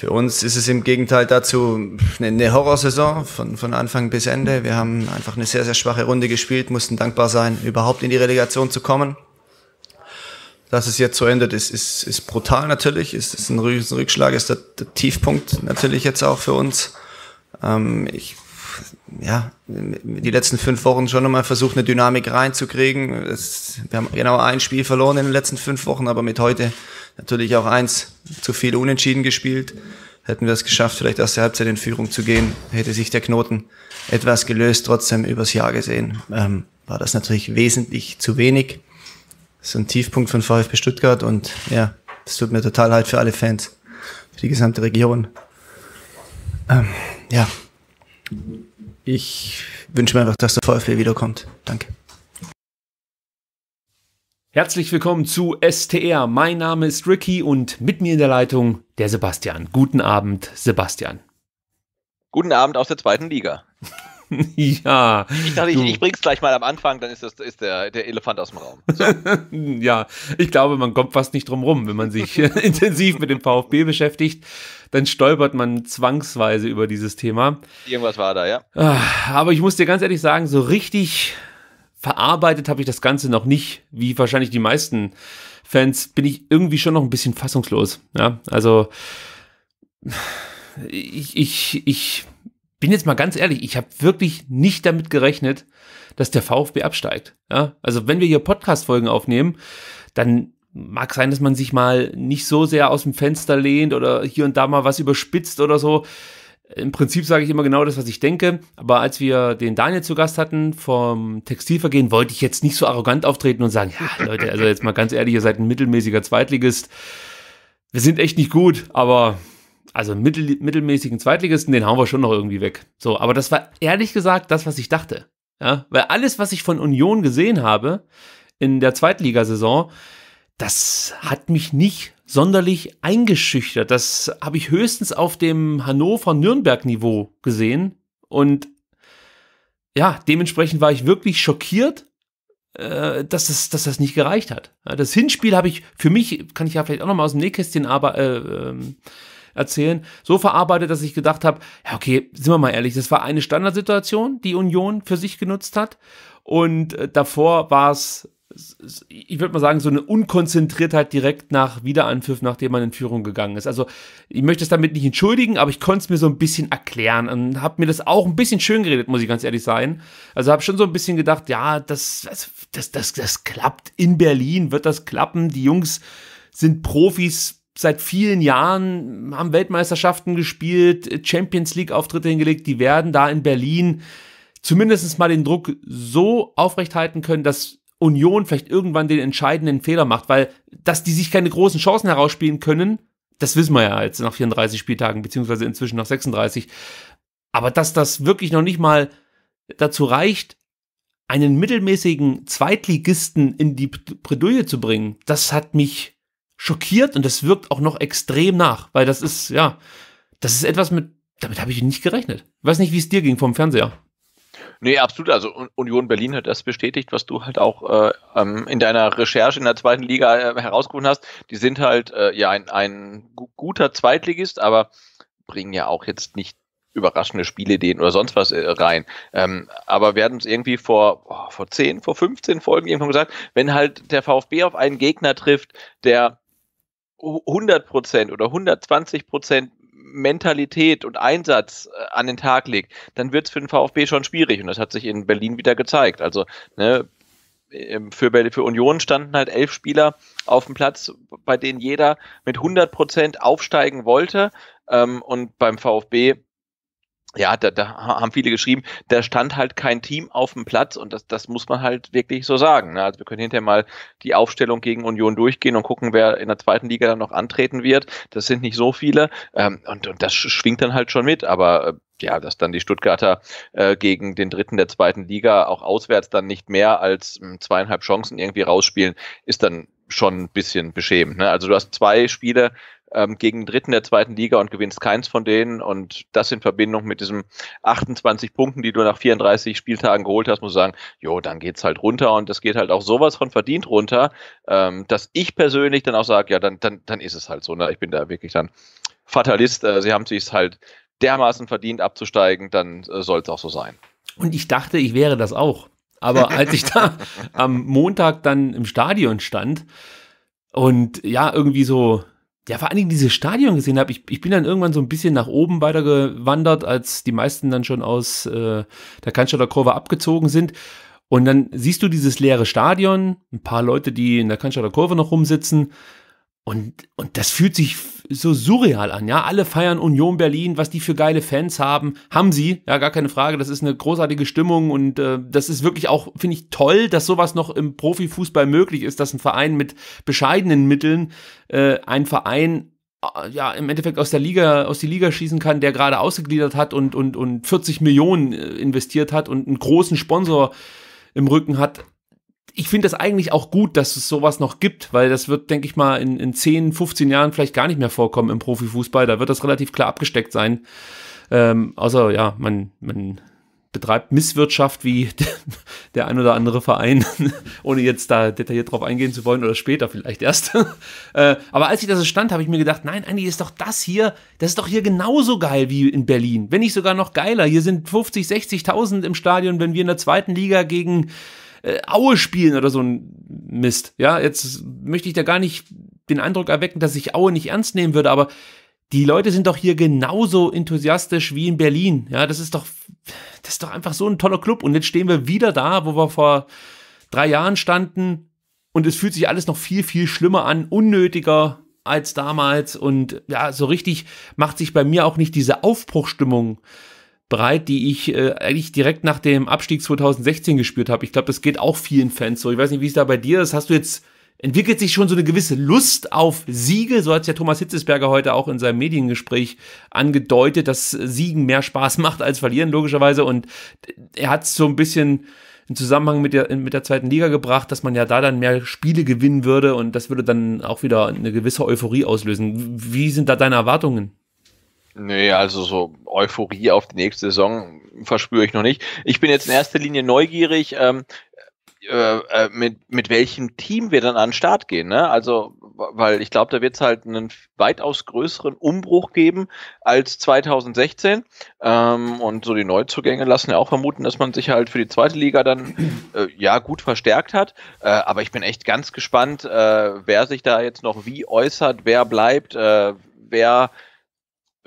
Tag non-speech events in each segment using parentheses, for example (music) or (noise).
Für uns ist es im Gegenteil dazu eine Horrorsaison von, von Anfang bis Ende. Wir haben einfach eine sehr, sehr schwache Runde gespielt, mussten dankbar sein, überhaupt in die Relegation zu kommen. Dass es jetzt so endet, ist, ist, ist brutal natürlich, ist, ist ein Rückschlag, ist der, der Tiefpunkt natürlich jetzt auch für uns. Ähm, ich ja, die letzten fünf Wochen schon nochmal versucht, eine Dynamik reinzukriegen. Das, wir haben genau ein Spiel verloren in den letzten fünf Wochen, aber mit heute Natürlich auch eins, zu viel unentschieden gespielt. Hätten wir es geschafft, vielleicht aus der Halbzeit in Führung zu gehen, hätte sich der Knoten etwas gelöst. Trotzdem übers Jahr gesehen ähm, war das natürlich wesentlich zu wenig. So ein Tiefpunkt von VfB Stuttgart und ja, das tut mir total leid für alle Fans, für die gesamte Region. Ähm, ja, ich wünsche mir einfach, dass der VfB wiederkommt. Danke. Herzlich willkommen zu STR. Mein Name ist Ricky und mit mir in der Leitung der Sebastian. Guten Abend, Sebastian. Guten Abend aus der zweiten Liga. (laughs) ja. Ich dachte, ich, ich, bring's gleich mal am Anfang, dann ist, das, ist der, der Elefant aus dem Raum. So. (laughs) ja, ich glaube, man kommt fast nicht drum rum, wenn man sich (laughs) intensiv mit dem VfB beschäftigt. Dann stolpert man zwangsweise über dieses Thema. Irgendwas war da, ja. Ah, aber ich muss dir ganz ehrlich sagen, so richtig verarbeitet habe ich das Ganze noch nicht, wie wahrscheinlich die meisten Fans, bin ich irgendwie schon noch ein bisschen fassungslos. Ja, also ich, ich, ich bin jetzt mal ganz ehrlich, ich habe wirklich nicht damit gerechnet, dass der VfB absteigt. Ja, also wenn wir hier Podcast-Folgen aufnehmen, dann mag sein, dass man sich mal nicht so sehr aus dem Fenster lehnt oder hier und da mal was überspitzt oder so im Prinzip sage ich immer genau das, was ich denke. Aber als wir den Daniel zu Gast hatten vom Textilvergehen, wollte ich jetzt nicht so arrogant auftreten und sagen, ja, Leute, also jetzt mal ganz ehrlich, ihr seid ein mittelmäßiger Zweitligist. Wir sind echt nicht gut, aber also mittel, mittelmäßigen Zweitligisten, den hauen wir schon noch irgendwie weg. So, aber das war ehrlich gesagt das, was ich dachte. Ja, weil alles, was ich von Union gesehen habe in der Zweitligasaison, das hat mich nicht sonderlich eingeschüchtert. Das habe ich höchstens auf dem Hannover-Nürnberg-Niveau gesehen. Und ja, dementsprechend war ich wirklich schockiert, äh, dass, das, dass das nicht gereicht hat. Das Hinspiel habe ich für mich, kann ich ja vielleicht auch nochmal aus dem Nähkästchen aber, äh, ähm, erzählen, so verarbeitet, dass ich gedacht habe, ja, okay, sind wir mal ehrlich, das war eine Standardsituation, die Union für sich genutzt hat. Und äh, davor war es ich würde mal sagen, so eine Unkonzentriertheit direkt nach Wiederanpfiff, nachdem man in Führung gegangen ist. Also ich möchte es damit nicht entschuldigen, aber ich konnte es mir so ein bisschen erklären und habe mir das auch ein bisschen schön geredet, muss ich ganz ehrlich sein. Also habe schon so ein bisschen gedacht, ja, das, das, das, das, das klappt in Berlin, wird das klappen. Die Jungs sind Profis, seit vielen Jahren, haben Weltmeisterschaften gespielt, Champions League-Auftritte hingelegt, die werden da in Berlin zumindest mal den Druck so aufrechthalten können, dass Union vielleicht irgendwann den entscheidenden Fehler macht, weil dass die sich keine großen Chancen herausspielen können, das wissen wir ja jetzt nach 34 Spieltagen, beziehungsweise inzwischen nach 36. Aber dass das wirklich noch nicht mal dazu reicht, einen mittelmäßigen Zweitligisten in die Bredouille zu bringen, das hat mich schockiert und das wirkt auch noch extrem nach, weil das ist, ja, das ist etwas mit, damit habe ich nicht gerechnet. Ich weiß nicht, wie es dir ging vom Fernseher. Nee, absolut. Also Union Berlin hat das bestätigt, was du halt auch äh, ähm, in deiner Recherche in der zweiten Liga äh, herausgefunden hast. Die sind halt äh, ja ein, ein guter Zweitligist, aber bringen ja auch jetzt nicht überraschende Spielideen oder sonst was äh, rein. Ähm, aber wir hatten es irgendwie vor, oh, vor 10, vor 15 Folgen irgendwann gesagt, wenn halt der VfB auf einen Gegner trifft, der 100% oder 120% Mentalität und Einsatz äh, an den Tag legt, dann wird es für den VfB schon schwierig. Und das hat sich in Berlin wieder gezeigt. Also ne, ähm, für, für Union standen halt elf Spieler auf dem Platz, bei denen jeder mit 100 Prozent aufsteigen wollte. Ähm, und beim VfB ja, da, da haben viele geschrieben, da stand halt kein Team auf dem Platz und das, das muss man halt wirklich so sagen. Ne? Also wir können hinterher mal die Aufstellung gegen Union durchgehen und gucken, wer in der zweiten Liga dann noch antreten wird. Das sind nicht so viele ähm, und, und das schwingt dann halt schon mit, aber äh, ja, dass dann die Stuttgarter äh, gegen den Dritten der zweiten Liga auch auswärts dann nicht mehr als mh, hm, zweieinhalb Chancen irgendwie rausspielen, ist dann schon ein bisschen beschämend. Ne? Also du hast zwei Spiele ähm, gegen Dritten der zweiten Liga und gewinnst keins von denen. Und das in Verbindung mit diesen 28 Punkten, die du nach 34 Spieltagen geholt hast, muss sagen, jo, dann geht's halt runter und das geht halt auch sowas von verdient runter, ähm, dass ich persönlich dann auch sage, ja, dann, dann, dann ist es halt so. Ne? Ich bin da wirklich dann Fatalist. Äh, sie haben sich's halt dermaßen verdient abzusteigen, dann äh, soll es auch so sein. Und ich dachte, ich wäre das auch. Aber (laughs) als ich da am Montag dann im Stadion stand und ja, irgendwie so ja, vor allen Dingen dieses Stadion gesehen habe, ich, ich bin dann irgendwann so ein bisschen nach oben weitergewandert, als die meisten dann schon aus äh, der Cannstatter Kurve abgezogen sind. Und dann siehst du dieses leere Stadion, ein paar Leute, die in der Cannstatter Kurve noch rumsitzen. Und, und das fühlt sich so surreal an, ja. Alle feiern Union Berlin, was die für geile Fans haben, haben sie, ja, gar keine Frage. Das ist eine großartige Stimmung und äh, das ist wirklich auch, finde ich, toll, dass sowas noch im Profifußball möglich ist, dass ein Verein mit bescheidenen Mitteln äh, ein Verein äh, ja im Endeffekt aus der Liga aus die Liga schießen kann, der gerade ausgegliedert hat und und und 40 Millionen äh, investiert hat und einen großen Sponsor im Rücken hat, ich finde das eigentlich auch gut, dass es sowas noch gibt, weil das wird, denke ich mal, in, in 10, 15 Jahren vielleicht gar nicht mehr vorkommen im Profifußball. Da wird das relativ klar abgesteckt sein. Ähm, außer, ja, man, man betreibt Misswirtschaft wie (laughs) der ein oder andere Verein, (laughs) ohne jetzt da detailliert drauf eingehen zu wollen oder später vielleicht erst. (laughs) äh, aber als ich das so stand, habe ich mir gedacht, nein, eigentlich ist doch das hier, das ist doch hier genauso geil wie in Berlin, wenn nicht sogar noch geiler. Hier sind 50, 60.000 im Stadion, wenn wir in der zweiten Liga gegen äh, Aue spielen oder so ein Mist. Ja, jetzt möchte ich da gar nicht den Eindruck erwecken, dass ich Aue nicht ernst nehmen würde, aber die Leute sind doch hier genauso enthusiastisch wie in Berlin. Ja, das ist doch, das ist doch einfach so ein toller Club. Und jetzt stehen wir wieder da, wo wir vor drei Jahren standen. Und es fühlt sich alles noch viel, viel schlimmer an, unnötiger als damals. Und ja, so richtig macht sich bei mir auch nicht diese Aufbruchstimmung äh, breit, die ich äh, eigentlich direkt nach dem Abstieg 2016 gespürt habe. Ich glaube, das geht auch vielen Fans so. Ich weiß nicht, wie es da bei dir ist. Hast du jetzt entwickelt sich schon so eine gewisse Lust auf Siege. So hat es ja Thomas Hitzesberger heute auch in seinem Mediengespräch angedeutet, dass Siegen mehr Spaß (laughs) macht als Verlieren, logischerweise. Und er hat es so ein bisschen in Zusammenhang mit der, mit der zweiten Liga gebracht, dass man ja da dann mehr Spiele gewinnen würde und das würde dann auch wieder eine gewisse Euphorie auslösen. Wie sind da deine Erwartungen? Nee, also so Euphorie auf die nächste Saison verspüre ich noch nicht. Ich bin jetzt in erster Linie neugierig, ähm, äh, äh mit, mit welchem Team wir dann an den Start gehen. Ne? Also, weil ich glaube, da wird es halt einen weitaus größeren Umbruch geben als 2016. Ähm, und so die Neuzugänge lassen ja auch vermuten, dass man sich halt für die zweite Liga dann äh, ja gut verstärkt hat. Äh, aber ich bin echt ganz gespannt, äh, wer sich da jetzt noch wie äußert, wer bleibt, äh, wer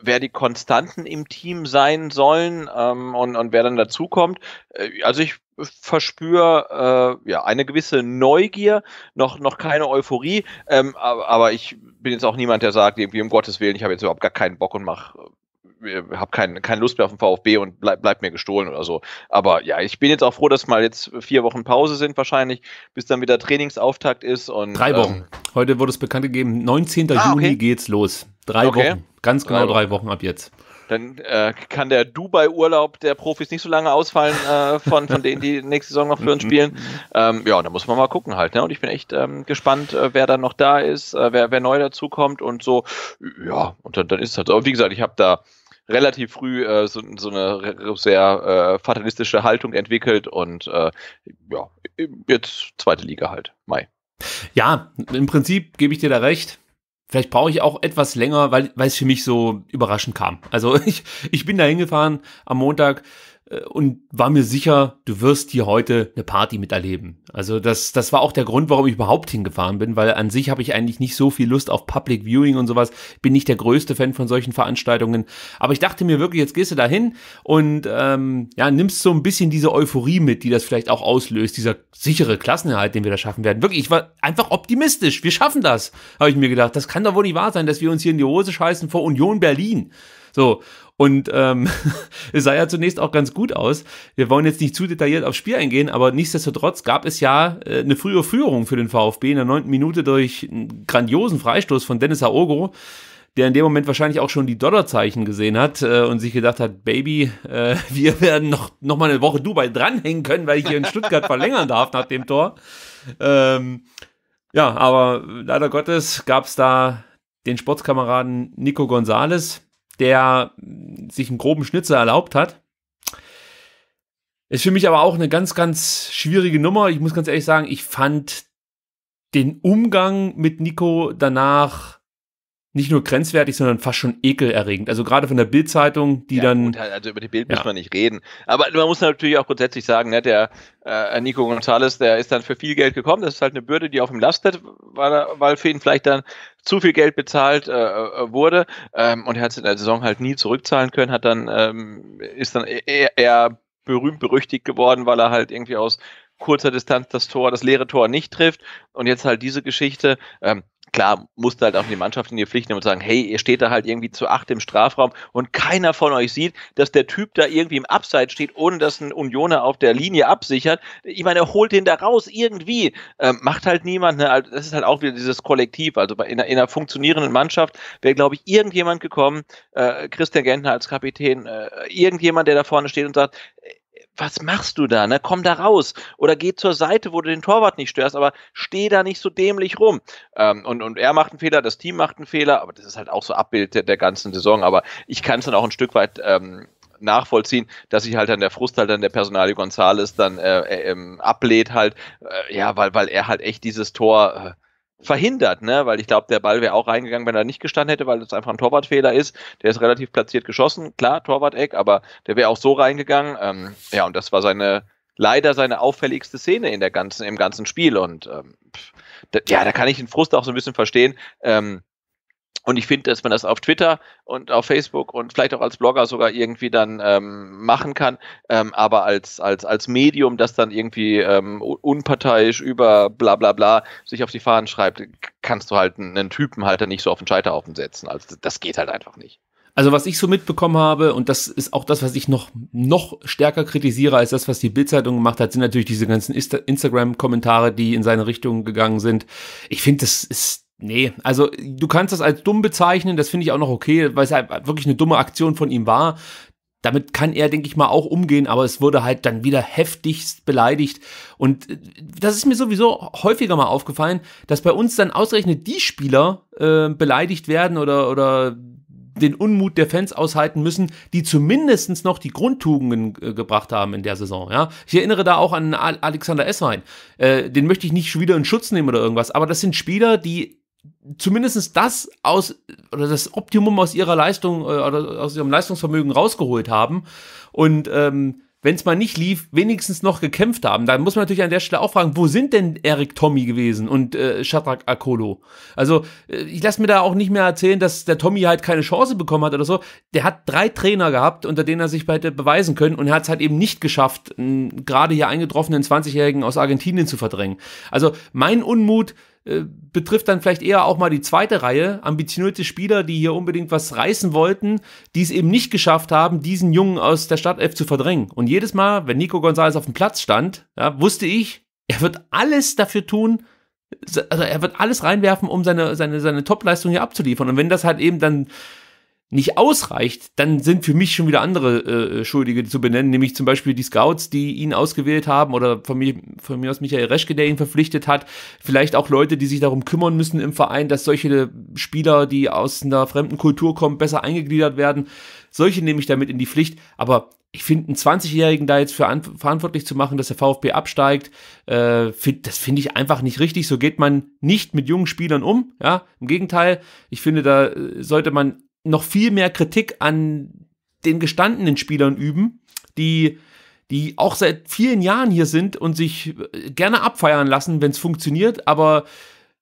wer die Konstanten im Team sein sollen ähm, und, und wer dann dazukommt. Äh, also ich verspüre äh, ja eine gewisse Neugier, noch, noch keine Euphorie, ähm, aber, ich bin jetzt auch niemand, der sagt, irgendwie um Gottes Willen, ich habe jetzt überhaupt gar keinen Bock und mache äh, habe kein, keine Lust mehr auf den VfB und bleib, mir gestohlen oder so. Aber ja, ich bin jetzt auch froh, dass mal jetzt vier Wochen Pause sind wahrscheinlich, bis dann wieder Trainingsauftakt ist. Und, Drei ähm, Wochen. Ähm, Heute wurde es bekannt gegeben, 19. Ah, Juni okay. geht's los. Drei okay. Wochen. Ganz genau, genau drei Wochen ab jetzt. Dann äh, kann der Dubai-Urlaub der Profis nicht so lange ausfallen äh, von, von denen, die nächste Saison noch für uns (laughs) spielen. Ähm, ja, da muss man mal gucken halt. Ne? Und ich bin echt ähm, gespannt, äh, wer dann noch da ist, äh, wer, wer neu dazukommt und so. Ja, und dann, dann ist es halt so. Aber wie gesagt, ich habe da relativ früh äh, so, so, eine sehr äh, fatalistische Haltung entwickelt und äh, ja, jetzt zweite Liga halt, Mai. Ja, im Prinzip gebe ich dir da recht. Vielleicht brauche ich auch etwas länger, weil, weil es für mich so überraschend kam. Also (laughs) ich, ich bin da hingefahren am Montag, äh, und war mir sicher, du wirst hier heute eine Party miterleben. Also das, das war auch der Grund, warum ich überhaupt hingefahren bin, weil an sich habe ich eigentlich nicht so viel Lust auf Public Viewing und sowas. Bin nicht der größte Fan von solchen Veranstaltungen. Aber ich dachte mir wirklich, jetzt gehst du dahin und ähm, ja, nimmst so ein bisschen diese Euphorie mit, die das vielleicht auch auslöst, dieser sichere Klassenerhalt, den wir da schaffen werden. Wirklich, ich war einfach optimistisch. Wir schaffen das, habe ich mir gedacht. Das kann doch wohl nicht wahr sein, dass wir uns hier in die Hose scheißen vor Union Berlin. So, und ähm, (laughs) es sah ja zunächst auch ganz gut aus. Wir wollen jetzt nicht zu detailliert aufs Spiel eingehen, aber nichtsdestotrotz gab es ja äh, eine frühe Führung für den VfB in der neunten Minute durch einen grandiosen Freistoß von Dennis Aogo der in dem Moment wahrscheinlich auch schon die Dollarzeichen gesehen hat äh, und sich gedacht hat, Baby, äh, (laughs) wir werden noch, noch mal eine Woche Dubai dranhängen können, weil ich hier in Stuttgart verlängern darf nach dem Tor. Ähm, ja, aber leider Gottes gab es da den Sportskameraden Nico Gonzales, der sich einen groben Schnitzer erlaubt hat. Ist für mich aber auch eine ganz, ganz schwierige Nummer. Ich muss ganz ehrlich sagen, ich fand den Umgang mit Nico danach nicht nur grenzwertig, sondern fast schon ekelerregend. Also gerade von der Bildzeitung, die ja, dann. Gut, halt, also über die Bild ja. muss man nicht reden. Aber man muss natürlich auch grundsätzlich sagen, ne, der äh, Nico Gonzalez, der ist dann für viel Geld gekommen. Das ist halt eine Bürde, die auf ihm lastet, weil, weil für ihn vielleicht dann zu viel Geld bezahlt äh, äh, wurde. Ähm, und er hat es in der Saison halt nie zurückzahlen können, hat dann, ähm, ist dann eher, eher berühmt berüchtigt geworden, weil er halt irgendwie aus kurzer Distanz das Tor, das leere Tor nicht trifft und jetzt halt diese Geschichte. Ähm, klar, musst halt auch die Mannschaft in die Pflicht nehmen und sagen, hey, ihr steht da halt irgendwie zu acht im Strafraum und keiner von euch sieht, dass der Typ da irgendwie im Abseits steht, ohne dass ein Unioner auf der Linie absichert. Ich meine, er holt den da raus irgendwie. Ähm, macht halt niemand. Ne? Also das ist halt auch wieder dieses Kollektiv. Also bei, in, einer, in einer funktionierenden Mannschaft wäre, glaube ich, irgendjemand gekommen, äh, Christian Gentner als Kapitän, äh, irgendjemand, der da vorne steht und sagt, was machst du da? Ne? Komm da raus. Oder geh zur Seite, wo du den Torwart nicht störst, aber steh da nicht so dämlich rum. Ähm, und, und er macht einen Fehler, das Team macht einen Fehler, aber das ist halt auch so Abbild der, der ganzen Saison. Aber ich kann es dann auch ein Stück weit ähm, nachvollziehen, dass sich halt dann der Frust halt dann der Personalie Gonzales dann äh, äh, ähm, ablädt halt, äh, ja, weil, weil er halt echt dieses Tor Äh, verhindert, ne? weil ich glaube, der Ball wäre auch reingegangen, wenn er nicht gestanden hätte, weil das einfach ein Torwartfehler ist. Der ist relativ platziert geschossen, klar, Torwart-Eck, aber der wäre auch so reingegangen. Ähm, ja, und das war seine, leider seine auffälligste Szene in der ganzen, im ganzen Spiel. Und ähm, ja, da kann ich den Frust auch so ein bisschen verstehen. Ähm, und ich finde, dass man das auf Twitter und auf Facebook und vielleicht auch als Blogger sogar irgendwie dann ähm, machen kann, ähm, aber als, als, als Medium, das dann irgendwie ähm, unparteiisch über bla bla bla sich auf die Fahnen schreibt, kannst du halt einen Typen halt dann nicht so auf den Scheiterhaufen setzen. Also das geht halt einfach nicht. Also was ich so mitbekommen habe, und das ist auch das, was ich noch, noch stärker kritisiere als das, was die Bildzeitung gemacht hat, sind natürlich diese ganzen Insta Instagram-Kommentare, die in seine Richtung gegangen sind. Ich finde, das ist Nee, also du kannst das als dumm bezeichnen, das finde ich auch noch okay, weil es halt wirklich eine dumme Aktion von ihm war. Damit kann er, denke ich mal, auch umgehen, aber es wurde halt dann wieder heftigst beleidigt. Und äh, das ist mir sowieso häufiger mal aufgefallen, dass bei uns dann ausgerechnet die Spieler äh, beleidigt werden oder, oder den Unmut der Fans aushalten müssen, die zumindest noch die Grundtugenden äh, gebracht haben in der Saison. Ja? Ich erinnere da auch an Alexander Esswein. Äh, den möchte ich nicht wieder in Schutz nehmen oder irgendwas, aber das sind Spieler, die zumindest das aus oder das Optimum aus ihrer Leistung äh, oder aus ihrem Leistungsvermögen rausgeholt haben und ähm, wenn es mal nicht lief, wenigstens noch gekämpft haben. Da muss man natürlich an der Stelle auch fragen, wo sind denn Eric Tommy gewesen und äh, Shadrach Akolo? Also äh, ich lasse mir da auch nicht mehr erzählen, dass der Tommy halt keine Chance bekommen hat oder so. Der hat drei Trainer gehabt, unter denen er sich hätte beweisen können und er hat es halt eben nicht geschafft, einen gerade hier eingetroffenen 20-Jährigen aus Argentinien zu verdrängen. Also mein Unmut äh, betrifft dann vielleicht eher auch mal die zweite Reihe. Ambitionierte Spieler, die hier unbedingt was reißen wollten, die es eben nicht geschafft haben, diesen Jungen aus der Stadtelf zu verdrängen. Und jedes Mal, wenn Nico Gonzalez auf dem Platz stand, ja, wusste ich, er wird alles dafür tun, also er wird alles reinwerfen, um seine, seine, seine Topleistung hier abzuliefern. Und wenn das halt eben dann nicht ausreicht, dann sind für mich schon wieder andere äh, Schuldige zu benennen, nämlich zum Beispiel die Scouts, die ihn ausgewählt haben oder von mir, von mir aus Michael Reschke, der ihn verpflichtet hat, vielleicht auch Leute, die sich darum kümmern müssen im Verein, dass solche Spieler, die aus einer fremden Kultur kommen, besser eingegliedert werden. Solche nehme ich damit in die Pflicht, aber ich finde, einen 20-Jährigen da jetzt für verantwortlich zu machen, dass der VfB absteigt, äh, find, das finde ich einfach nicht richtig. So geht man nicht mit jungen Spielern um. Ja, im Gegenteil, ich finde, da äh, sollte man noch viel mehr Kritik an den gestandenen Spielern üben, die, die auch seit vielen Jahren hier sind und sich äh, gerne abfeiern lassen, wenn es funktioniert, aber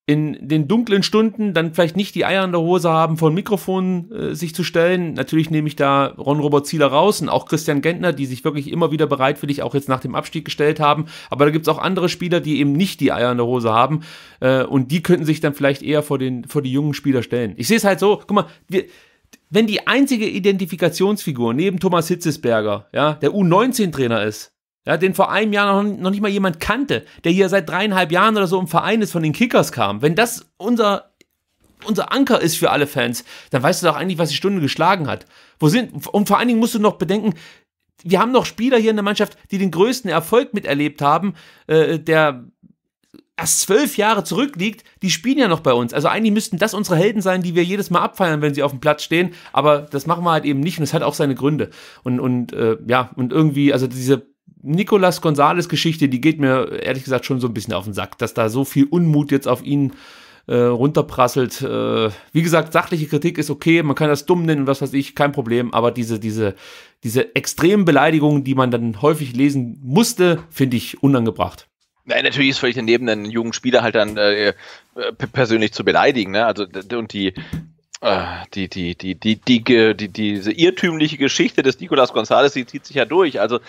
in den dunklen Stunden dann vielleicht nicht die Eier in der Hose haben, vor Mikrofonen äh, sich zu stellen. Natürlich nehme ich da Ron-Robert Zieler raus und auch Christian Gentner, die sich wirklich immer wieder bereitwillig auch jetzt nach dem Abstieg gestellt haben. Aber da gibt es auch andere Spieler, die eben nicht die Eier in der Hose haben äh, und die könnten sich dann vielleicht eher vor, den, vor die jungen Spieler stellen. Ich sehe es halt so, guck mal, wir wenn die einzige Identifikationsfigur neben Thomas Hitzesberger, ja, der U19-Trainer ist, ja, den vor einem Jahr noch, noch nicht mal jemand kannte, der hier seit dreieinhalb Jahren oder so im Verein ist, von den Kickers kam, wenn das unser, unser Anker ist für alle Fans, dann weißt du doch eigentlich, was die Stunde geschlagen hat. Wo sind, und vor allen Dingen musst du noch bedenken, wir haben noch Spieler hier in der Mannschaft, die den größten Erfolg miterlebt haben, äh, der erst zwölf Jahre zurückliegt, die spielen ja noch bei uns. Also eigentlich müssten das unsere Helden sein, die wir jedes Mal abfeiern, wenn sie auf dem Platz stehen. Aber das machen wir halt eben nicht und es hat auch seine Gründe. Und, und äh, ja, und irgendwie, also diese Nicolas Gonzales-Geschichte, die geht mir ehrlich gesagt schon so ein bisschen auf den Sack, dass da so viel Unmut jetzt auf ihn äh, runterprasselt. Äh, wie gesagt, sachliche Kritik ist okay, man kann das dumm nennen und was weiß ich, kein Problem, aber diese, diese, diese extremen Beleidigungen, die man dann häufig lesen musste, finde ich unangebracht. Nein, natürlich ist völlig daneben, einen jungen Spieler halt dann äh, persönlich zu beleidigen. Ne? Also und äh, die, die, die, die, die, die, die, diese irrtümliche Geschichte des Nicolas Gonzalez, die zieht sich ja durch. Also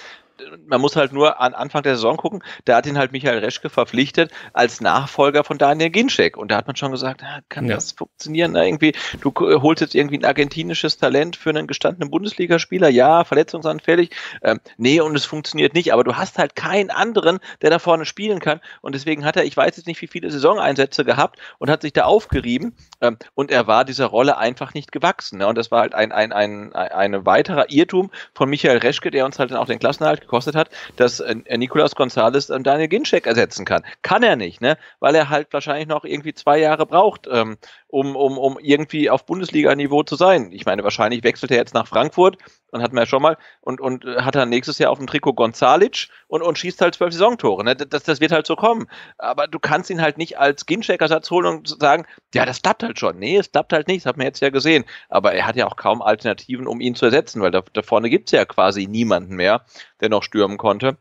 man muss halt nur an Anfang der Saison gucken, da hat ihn halt Michael Reschke verpflichtet als Nachfolger von Daniel Ginczek. Und da hat man schon gesagt, ah, kann ja. das funktionieren? Ne? irgendwie, du äh, holst jetzt irgendwie ein argentinisches Talent für einen gestandenen Bundesligaspieler, ja, verletzungsanfällig. Ähm, nee, und es funktioniert nicht, aber du hast halt keinen anderen, der da vorne spielen kann. Und deswegen hat er, ich weiß jetzt nicht, wie viele Saisoneinsätze gehabt und hat sich da aufgerieben. Ähm, und er war dieser Rolle einfach nicht gewachsen. Ne? Und das war halt ein, ein, ein, ein, ein weiterer Irrtum von Michael Reschke, der uns halt dann auch den Klassenhalt gekostet hat, dass äh, äh, Nicolas Gonzalez äh, Daniel Ginczek ersetzen kann. Kann er nicht, ne? weil er halt wahrscheinlich noch irgendwie zwei Jahre braucht, ähm, um, um, um irgendwie auf Bundesliga-Niveau zu sein. Ich meine, wahrscheinlich wechselt er jetzt nach Frankfurt und hat man ja schon mal und, und hat dann nächstes Jahr auf dem Trikot Gonzalic und, und schießt halt zwölf Saisontore. Ne? Das, das wird halt so kommen. Aber du kannst ihn halt nicht als Gincheck-Ersatz holen und sagen, ja, das klappt halt schon. Nee, es klappt halt nicht, das hat man jetzt ja gesehen. Aber er hat ja auch kaum Alternativen, um ihn zu ersetzen, weil da, da vorne gibt es ja quasi niemanden mehr, der noch stürmen konnte.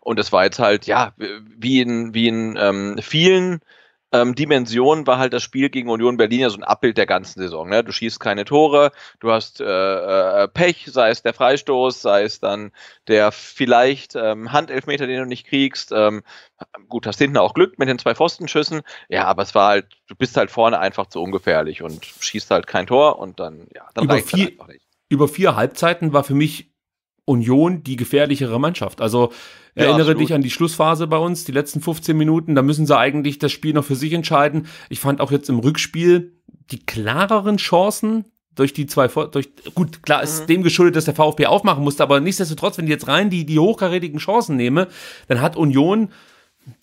Und es war jetzt halt, ja, wie in, wie in ähm, vielen ähm, Dimensionen war halt das Spiel gegen Union Berlin ja so ein Abbild der ganzen Saison. Ne? Du schießt keine Tore, du hast äh, äh, Pech, sei es der Freistoß, sei es dann der vielleicht ähm, Handelfmeter, den du nicht kriegst. Ähm, gut, hast hinten auch Glück mit den zwei Pfostenschüssen. Ja, aber es war halt, du bist halt vorne einfach zu ungefährlich und schießt halt kein Tor und dann, ja, dann reicht es halt einfach nicht. Über vier Halbzeiten war für mich Union die gefährlichere Mannschaft. Also erinnere absolut. dich an die Schlussphase bei uns, die letzten 15 Minuten, da müssen sie eigentlich das Spiel noch für sich entscheiden. Ich fand auch jetzt im Rückspiel die klareren Chancen durch die zwei, durch, gut, klar ist mhm. dem geschuldet, dass der VfB aufmachen musste, aber nichtsdestotrotz, wenn ich jetzt rein die, die hochkarätigen Chancen nehme, dann hat Union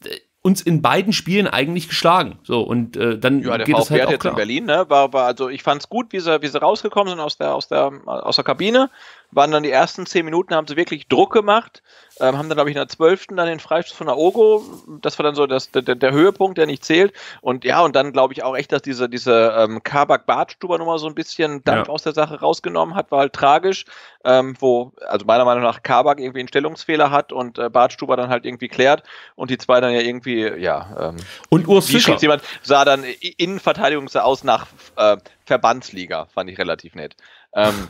äh, uns in beiden Spielen eigentlich geschlagen. So und äh, dann ja, der geht VfB es halt hat auch jetzt klar. in Berlin, ne? War, war also ich fand es gut, wie sie, wie sie rausgekommen sind aus der aus der aus der Kabine waren dann die ersten zehn Minuten, haben sie wirklich Druck gemacht, ähm, haben dann, glaube ich, in der zwölften dann den Freistoß von Aogo, das war dann so das, der, der Höhepunkt, der nicht zählt. Und ja, und dann glaube ich auch echt, dass diese, diese ähm, Kabak-Bartstuber-Nummer so ein bisschen Dampf ja. aus der Sache rausgenommen hat, war halt tragisch, ähm, wo, also meiner Meinung nach, Kabak irgendwie einen Stellungsfehler hat und äh, Bartstuber dann halt irgendwie klärt und die zwei dann ja irgendwie, ja. Ähm, und Urs Fischer. Jemand sah dann Innenverteidigung sah aus nach äh, Verbandsliga, fand ich relativ nett. Ähm,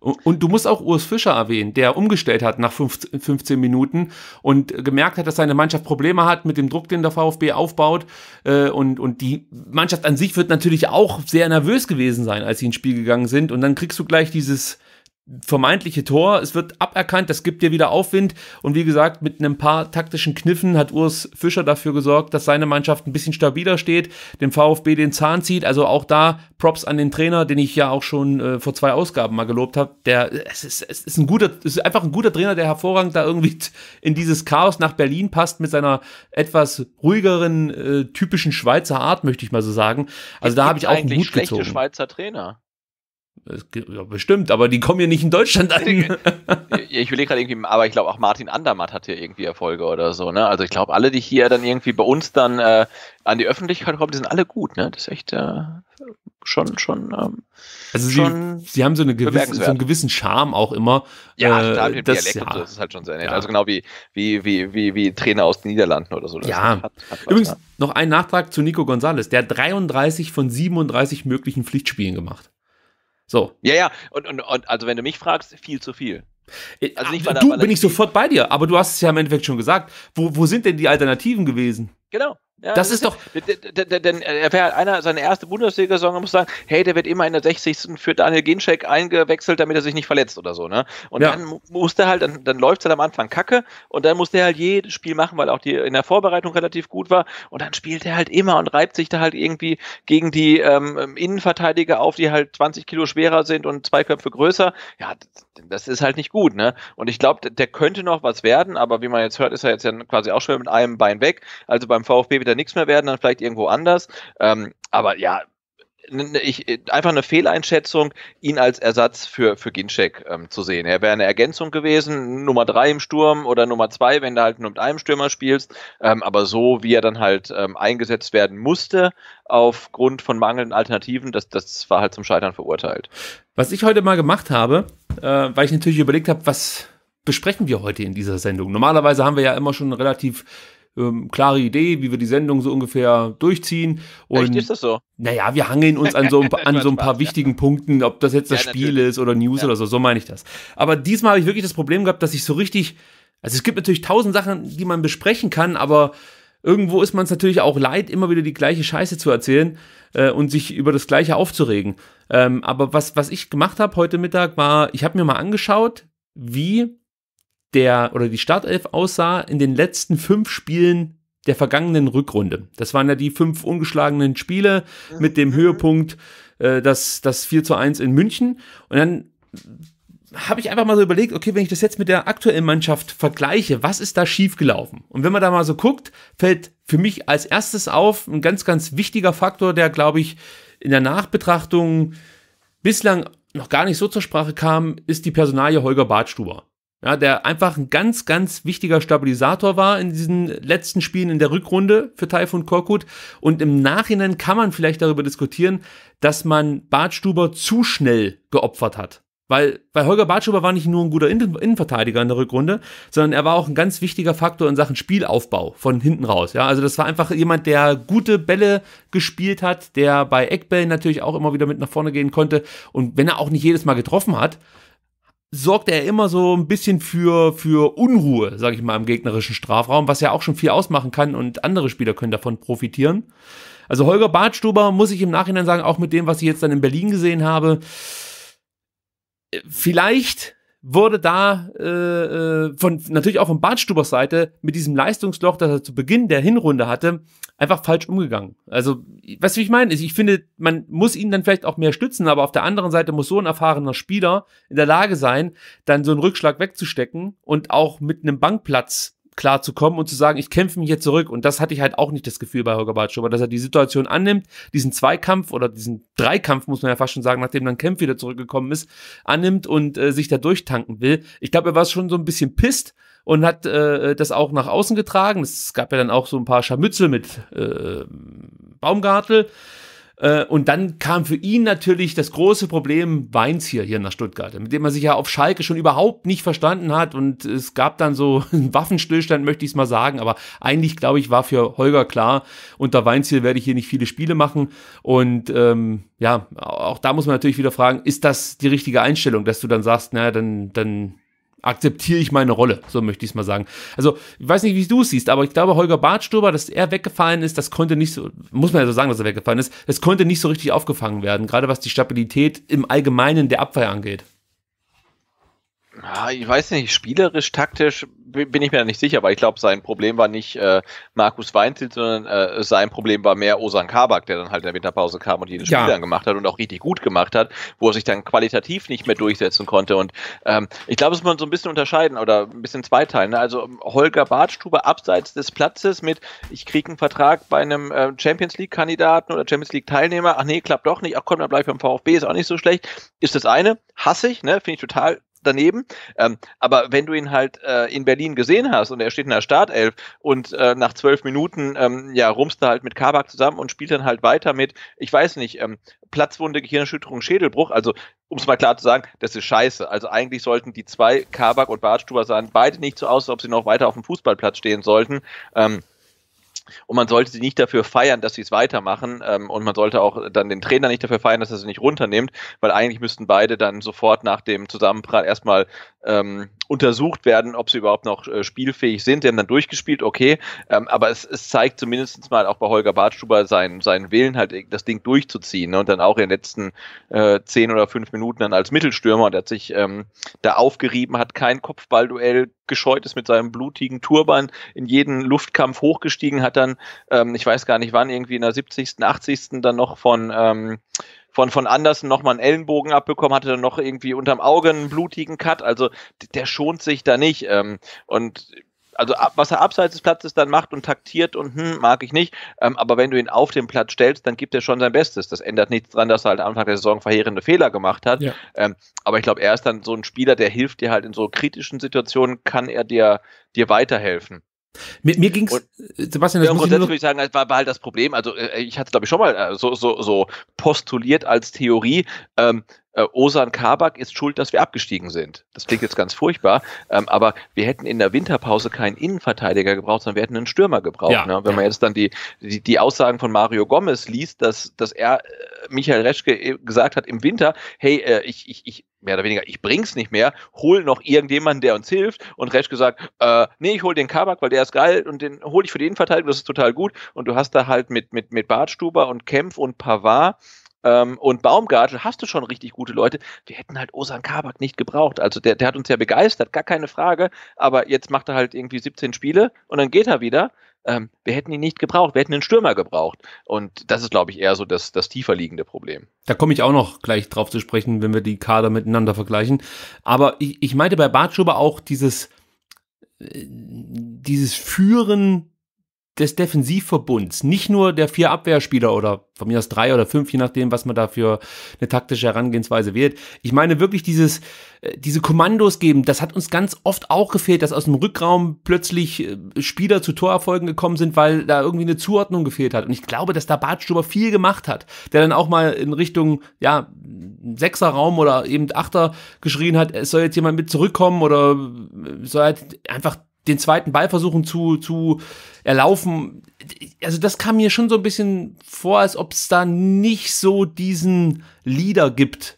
und du musst auch Urs Fischer erwähnen, der umgestellt hat nach 15 Minuten und gemerkt hat, dass seine Mannschaft Probleme hat mit dem Druck, den der VfB aufbaut. Äh, und, und die Mannschaft an sich wird natürlich auch sehr nervös gewesen sein, als sie ins Spiel gegangen sind. Und dann kriegst du gleich dieses vermeintliche Tor. Es wird aberkannt, das gibt dir wieder Aufwind. Und wie gesagt, mit einem paar taktischen Kniffen hat Urs Fischer dafür gesorgt, dass seine Mannschaft ein bisschen stabiler steht, dem VfB den Zahn zieht. Also auch da Props an den Trainer, den ich ja auch schon äh, vor zwei Ausgaben mal gelobt habe. Der es ist, es ist ein guter, es ist einfach ein guter Trainer, der hervorragend da irgendwie in dieses Chaos nach Berlin passt mit seiner etwas ruhigeren äh, typischen Schweizer Art, möchte ich mal so sagen. Also es da habe ich auch einen Hut schlechte gezogen. Schweizer Trainer. Ja, bestimmt, aber die kommen ja nicht in Deutschland an. (laughs) Ich überlege gerade irgendwie, aber ich glaube auch Martin Andermatt hat hier irgendwie Erfolge oder so. Ne? Also ich glaube, alle, die hier dann irgendwie bei uns dann äh, an die Öffentlichkeit kommen, die sind alle gut. Ne? Das ist echt äh, schon, schon. Ähm, also sie, schon sie haben so, eine gewisse, so einen gewissen Charme auch immer. Ja, äh, klar, mit das, Dialekt ja. so, das ist halt schon sehr nett. Ja. Also genau wie, wie, wie, wie, wie Trainer aus den Niederlanden oder so. ja. Hat, hat Übrigens, noch ein Nachtrag zu Nico Gonzalez. Der hat 33 von 37 möglichen Pflichtspielen gemacht. So. Ja, ja. Und, und, und also wenn du mich fragst, viel zu viel. Äh, also nicht mal du bin ich sofort bei dir, aber du hast es ja im Endeffekt schon gesagt. Wo, wo sind denn die Alternativen gewesen? Genau. Ja, das, ist doch. Denn er wäre halt einer, seiner ersten Bundesliga-Saison, man muss sagen, hey, der wird immer in der 60. für Daniel Ginczek eingewechselt, damit er sich nicht verletzt oder so, ne? Und ja. dann muss der halt, dann, dann läuft es halt am Anfang kacke und dann muss der halt jedes Spiel machen, weil auch die in der Vorbereitung relativ gut war und dann spielt er halt immer und reibt sich da halt irgendwie gegen die ähm, Innenverteidiger auf, die halt 20 Kilo schwerer sind und zwei Köpfe größer. Ja, das ist halt nicht gut, ne? Und ich glaube, der könnte noch was werden, aber wie man jetzt hört, ist er jetzt ja quasi auch schon mit einem Bein weg. Also beim VfB wird später nichts mehr werden, dann vielleicht irgendwo anders. Ähm, aber ja, ich, einfach eine Fehleinschätzung, ihn als Ersatz für, für Ginczek ähm, zu sehen. Er wäre eine Ergänzung gewesen, Nummer drei im Sturm oder Nummer zwei, wenn du halt nur mit einem Stürmer spielst. Ähm, aber so, wie er dann halt ähm, eingesetzt werden musste, aufgrund von mangelnden Alternativen, das, das war halt zum Scheitern verurteilt. Was ich heute mal gemacht habe, äh, weil ich natürlich überlegt habe, was besprechen wir heute in dieser Sendung? Normalerweise haben wir ja immer schon relativ ähm, klare Idee, wie wir die Sendung so ungefähr durchziehen. Und, Echt, ist das so? Naja, wir hangeln uns an so ein, (laughs) an so ein paar wichtigen Punkten, ob das jetzt das ja, Spiel ist oder News ja. oder so, so meine ich das. Aber diesmal habe ich wirklich das Problem gehabt, dass ich so richtig, also es gibt natürlich tausend Sachen, die man besprechen kann, aber irgendwo ist man es natürlich auch leid, immer wieder die gleiche Scheiße zu erzählen äh, und sich über das Gleiche aufzuregen. Ähm, aber was, was ich gemacht habe heute Mittag war, ich habe mir mal angeschaut, wie der oder die Startelf aussah in den letzten fünf Spielen der vergangenen Rückrunde. Das waren ja die fünf ungeschlagenen Spiele mit dem mhm. Höhepunkt äh, das, das 4 zu 1 in München. Und dann habe ich einfach mal so überlegt, okay, wenn ich das jetzt mit der aktuellen Mannschaft vergleiche, was ist da schiefgelaufen? Und wenn man da mal so guckt, fällt für mich als erstes auf ein ganz, ganz wichtiger Faktor, der, glaube ich, in der Nachbetrachtung bislang noch gar nicht so zur Sprache kam, ist die Personalie Holger Bartstuber ja, der einfach ein ganz, ganz wichtiger Stabilisator war in diesen letzten Spielen in der Rückrunde für Taifun Korkut. Und im Nachhinein kann man vielleicht darüber diskutieren, dass man Bartstuber zu schnell geopfert hat. Weil, weil Holger Bartstuber war nicht nur ein guter Innenverteidiger in der Rückrunde, sondern er war auch ein ganz wichtiger Faktor in Sachen Spielaufbau von hinten raus. Ja, also das war einfach jemand, der gute Bälle gespielt hat, der bei Eckbällen natürlich auch immer wieder mit nach vorne gehen konnte. Und wenn er auch nicht jedes Mal getroffen hat, sorgt er immer so ein bisschen für, für Unruhe, sage ich mal, im gegnerischen Strafraum, was ja auch schon viel ausmachen kann und andere Spieler können davon profitieren. Also Holger Badstuber, muss ich im Nachhinein sagen, auch mit dem, was ich jetzt dann in Berlin gesehen habe, äh, vielleicht wurde da äh, äh, von natürlich auch von Badstubers Seite mit diesem Leistungsloch, das er zu Beginn der Hinrunde hatte, einfach falsch umgegangen. Also, weißt du, wie ich meine? Ich finde, man muss ihn dann vielleicht auch mehr stützen, aber auf der anderen Seite muss so ein erfahrener Spieler in der Lage sein, dann so einen Rückschlag wegzustecken und auch mit einem Bankplatz klar zu kommen und zu sagen, ich kämpfe mich jetzt zurück. Und das hatte ich halt auch nicht das Gefühl bei Holger Bartschuber, dass er die Situation annimmt, diesen Zweikampf oder diesen Dreikampf, muss man ja fast schon sagen, nachdem dann Kempf wieder zurückgekommen ist, annimmt und äh, sich da durchtanken will. Ich glaube, er war schon so ein bisschen pisst und hat äh, das auch nach außen getragen. Es gab ja dann auch so ein paar Scharmützel mit äh, Baumgartel. Äh, und dann kam für ihn natürlich das große Problem Weins hier, hier nach Stuttgart, mit dem man sich ja auf Schalke schon überhaupt nicht verstanden hat. Und es gab dann so (laughs) einen Waffenstillstand, möchte ich es mal sagen. Aber eigentlich, glaube ich, war für Holger klar, unter Weins hier werde ich hier nicht viele Spiele machen. Und ähm, ja, auch da muss man natürlich wieder fragen, ist das die richtige Einstellung, dass du dann sagst, naja, dann, dann akzeptiere ich meine Rolle, so möchte ich es mal sagen. Also, ich weiß nicht, wie du es siehst, aber ich glaube, Holger Bartstürber, dass er weggefallen ist, das konnte nicht so, muss man ja so sagen, dass er weggefallen ist, es konnte nicht so richtig aufgefangen werden, gerade was die Stabilität im Allgemeinen der Abwehr angeht. Ja, ah, ich weiß nicht, spielerisch, taktisch bin ich mir nicht sicher, weil ich glaube, sein Problem war nicht äh, Markus Weinzelt, sondern äh, sein Problem war mehr Osan Kabak, der dann halt in der Winterpause kam und jedes Spiel ja. dann gemacht hat und auch richtig gut gemacht hat, wo er sich dann qualitativ nicht mehr durchsetzen konnte. Und ähm, ich glaube, es muss man so ein bisschen unterscheiden oder ein bisschen zweiteilen. Ne? Also ähm, Holger Bartstube abseits des Platzes mit, ich kriege einen Vertrag bei einem äh, Champions League-Kandidaten oder Champions League-Teilnehmer, ach nee, klappt doch nicht, ach komm, dann bleib ich beim VfB, ist auch nicht so schlecht, ist das eine, hasse ich, ne? finde ich total daneben. Ähm, aber wenn du ihn halt äh, in Berlin gesehen hast und er steht in der Startelf und äh, nach zwölf Minuten ähm, ja, rumst du halt mit Kabak zusammen und spielt dann halt weiter mit, ich weiß nicht, ähm, Platzwunde, Gehirnerschütterung, Schädelbruch. Also, um es mal klar zu sagen, das ist scheiße. Also eigentlich sollten die zwei, Kabak und Bartstuber, sahen beide nicht so aus, als ob sie noch weiter auf dem Fußballplatz stehen sollten. Ähm, und man sollte sie nicht dafür feiern, dass sie es weitermachen. Ähm, und man sollte auch dann den Trainer nicht dafür feiern, dass er sie nicht runternimmt, weil eigentlich müssten beide dann sofort nach dem Zusammenprall erstmal ähm, untersucht werden, ob sie überhaupt noch äh, spielfähig sind. Sie haben dann durchgespielt, okay. Ähm, aber es, es, zeigt zumindest mal auch bei Holger Bartstuber seinen, seinen Willen, halt das Ding durchzuziehen. Ne? Und dann auch in den letzten äh, zehn oder fünf Minuten dann als Mittelstürmer. Und er hat sich ähm, da aufgerieben, hat kein Kopfballduell gescheut ist mit seinem blutigen Turban, in jeden Luftkampf hochgestiegen, hat dann, ähm, ich weiß gar nicht wann, irgendwie in der 70., 80. dann noch von ähm, von, von Andersen nochmal einen Ellenbogen abbekommen, hatte dann noch irgendwie unterm Auge einen blutigen Cut. Also der schont sich da nicht. Ähm, und also ab, was er abseits des Platzes dann macht und taktiert und hm, mag ich nicht. Ähm, aber wenn du ihn auf den Platz stellst, dann gibt er schon sein Bestes. Das ändert nichts daran, dass er halt Anfang der Saison verheerende Fehler gemacht hat. Ja. Ähm, aber ich glaube, er ist dann so ein Spieler, der hilft dir halt in so kritischen Situationen, kann er dir, dir weiterhelfen. Mir, mir ging es, Sebastian, das ja, muss grundsätzlich ich würde ich sagen, war, war halt das Problem. Also äh, ich hatte glaube ich schon mal äh, so, so, so postuliert als Theorie. Ähm, äh, Osan Kabak ist schuld, dass wir abgestiegen sind. Das klingt jetzt ganz furchtbar, ähm, aber wir hätten in der Winterpause keinen Innenverteidiger gebraucht, sondern wir hätten einen Stürmer gebraucht. Ja, ne? Wenn man jetzt dann die, die, die, Aussagen von Mario Gomez liest, dass, dass er äh, Michael Reschke äh, gesagt hat im Winter, hey, äh, ich, ich, ich, mehr oder weniger, ich bring's nicht mehr, hol noch irgendjemanden, der uns hilft. Und Reschke sagt, äh, nee, ich hol den Kabak, weil der ist geil und den hol ich für die Innenverteidigung, das ist total gut. Und du hast da halt mit, mit, mit Bartstuber und Kempf und Pavard ähm, und Baumgartel hast du schon richtig gute Leute. Wir hätten halt Osan Kabak nicht gebraucht. Also der, der hat uns ja begeistert, gar keine Frage. Aber jetzt macht er halt irgendwie 17 Spiele und dann geht er wieder. Ähm, wir hätten ihn nicht gebraucht, wir hätten einen Stürmer gebraucht. Und das ist, glaube ich, eher so das, das tiefer liegende Problem. Da komme ich auch noch gleich drauf zu sprechen, wenn wir die Kader miteinander vergleichen. Aber ich, ich meinte bei Bartschuber auch dieses, äh, dieses Führen des Defensivverbunds, nicht nur der vier Abwehrspieler oder von mir aus drei oder fünf, je nachdem, was man da für eine taktische Herangehensweise wählt. Ich meine wirklich dieses, äh, diese Kommandos geben, das hat uns ganz oft auch gefehlt, dass aus dem Rückraum plötzlich äh, Spieler zu Torerfolgen gekommen sind, weil da irgendwie eine Zuordnung gefehlt hat. Und ich glaube, dass da Bartstuber viel gemacht hat, der dann auch mal in Richtung, ja, Sechserraum oder eben Achter geschrien hat, es soll jetzt jemand mit zurückkommen oder äh, soll halt einfach den zweiten Ball versuchen zu, zu erlaufen. Also das kam mir schon so ein bisschen vor, als ob es da nicht so diesen Leader gibt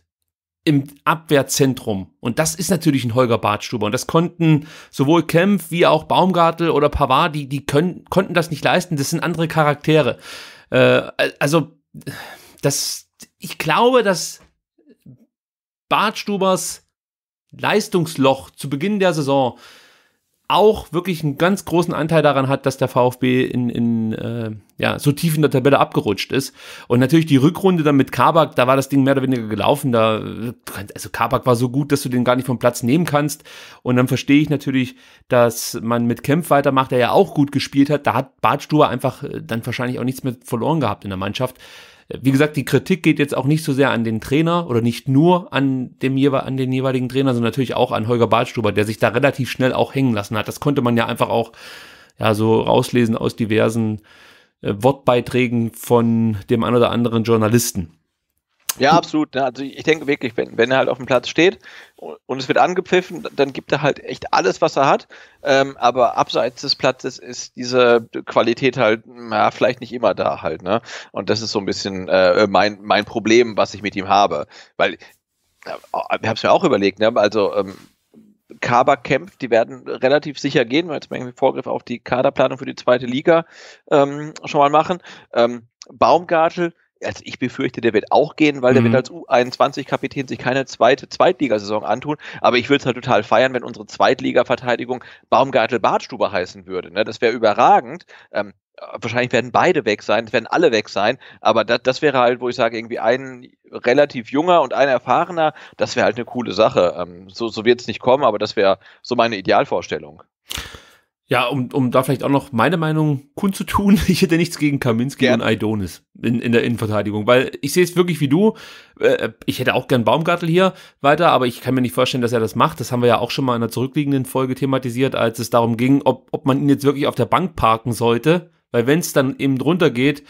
im Abwehrzentrum. Und das ist natürlich ein Holger Bartstuber. Und das konnten sowohl Kempf wie auch Baumgartel oder Pavard, die, die können, konnten das nicht leisten. Das sind andere Charaktere. Äh, also, das, ich glaube, dass Bartstubers Leistungsloch zu Beginn der Saison auch wirklich einen ganz großen Anteil daran hat, dass der VfB in, in äh, ja, so tief in der Tabelle abgerutscht ist. Und natürlich die Rückrunde dann mit Kabak, da war das Ding mehr oder weniger gelaufen. Da, also Kabak war so gut, dass du den gar nicht vom Platz nehmen kannst. Und dann verstehe ich natürlich, dass man mit Kempf weitermacht, der ja auch gut gespielt hat. Da hat Bartstuber einfach äh, dann wahrscheinlich auch nichts mehr verloren gehabt in der Mannschaft wie gesagt, die Kritik geht jetzt auch nicht so sehr an den Trainer oder nicht nur an, dem, an den jeweiligen Trainer, sondern natürlich auch an Holger Badstuber, der sich da relativ schnell auch hängen lassen hat. Das konnte man ja einfach auch ja, so rauslesen aus diversen äh, Wortbeiträgen von dem ein oder anderen Journalisten. Ja, absolut. Ne? Also ich denke wirklich, wenn, wenn er halt auf dem Platz steht und es wird angepfiffen, dann gibt er halt echt alles, was er hat. Ähm, aber abseits des Platzes ist diese Qualität halt ja, vielleicht nicht immer da halt. Ne? Und das ist so ein bisschen äh, mein, mein Problem, was ich mit ihm habe. Weil, äh, ich habe es mir auch überlegt, ne? also ähm, Kaba kämpft, die werden relativ sicher gehen, weil jetzt mal irgendwie Vorgriff auf die Kaderplanung für die zweite Liga ähm, schon mal machen. Ähm, Baumgartel also ich befürchte, der wird auch gehen, weil der wird mhm. als U21-Kapitän sich keine zweite Zweitligasaison antun. Aber ich würde es halt total feiern, wenn unsere Zweitliga-Verteidigung Baumgartel-Bartstube heißen würde. Ne? Das wäre überragend. Ähm, wahrscheinlich werden beide weg sein, es werden alle weg sein, aber das, das wäre halt, wo ich sage, irgendwie ein relativ junger und ein erfahrener, das wäre halt eine coole Sache. Ähm, so so wird es nicht kommen, aber das wäre so meine Idealvorstellung. Ja, um, um da vielleicht auch noch meine Meinung kundzutun, (laughs) ich hätte nichts gegen Kaminski gern. und Aidonis in, in der Innenverteidigung, weil ich sehe es wirklich wie du. Äh, ich hätte auch gern Baumgartel hier weiter, aber ich kann mir nicht vorstellen, dass er das macht. Das haben wir ja auch schon mal in einer zurückliegenden Folge thematisiert, als es darum ging, ob, ob man ihn jetzt wirklich auf der Bank parken sollte, weil wenn es dann eben drunter geht,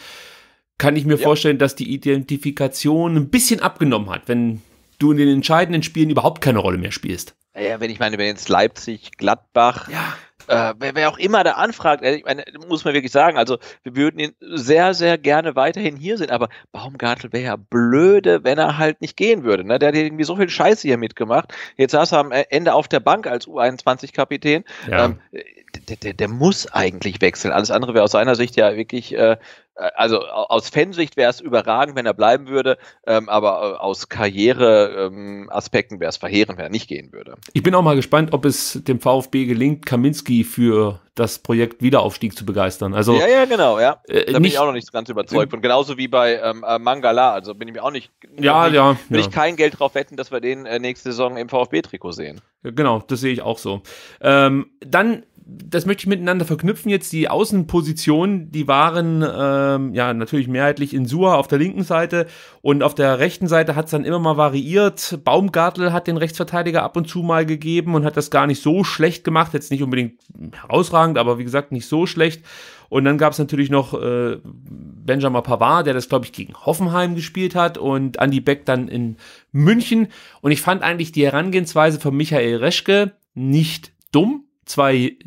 kann ich mir ja. vorstellen, dass die Identifikation ein bisschen abgenommen hat, wenn du in den entscheidenden Spielen überhaupt keine Rolle mehr spielst. Ja, wenn ich meine, wenn jetzt Leipzig, Gladbach, ja äh, wer, wer, auch immer da anfragt, äh, ich meine, muss man wirklich sagen, also wir würden ihn sehr, sehr gerne weiterhin hier sehen, aber Baumgartel wäre ja blöde, wenn er halt nicht gehen würde. Ne? Der hat irgendwie so viel Scheiße hier mitgemacht. Jetzt saß er am äh, Ende auf der Bank als U21-Kapitän. Ja. Ähm, äh, der, der, der, muss eigentlich wechseln. Alles andere wäre aus seiner Sicht ja wirklich äh, äh, also aus Fansicht wäre es überragend, wenn er bleiben würde, ähm, aber äh, aus Karriereaspekten ähm, wäre es verheerend, wenn er nicht gehen würde. Ich bin auch mal gespannt, ob es dem VfB gelingt, Kaminski für das Projekt Wiederaufstieg zu begeistern. Also, ja, ja, genau, ja. Äh, da äh, bin ich auch noch nicht ganz überzeugt. Und genauso wie bei ähm, Mangala, also bin ich mir auch nicht. Ja, nicht, ja. Will ja. ich kein Geld drauf wetten, dass wir den äh, nächste Saison im VfB-Trikot sehen. Ja, genau, das sehe ich auch so. Ähm, dann das möchte ich miteinander verknüpfen jetzt. Die Außenpositionen, die waren ähm, ja natürlich mehrheitlich in Sua auf der linken Seite und auf der rechten Seite hat es dann immer mal variiert. Baumgartel hat den Rechtsverteidiger ab und zu mal gegeben und hat das gar nicht so schlecht gemacht. Jetzt nicht unbedingt herausragend, aber wie gesagt, nicht so schlecht. Und dann gab es natürlich noch äh, Benjamin Pavard, der das, glaube ich, gegen Hoffenheim gespielt hat und Andy Beck dann in München. Und ich fand eigentlich die Herangehensweise von Michael Reschke nicht dumm. Zwei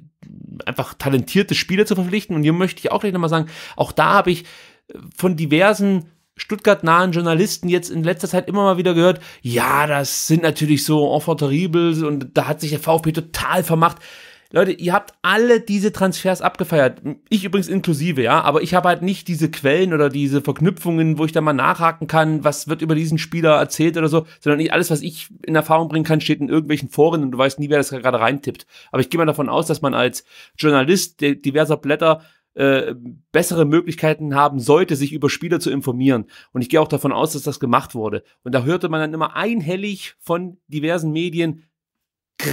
einfach talentierte Spieler zu verpflichten. Und hier möchte ich auch gleich nochmal sagen, auch da habe ich äh, von diversen Stuttgart-nahen Journalisten jetzt in letzter Zeit immer mal wieder gehört, ja, das sind natürlich so enfant terribles und da hat sich der VfB total vermacht. Leute, ihr habt alle diese Transfers abgefeiert. Ich übrigens inklusive, ja. Aber ich habe halt nicht diese Quellen oder diese Verknüpfungen, wo ich da mal nachhaken kann, was wird über diesen Spieler erzählt oder so, sondern nicht alles, was ich in Erfahrung bringen kann, steht in irgendwelchen Foren und du weißt nie, wer das gerade reintippt. Aber ich gehe mal davon aus, dass man als Journalist diverser Blätter äh, bessere Möglichkeiten haben sollte, sich über Spieler zu informieren. Und ich gehe auch davon aus, dass das gemacht wurde. Und da hörte man dann immer einhellig von diversen Medien,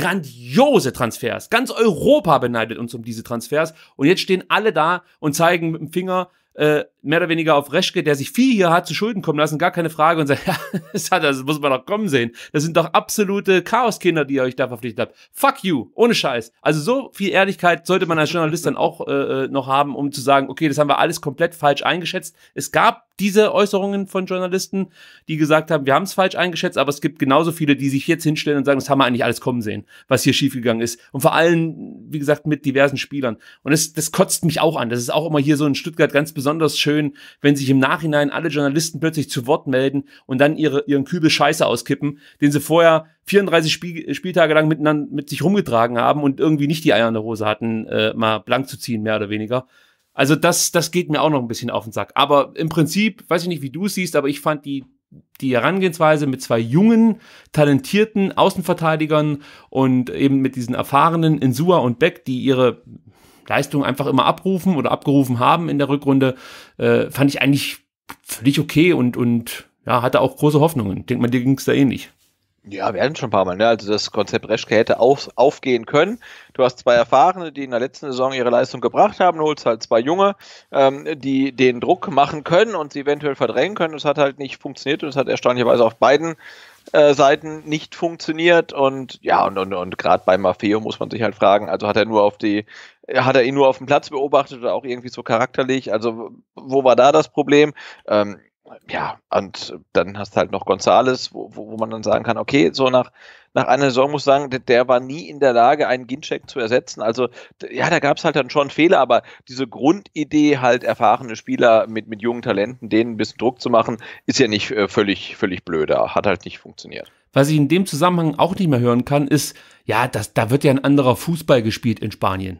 grandiose Transfers. Ganz Europa beneidet uns um diese Transfers. Und jetzt stehen alle da und zeigen mit dem Finger, äh, mehr oder weniger auf Reschke, der sich viel hier hat zu Schulden kommen lassen, gar keine Frage und sagt, (laughs) ja, das, hat, das muss man doch kommen sehen. Das sind doch absolute Chaoskinder, die ihr euch da verpflichtet habt. Fuck you, ohne Scheiß. Also so viel Ehrlichkeit sollte man als Journalist dann auch äh, äh, noch haben, um zu sagen, okay, das haben wir alles komplett falsch eingeschätzt. Es gab diese Äußerungen von Journalisten, die gesagt haben, wir haben es falsch eingeschätzt, aber es gibt genauso viele, die sich jetzt hinstellen und sagen, das haben wir eigentlich alles kommen sehen, was hier schiefgegangen ist. Und vor allem, wie gesagt, mit diversen Spielern. Und das, das kotzt mich auch an. Das ist auch immer hier so in Stuttgart ganz besonders schön schön, wenn sich im Nachhinein alle Journalisten plötzlich zu Wort melden und dann ihre, ihren Kübel Scheiße auskippen, den sie vorher 34 Spiel, äh, Spieltage lang miteinander mit sich rumgetragen haben und irgendwie nicht die Eier in der Hose hatten, äh, mal blank zu ziehen, mehr oder weniger. Also das, das geht mir auch noch ein bisschen auf den Sack. Aber im Prinzip, weiß ich nicht, wie du es siehst, aber ich fand die, die Herangehensweise mit zwei jungen, talentierten Außenverteidigern und eben mit diesen erfahrenen Insua und Beck, die ihre Leistung einfach immer abrufen oder abgerufen haben in der Rückrunde, äh, fand ich eigentlich völlig okay und, und ja, hatte auch große Hoffnungen. Denkt man, dir ging es da ähnlich. Ja, wir hatten schon ein paar Mal, ne? Also das Konzept Reschke hätte auf, aufgehen können. Du hast zwei Erfahrene, die in der letzten Saison ihre Leistung gebracht haben, du holst halt zwei Junge, ähm, die den Druck machen können und sie eventuell verdrängen können. Das hat halt nicht funktioniert und es hat erstaunlicherweise auf beiden äh, Seiten nicht funktioniert und ja, und, und, und gerade bei Maffeo muss man sich halt fragen, also hat er nur auf die, hat er ihn nur auf dem Platz beobachtet oder auch irgendwie so charakterlich, also wo war da das Problem? Ähm, ja, und dann hast du halt noch Gonzales, wo, wo, wo man dann sagen kann, okay, so nach nach einer Saison muss sagen, der, war nie in der Lage, einen Gincheck zu ersetzen. Also ja, da gab es halt dann schon Fehler, aber diese Grundidee, halt erfahrene Spieler mit, mit jungen Talenten, denen ein bisschen Druck zu machen, ist ja nicht äh, völlig, völlig blöder. Hat halt nicht funktioniert. Was ich in dem Zusammenhang auch nicht mehr hören kann, ist, ja, das, da wird ja ein anderer Fußball gespielt in Spanien.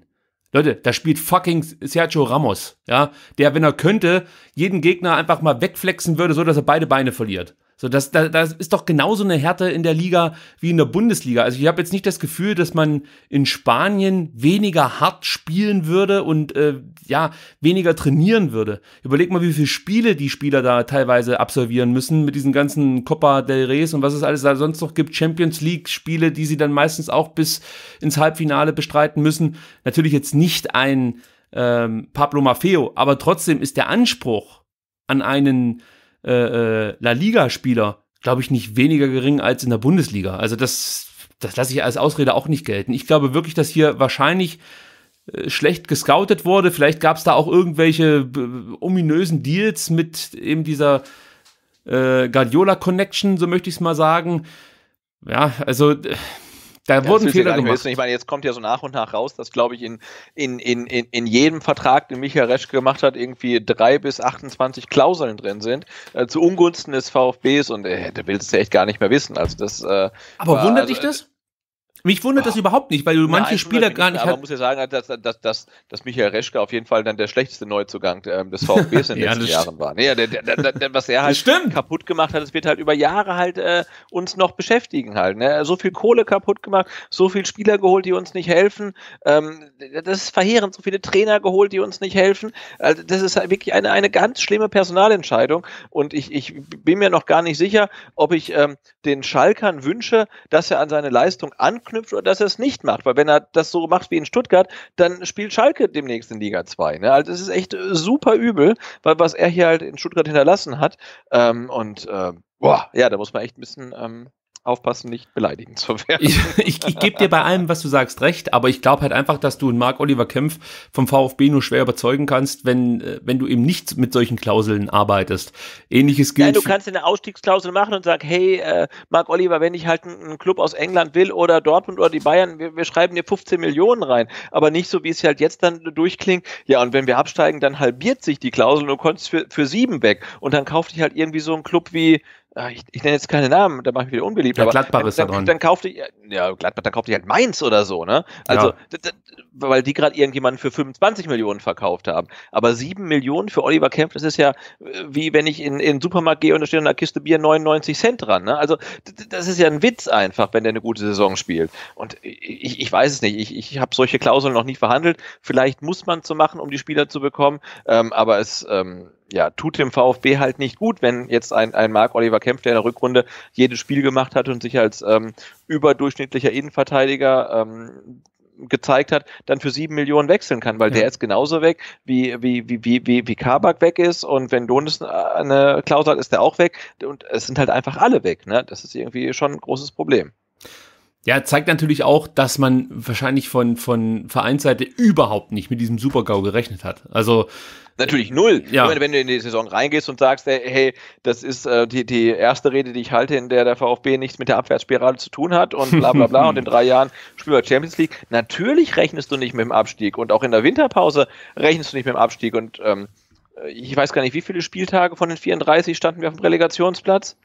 Leute, da spielt fucking Sergio Ramos, ja, der, wenn er könnte, jeden Gegner einfach mal wegflexen würde, so dass er beide Beine verliert. So, das, das, das ist doch genauso eine Härte in der Liga wie in der Bundesliga. Also ich habe jetzt nicht das Gefühl, dass man in Spanien weniger hart spielen würde und äh, ja, weniger trainieren würde. Überleg mal, wie viele Spiele die Spieler da teilweise absolvieren müssen mit diesen ganzen Copa del Reyes und was es alles da sonst noch gibt. Champions League-Spiele, die sie dann meistens auch bis ins Halbfinale bestreiten müssen. Natürlich jetzt nicht ein ähm, Pablo Maffeo, aber trotzdem ist der Anspruch an einen äh, äh, La Liga-Spieler, glaube ich, nicht weniger gering als in der Bundesliga. Also das, das lasse ich als Ausrede auch nicht gelten. Ich glaube wirklich, dass hier wahrscheinlich äh, schlecht gescoutet wurde. Vielleicht gab es da auch irgendwelche äh, ominösen Deals mit eben dieser äh, Guardiola-Connection, so möchte ich es mal sagen. Ja, also da ja, wurden Fehler gemacht. Wissen. Ich meine, jetzt kommt ja so nach und nach raus, dass, glaube ich, in, in, in, in jedem Vertrag, den Michael Resch gemacht hat, irgendwie drei bis 28 Klauseln drin sind, äh, zu Ungunsten des VfBs und äh, will es ja echt gar nicht mehr wissen. Also das, äh, Aber war, wundert also, dich das? Mich wundert ja. das ah. überhaupt nicht, weil du ja, manche Spieler gar nicht. Aber man muss ja sagen, dass, dass, dass, dass Michael Reschke auf jeden Fall dann der schlechteste Neuzugang ähm, des VfBs in (laughs) den letzten Jahren war. Nee, der, der, der, was er halt kaputt gemacht hat, das wird halt über Jahre halt äh, uns noch beschäftigen halt. Ne? So viel Kohle kaputt gemacht, so viel Spieler geholt, die uns nicht helfen. Ähm, das ist verheerend, so viele Trainer geholt, die uns nicht helfen. Also das ist halt wirklich eine, eine ganz schlimme Personalentscheidung. Und ich, ich bin mir noch gar nicht sicher, ob ich ähm, den Schalkern wünsche, dass er an seine Leistung anknüpft anknüpft oder dass er es nicht macht. Weil wenn er das so macht wie in Stuttgart, dann spielt Schalke demnächst in Liga 2. Ne? Also es ist echt äh, super übel, weil was er hier halt in Stuttgart hinterlassen hat. Ähm, und äh, boah, ja, da muss man echt ein bisschen ähm, aufpassen, nicht beleidigend zu (laughs) werden. Ich, ich, ich gebe dir bei allem, was du sagst, recht, aber ich glaube halt einfach, dass du einen Marc-Oliver Kempf vom VfB nur schwer überzeugen kannst, wenn, äh, wenn du eben nicht mit solchen Klauseln arbeitest. Ähnliches gilt. Nein, du kannst eine Ausstiegsklausel machen und sagen, hey, äh, Marc-Oliver, wenn ich halt einen Club aus England will oder Dortmund oder die Bayern, wir, wir schreiben dir 15 Millionen rein, aber nicht so, wie es halt jetzt dann durchklingt. Ja, und wenn wir absteigen, dann halbiert sich die Klausel und du kommst für, für sieben weg und dann kauft dich halt irgendwie so ein Club wie Ah, ich, ich, nenne jetzt keine Namen, da mache ich wieder unbeliebt. Ja, Gladbach aber, ist dann, da dran. Dann kaufte ich, ja, Gladbach, dann kaufte ich halt Mainz oder so, ne? Also, ja. d, d, weil die gerade irgendjemanden für 25 Millionen verkauft haben. Aber 7 Millionen für Oliver Kempf, das ist ja äh, wie wenn ich in, in den Supermarkt gehe und da steht an der Kiste Bier 99 Cent dran, ne? Also, d, das ist ja ein Witz einfach, wenn der eine gute Saison spielt. Und ich, ich weiß es nicht, ich, ich habe solche Klauseln noch nie verhandelt. Vielleicht muss man es so machen, um die Spieler zu bekommen, ähm, aber es, ähm, ja, tut dem VfB halt nicht gut, wenn jetzt ein, ein Marc-Oliver Kempf, der in der Rückrunde jedes Spiel gemacht hat und sich als ähm, überdurchschnittlicher Innenverteidiger ähm, gezeigt hat, dann für sieben Millionen wechseln kann, weil ja. der ist genauso weg, wie, wie, wie, wie, wie, wie Kabak weg ist und wenn Donis eine Klausel hat, ist der auch weg und es sind halt einfach alle weg. Ne? Das ist irgendwie schon ein großes Problem. Ja, zeigt natürlich auch, dass man wahrscheinlich von, von Vereinsseite überhaupt nicht mit diesem Super-GAU gerechnet hat. Also, Natürlich null. Ja. Meine, wenn du in die Saison reingehst und sagst, hey, das ist äh, die, die erste Rede, die ich halte, in der der VfB nichts mit der Abwärtsspirale zu tun hat und bla bla bla und in (laughs) drei Jahren spielen wir Champions League. Natürlich rechnest du nicht mit dem Abstieg und auch in der Winterpause rechnest du nicht mit dem Abstieg und ähm, ich weiß gar nicht, wie viele Spieltage von den 34 standen wir auf dem Relegationsplatz.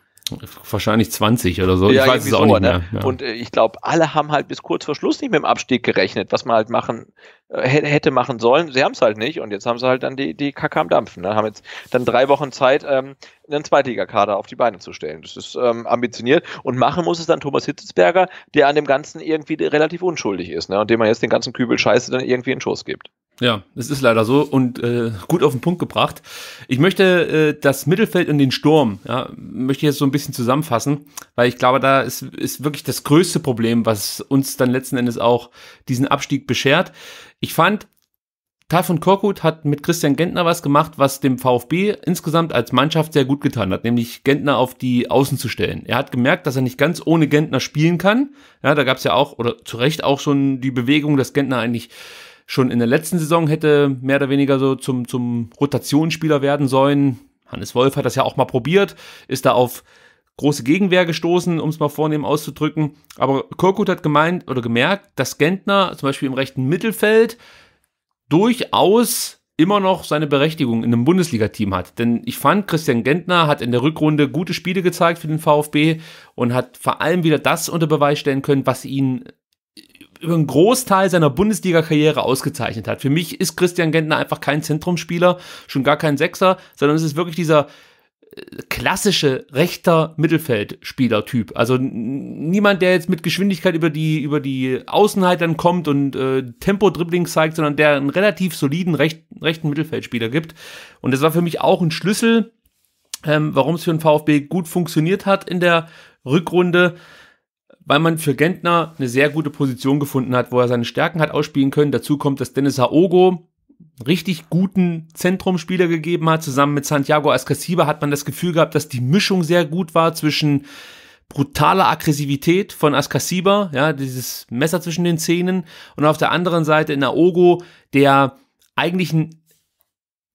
Wahrscheinlich 20 oder so. Ja, ich weiß es auch so, nicht ne? mehr. Ne? Ja. Und äh, ich glaube, alle haben halt bis kurz vor Schluss nicht mit dem Abstieg gerechnet, was man halt machen äh, hätte machen sollen. Sie haben es halt nicht und jetzt haben sie halt dann die, die Kacke am Dampfen. Dann ne? Haben jetzt dann drei Wochen Zeit, ähm, einen Zweitligakader auf die Beine zu stellen. Das ist ähm, ambitioniert und machen muss es dann Thomas Hitzelsberger, der an dem Ganzen irgendwie relativ unschuldig ist ne? und dem man jetzt den ganzen Kübel Scheiße dann irgendwie in Schoß gibt. Ja, es ist leider so und äh, gut auf den Punkt gebracht. Ich möchte äh, das Mittelfeld und den Sturm, ja, möchte ich jetzt so ein bisschen zusammenfassen, weil ich glaube, da ist, ist wirklich das größte Problem, was uns dann letzten Endes auch diesen Abstieg beschert. Ich fand, Tal von Korkut hat mit Christian Gentner was gemacht, was dem VfB insgesamt als Mannschaft sehr gut getan hat, nämlich Gentner auf die Außen zu stellen. Er hat gemerkt, dass er nicht ganz ohne Gentner spielen kann. Ja, da gab es ja auch, oder zu Recht auch schon die Bewegung, dass Gentner eigentlich schon in der letzten Saison hätte mehr oder weniger so zum, zum Rotationsspieler werden sollen. Hannes Wolf hat das ja auch mal probiert, ist da auf große Gegenwehr gestoßen, um es mal vornehm auszudrücken. Aber Korkut hat gemeint oder gemerkt, dass Gentner zum Beispiel im rechten Mittelfeld durchaus immer noch seine Berechtigung in einem Bundesliga-Team hat. Denn ich fand, Christian Gentner hat in der Rückrunde gute Spiele gezeigt für den VfB und hat vor allem wieder das unter Beweis stellen können, was ihn über einen Großteil seiner Bundesliga-Karriere ausgezeichnet hat. Für mich ist Christian Gentner einfach kein Zentrumspieler, schon gar kein Sechser, sondern es ist wirklich dieser äh, klassische rechter Mittelfeldspielertyp. Also niemand, der jetzt mit Geschwindigkeit über die, über die Außenheit halt dann kommt und äh, Tempo-Dribbling zeigt, sondern der einen relativ soliden recht, rechten Mittelfeldspieler gibt. Und das war für mich auch ein Schlüssel, ähm, warum es für den VfB gut funktioniert hat in der Rückrunde weil man für Gentner eine sehr gute Position gefunden hat, wo er seine Stärken hat ausspielen können. Dazu kommt, dass Dennis Aogo richtig guten Zentrumspieler gegeben hat. Zusammen mit Santiago Ascasiba hat man das Gefühl gehabt, dass die Mischung sehr gut war zwischen brutaler Aggressivität von Ascasiba, ja, dieses Messer zwischen den Zähnen und auf der anderen Seite in Aogo, der eigentlich ein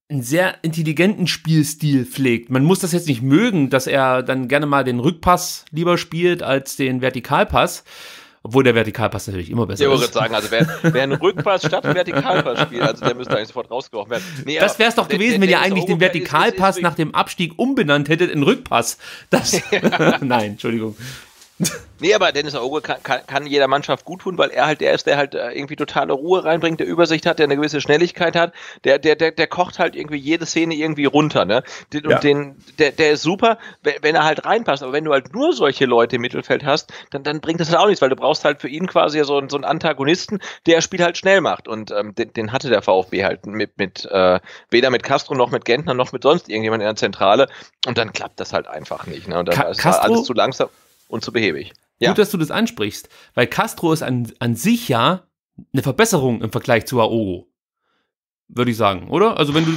einen sehr intelligenten Spielstil pflegt. Man muss das jetzt nicht mögen, dass er dann gerne mal den Rückpass lieber spielt als den Vertikalpass. Obwohl der Vertikalpass natürlich immer besser ist. Ich würde sagen, also wer, wer einen Rückpass statt einen Vertikalpass spielt, also der müsste eigentlich sofort rausgeworfen werden. Nee, das wäre es doch gewesen, der, der, wenn ihr eigentlich den Vertikalpass ist, ist, ist, nach dem Abstieg umbenannt hättet in Rückpass. Das (laughs) (laughs) Nein, Entschuldigung. (laughs) nee, aber Dennis Auge kann, kann, kann, jeder Mannschaft gut tun, weil er halt der ist, der halt äh, irgendwie totale Ruhe reinbringt, der Übersicht hat, der eine gewisse Schnelligkeit hat, der, der, der, der kocht halt irgendwie jede Szene irgendwie runter, ne? Den, ja. Und den, der, der ist super, wenn er halt reinpasst, aber wenn du halt nur solche Leute im Mittelfeld hast, dann, dann bringt das halt auch nichts, weil du brauchst halt für ihn quasi so einen, so einen Antagonisten, der das Spiel halt schnell macht. Und ähm, den, den, hatte der VfB halt mit, mit äh, weder mit Castro noch mit Gentner noch mit sonst irgendjemand in der Zentrale. Und dann klappt das halt einfach nicht, ne? Und dann Ka ist Castro? alles zu langsam und zu behäbig. Ja. Gut, dass du das ansprichst, weil Castro ist an, an sich ja eine Verbesserung im Vergleich zu Aogo. Würde ich sagen, oder? Also wenn du.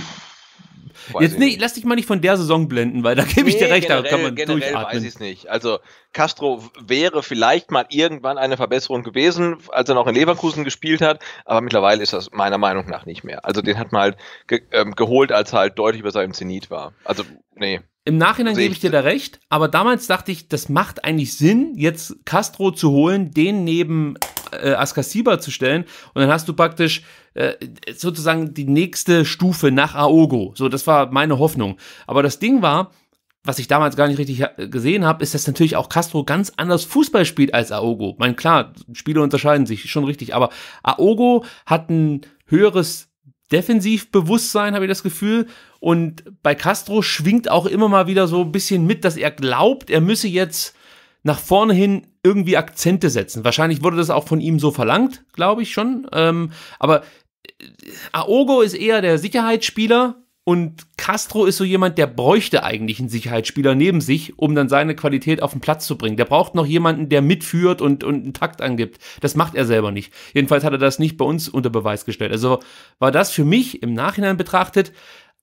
Weiß jetzt nicht, lass dich mal nicht von der Saison blenden, weil da gebe nee, ich dir recht, generell, da kann man generell durchatmen. weiß ich es nicht. Also Castro wäre vielleicht mal irgendwann eine Verbesserung gewesen, als er noch in Leverkusen gespielt hat, aber mittlerweile ist das meiner Meinung nach nicht mehr. Also den hat man halt ge ähm, geholt, als er halt deutlich über seinem Zenit war. Also, nee. Im Nachhinein gebe ich dir da recht, aber damals dachte ich, das macht eigentlich Sinn, jetzt Castro zu holen, den neben äh, Askasiba zu stellen und dann hast du praktisch äh, sozusagen die nächste Stufe nach Aogo. So, das war meine Hoffnung. Aber das Ding war, was ich damals gar nicht richtig äh, gesehen habe, ist, dass natürlich auch Castro ganz anders Fußball spielt als Aogo. Ich meine, klar, Spiele unterscheiden sich schon richtig, aber Aogo hat ein höheres Defensivbewusstsein, habe ich das Gefühl. Und bei Castro schwingt auch immer mal wieder so ein bisschen mit, dass er glaubt, er müsse jetzt nach vorne hin irgendwie Akzente setzen. Wahrscheinlich wurde das auch von ihm so verlangt, glaube ich schon. Ähm, aber äh, Aogo ist eher der Sicherheitsspieler, und Castro ist so jemand, der bräuchte eigentlich einen Sicherheitsspieler neben sich, um dann seine Qualität auf den Platz zu bringen. Der braucht noch jemanden, der mitführt und, und einen Takt angibt. Das macht er selber nicht. Jedenfalls hat er das nicht bei uns unter Beweis gestellt. Also war das für mich im Nachhinein betrachtet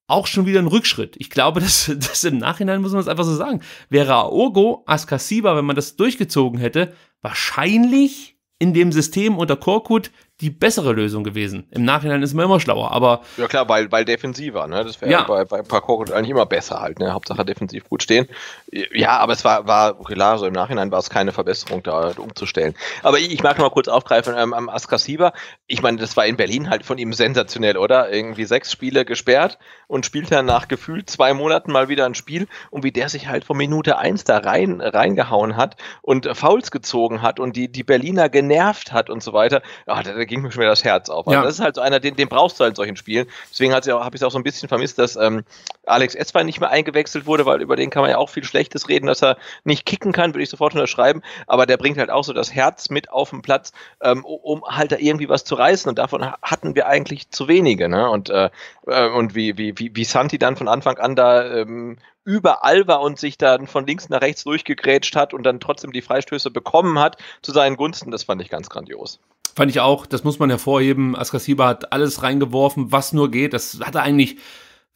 auch schon wieder ein Rückschritt. Ich glaube, (laughs) dass das im Nachhinein muss man es einfach so sagen. Wäre Aogo, Askasiba, wenn man das durchgezogen hätte, wahrscheinlich in dem System unter Korkut die bessere Lösung gewesen. Im Nachhinein ist man immer schlauer, aber. Ja klar, weil, weil defensiver, ne? Das wäre ja. bei, bei Parcours eigentlich immer besser halt, ne? Hauptsache defensiv gut stehen. Ja, aber es war, war klar, so im Nachhinein war es keine Verbesserung da halt umzustellen. Aber ich, ich mag noch mal kurz aufgreifen ähm, am Askasiba. Ich meine, das war in Berlin halt von ihm sensationell, oder? Irgendwie sechs Spiele gesperrt und spielt dann nach gefühlt zwei Monaten mal wieder ein Spiel und wie der sich halt von Minute eins da rein, reingehauen hat und Fouls gezogen hat und die, die Berliner genervt hat und so weiter. Ja, ah, da ging mir schon wieder das Herz auf. Also ja. Das ist halt so einer, den, den brauchst du halt in solchen Spielen. Deswegen habe ich es auch so ein bisschen vermisst, dass ähm, Alex Esswein nicht mehr eingewechselt wurde, weil über den kann man ja auch viel Schlechtes reden, dass er nicht kicken kann, würde ich sofort unterschreiben. Aber der bringt halt auch so das Herz mit auf den Platz, ähm, um halt da irgendwie was zu reißen. Und davon hatten wir eigentlich zu wenige. Ne? Und, äh, äh, und wie, wie, wie, wie Santi dann von Anfang an da ähm, überall war und sich dann von links nach rechts durchgegrätscht hat und dann trotzdem die Freistöße bekommen hat zu seinen Gunsten, das fand ich ganz grandios. Fand ich auch, das muss man hervorheben. Askasiba hat alles reingeworfen, was nur geht. Das hat er eigentlich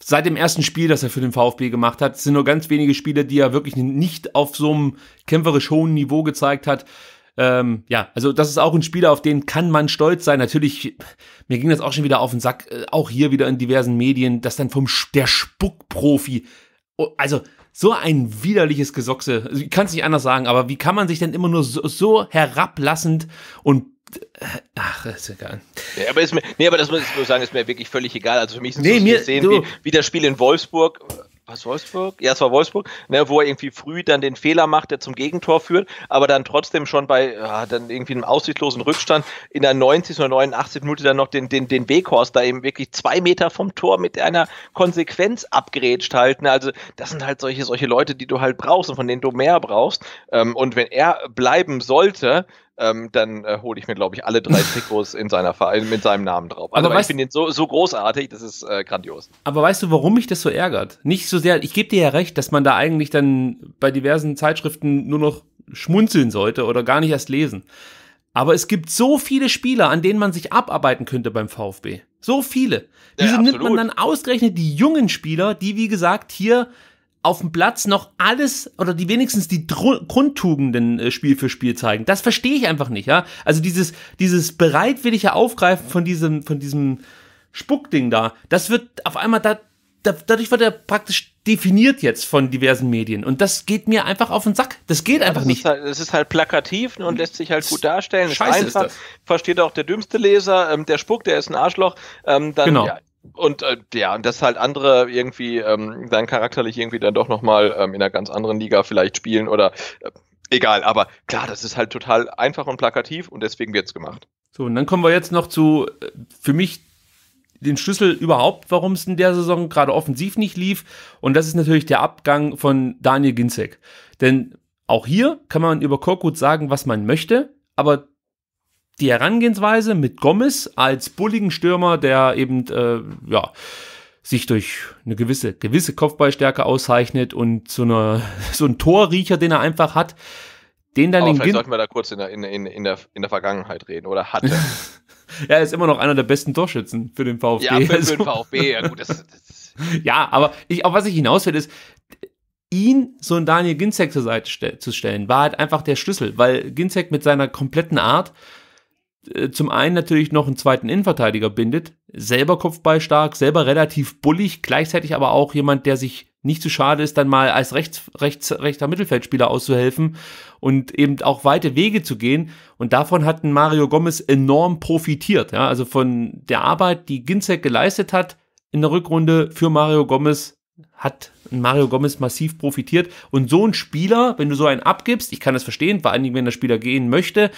seit dem ersten Spiel, das er für den VfB gemacht hat. Es sind nur ganz wenige Spiele, die er wirklich nicht auf so einem kämpferisch hohen Niveau gezeigt hat. Ähm, ja, also das ist auch ein Spieler, auf den kann man stolz sein. Natürlich, mir ging das auch schon wieder auf den Sack, äh, auch hier wieder in diversen Medien, dass dann vom der Spuckprofi, oh, also so ein widerliches Gesockse, Also ich kann es nicht anders sagen, aber wie kann man sich denn immer nur so, so herablassend und Ach, ist egal. Ja, aber, ist mir, nee, aber das muss ich sagen, ist mir wirklich völlig egal. Also für mich ist nee, so mir, Szenen du. wie, wie das Spiel in Wolfsburg was Wolfsburg? Ja, es war Wolfsburg, ne, wo er irgendwie früh dann den Fehler macht, der zum Gegentor führt, aber dann trotzdem schon bei ja, dann irgendwie einem aussichtlosen Rückstand in der 90. oder 89. Minute dann noch den, den, den Weghorst da eben wirklich zwei Meter vom Tor mit einer Konsequenz abgerätscht halten. Ne? Also das sind halt solche, solche Leute, die du halt brauchst und von denen du mehr brauchst. Ähm, und wenn er bleiben sollte, ähm, dann äh, hole ich mir, glaube ich, alle drei (laughs) Trikots in seiner mit seinem Namen drauf. Also, aber ich finde ihn so, so großartig, das ist äh, grandios. Aber weißt du, warum mich das so ärgert? Nicht so sehr, ich gebe dir ja recht, dass man da eigentlich dann bei diversen Zeitschriften nur noch schmunzeln sollte oder gar nicht erst lesen. Aber es gibt so viele Spieler, an denen man sich abarbeiten könnte beim VfB. So viele. Wieso ja, nimmt man dann ausgerechnet die jungen Spieler, die, wie gesagt, hier auf dem Platz noch alles oder die wenigstens die Dru Grundtugenden äh, Spiel für Spiel zeigen. Das verstehe ich einfach nicht, ja. Also dieses, dieses bereitwillige Aufgreifen von diesem, von diesem Spuckding da, das wird auf einmal da, da, dadurch wird er praktisch definiert jetzt von diversen Medien. Und das geht mir einfach auf den Sack. Das geht ja, einfach das nicht. Halt, das ist halt plakativ und lässt sich halt gut darstellen. Scheiße ist einfach. Ist das. Versteht auch der dümmste Leser, ähm, der spuckt, der ist ein Arschloch. Ähm, dann, genau. Ja, und äh, ja, und dass halt andere irgendwie ähm, dann charakterlich irgendwie dann doch nochmal ähm, in einer ganz anderen Liga vielleicht spielen oder äh, egal, aber klar, das ist halt total einfach und plakativ und deswegen wird's gemacht. So, und dann kommen wir jetzt noch zu, äh, für mich den Schlüssel überhaupt, warum es in der Saison gerade offensiv nicht lief. Und das ist natürlich der Abgang von Daniel Ginzek. Denn auch hier kann man über Korkut sagen, was man möchte, aber die Herangehensweise mit Gomez als bulligen Stürmer, der eben äh, ja, sich durch eine gewisse, gewisse Kopfballstärke auszeichnet und so, eine, (laughs) so ein Torriecher, den er einfach hat, den dann Aber den vielleicht sollten wir da kurz in der, in, in, in, der, in der Vergangenheit reden oder hatte. (laughs) ja, er ist immer noch einer der besten Torschützen für den VfB. Ja, für, für den also VfB, ja gut. Das, das (laughs) ja, aber ich, auf was ich hinaus will, ist, ihn so ein Daniel Ginzek zur Seite ste zu stellen, war halt einfach der Schlüssel, weil Ginzek mit seiner kompletten Art äh, zum einen natürlich noch einen zweiten Innenverteidiger bindet, selber Kopfball stark, selber relativ bullig, gleichzeitig aber auch jemand, der sich nicht zu schade ist, dann mal als rechts, rechts, rechter Mittelfeldspieler auszuhelfen und eben auch weite Wege zu gehen. Und davon hat Mario Gomez enorm profitiert. Ja? Also von der Arbeit, die Ginzek geleistet hat in der Rückrunde für Mario Gomez, hat Mario Gomez massiv profitiert. Und so ein Spieler, wenn du so einen abgibst, ich kann das verstehen, vor allen Dingen, wenn der Spieler gehen möchte,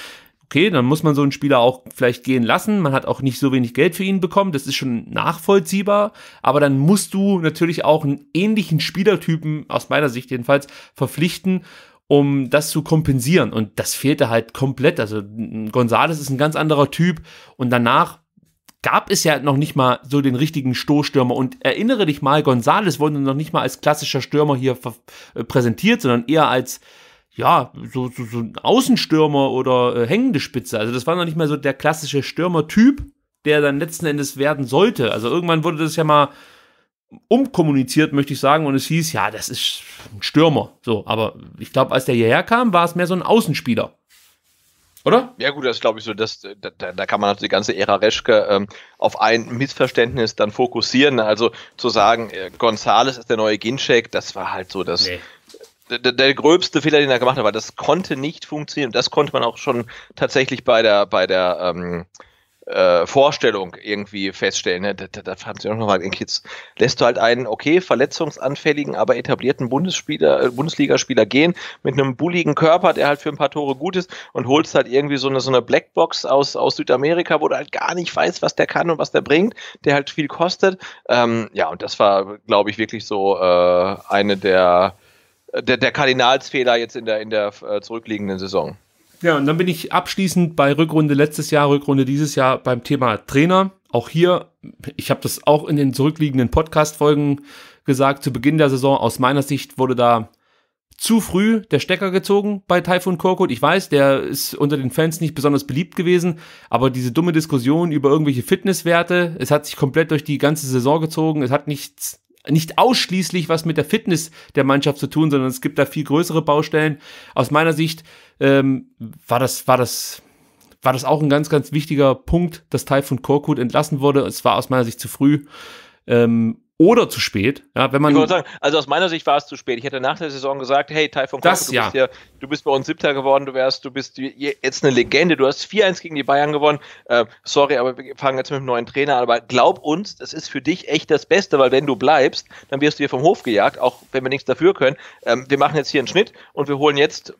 okay, dann muss man so einen Spieler auch vielleicht gehen lassen. Man hat auch nicht so wenig Geld für ihn bekommen, das ist schon nachvollziehbar. Aber dann musst du natürlich auch einen ähnlichen Spielertypen, aus meiner Sicht jedenfalls, verpflichten, um das zu kompensieren. Und das fehlte halt komplett. Also Gonzales ist ein ganz anderer Typ. Und danach gab es ja noch nicht mal so den richtigen Stoßstürmer. Und erinnere dich mal, Gonzales wurde noch nicht mal als klassischer Stürmer hier äh, präsentiert, sondern eher als ja, so, so, so ein Außenstürmer oder äh, hängende Spitze. Also das war noch nicht mal so der klassische Stürmertyp, der dann letzten Endes werden sollte. Also irgendwann wurde das ja mal umkommuniziert, möchte ich sagen, und es hieß, ja, das ist ein Stürmer. So, aber ich glaube, als der hierher kam, war es mehr so ein Außenspieler. Oder? Ja, gut, das glaube ich so, das, da, da kann man halt die ganze Ära Reschke ähm, auf ein Missverständnis dann fokussieren. Also zu sagen, äh, Gonzales ist der neue Ginczek, das war halt so das, nee der, der, gröbste Fehler, den er gemacht hat, war, das konnte nicht funktionieren. Das konnte man auch schon tatsächlich bei der, bei der ähm, äh, Vorstellung irgendwie feststellen. Ne? Da, da, da haben sie auch nochmal, jetzt lässt du halt einen, okay, verletzungsanfälligen, aber etablierten Bundesspieler, äh, Bundesligaspieler gehen mit einem bulligen Körper, der halt für ein paar Tore gut ist und holst halt irgendwie so eine, so eine Blackbox aus, aus Südamerika, wo du halt gar nicht weißt, was der kann und was der bringt, der halt viel kostet. Ähm, ja, und das war, glaube ich, wirklich so äh, eine der der, der Kardinalsfehler jetzt in der, in der äh, zurückliegenden Saison. Ja, und dann bin ich abschließend bei Rückrunde letztes Jahr, Rückrunde dieses Jahr beim Thema Trainer. Auch hier, ich habe das auch in den zurückliegenden Podcast-Folgen gesagt, zu Beginn der Saison, aus meiner Sicht wurde da zu früh der Stecker gezogen bei Typhoon Korkut. Ich weiß, der ist unter den Fans nicht besonders beliebt gewesen, aber diese dumme Diskussion über irgendwelche Fitnesswerte, es hat sich komplett durch die ganze Saison gezogen, es hat nichts nicht ausschließlich was mit der Fitness der Mannschaft zu tun, sondern es gibt da viel größere Baustellen. Aus meiner Sicht ähm, war das, war das, war das auch ein ganz, ganz wichtiger Punkt, dass Taifun Korkut entlassen wurde. Es war aus meiner Sicht zu früh. Ähm, oder zu spät. Ja, wenn man ich wollte sagen, also aus meiner Sicht war es zu spät. Ich hätte nach der Saison gesagt, hey, Taifun Korkut, du, ja. bist ja, du bist bei uns Siebter geworden, du wärst, du bist jetzt eine Legende, du hast 4-1 gegen die Bayern gewonnen. Äh, sorry, aber wir fangen jetzt mit dem neuen Trainer an, aber glaub uns, das ist für dich echt das Beste, weil wenn du bleibst, dann wirst du hier vom Hof gejagt, auch wenn wir nichts dafür können. Ähm, wir machen jetzt hier einen Schnitt und wir holen jetzt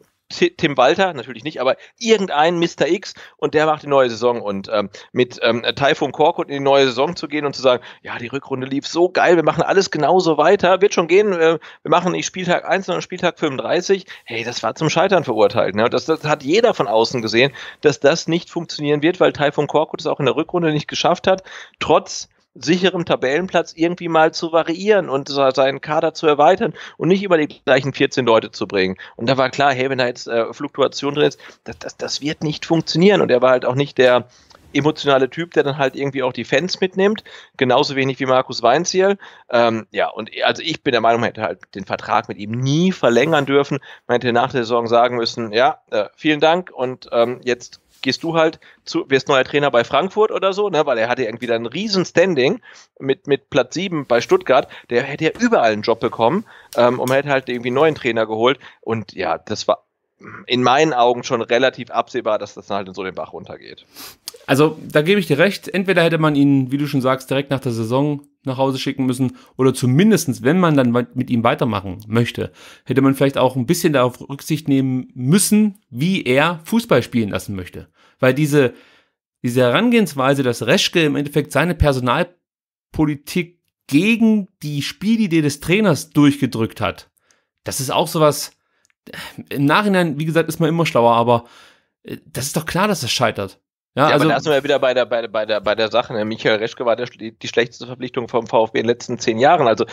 Tim Walter, natürlich nicht, aber irgendein Mr. X und der macht die neue Saison. Und ähm, mit ähm, Taifun Korkut in die neue Saison zu gehen und zu sagen, ja, die Rückrunde lief so geil, wir machen alles genauso weiter, wird schon gehen, äh, wir machen nicht Spieltag 1, sondern Spieltag 35, hey, das war zum Scheitern verurteilt. Ne? Das, das hat jeder von außen gesehen, dass das nicht funktionieren wird, weil Taifun Korkut es auch in der Rückrunde nicht geschafft hat, trotz sicherem Tabellenplatz irgendwie mal zu variieren und seinen Kader zu erweitern und nicht immer die gleichen 14 Leute zu bringen. Und da war klar, hey, wenn da jetzt äh, Fluktuation drin ist, das, das, das wird nicht funktionieren. Und er war halt auch nicht der emotionale Typ, der dann halt irgendwie auch die Fans mitnimmt, genauso wenig wie Markus Weinziel. Ähm, ja, und e-, also ich bin der Meinung, man hätte halt den Vertrag mit ihm nie verlängern dürfen. Man hätte nach der Saison sagen müssen, ja, äh, vielen Dank und ähm, jetzt gehst du halt zu, wirst neuer Trainer bei Frankfurt oder so, ne, weil er hatte irgendwie dann ein riesen Standing mit, mit Platz 7 bei Stuttgart, der hätte ja überall einen Job bekommen ähm, und man hätte halt irgendwie einen neuen Trainer geholt und ja, das war in meinen Augen schon relativ absehbar, dass das halt in so den Bach runtergeht. Also da gebe ich dir recht, entweder hätte man ihn, wie du schon sagst, direkt nach der Saison nach Hause schicken müssen oder zumindestens, wenn man dann mit ihm weitermachen möchte, hätte man vielleicht auch ein bisschen darauf Rücksicht nehmen müssen, wie er Fußball spielen lassen möchte. Weil diese, diese Herangehensweise, dass Reschke im Endeffekt seine Personalpolitik gegen die Spielidee des Trainers durchgedrückt hat, das ist auch sowas, im Nachhinein, wie gesagt, ist man immer schlauer, aber äh, das ist doch klar, dass das scheitert. Ja, ja aber also da sind wir wieder bei der, bei, bei, der, bei der Sache. Ne? Michael Reschke war der, die schlechteste Verpflichtung vom VfB in den letzten zehn Jahren. Also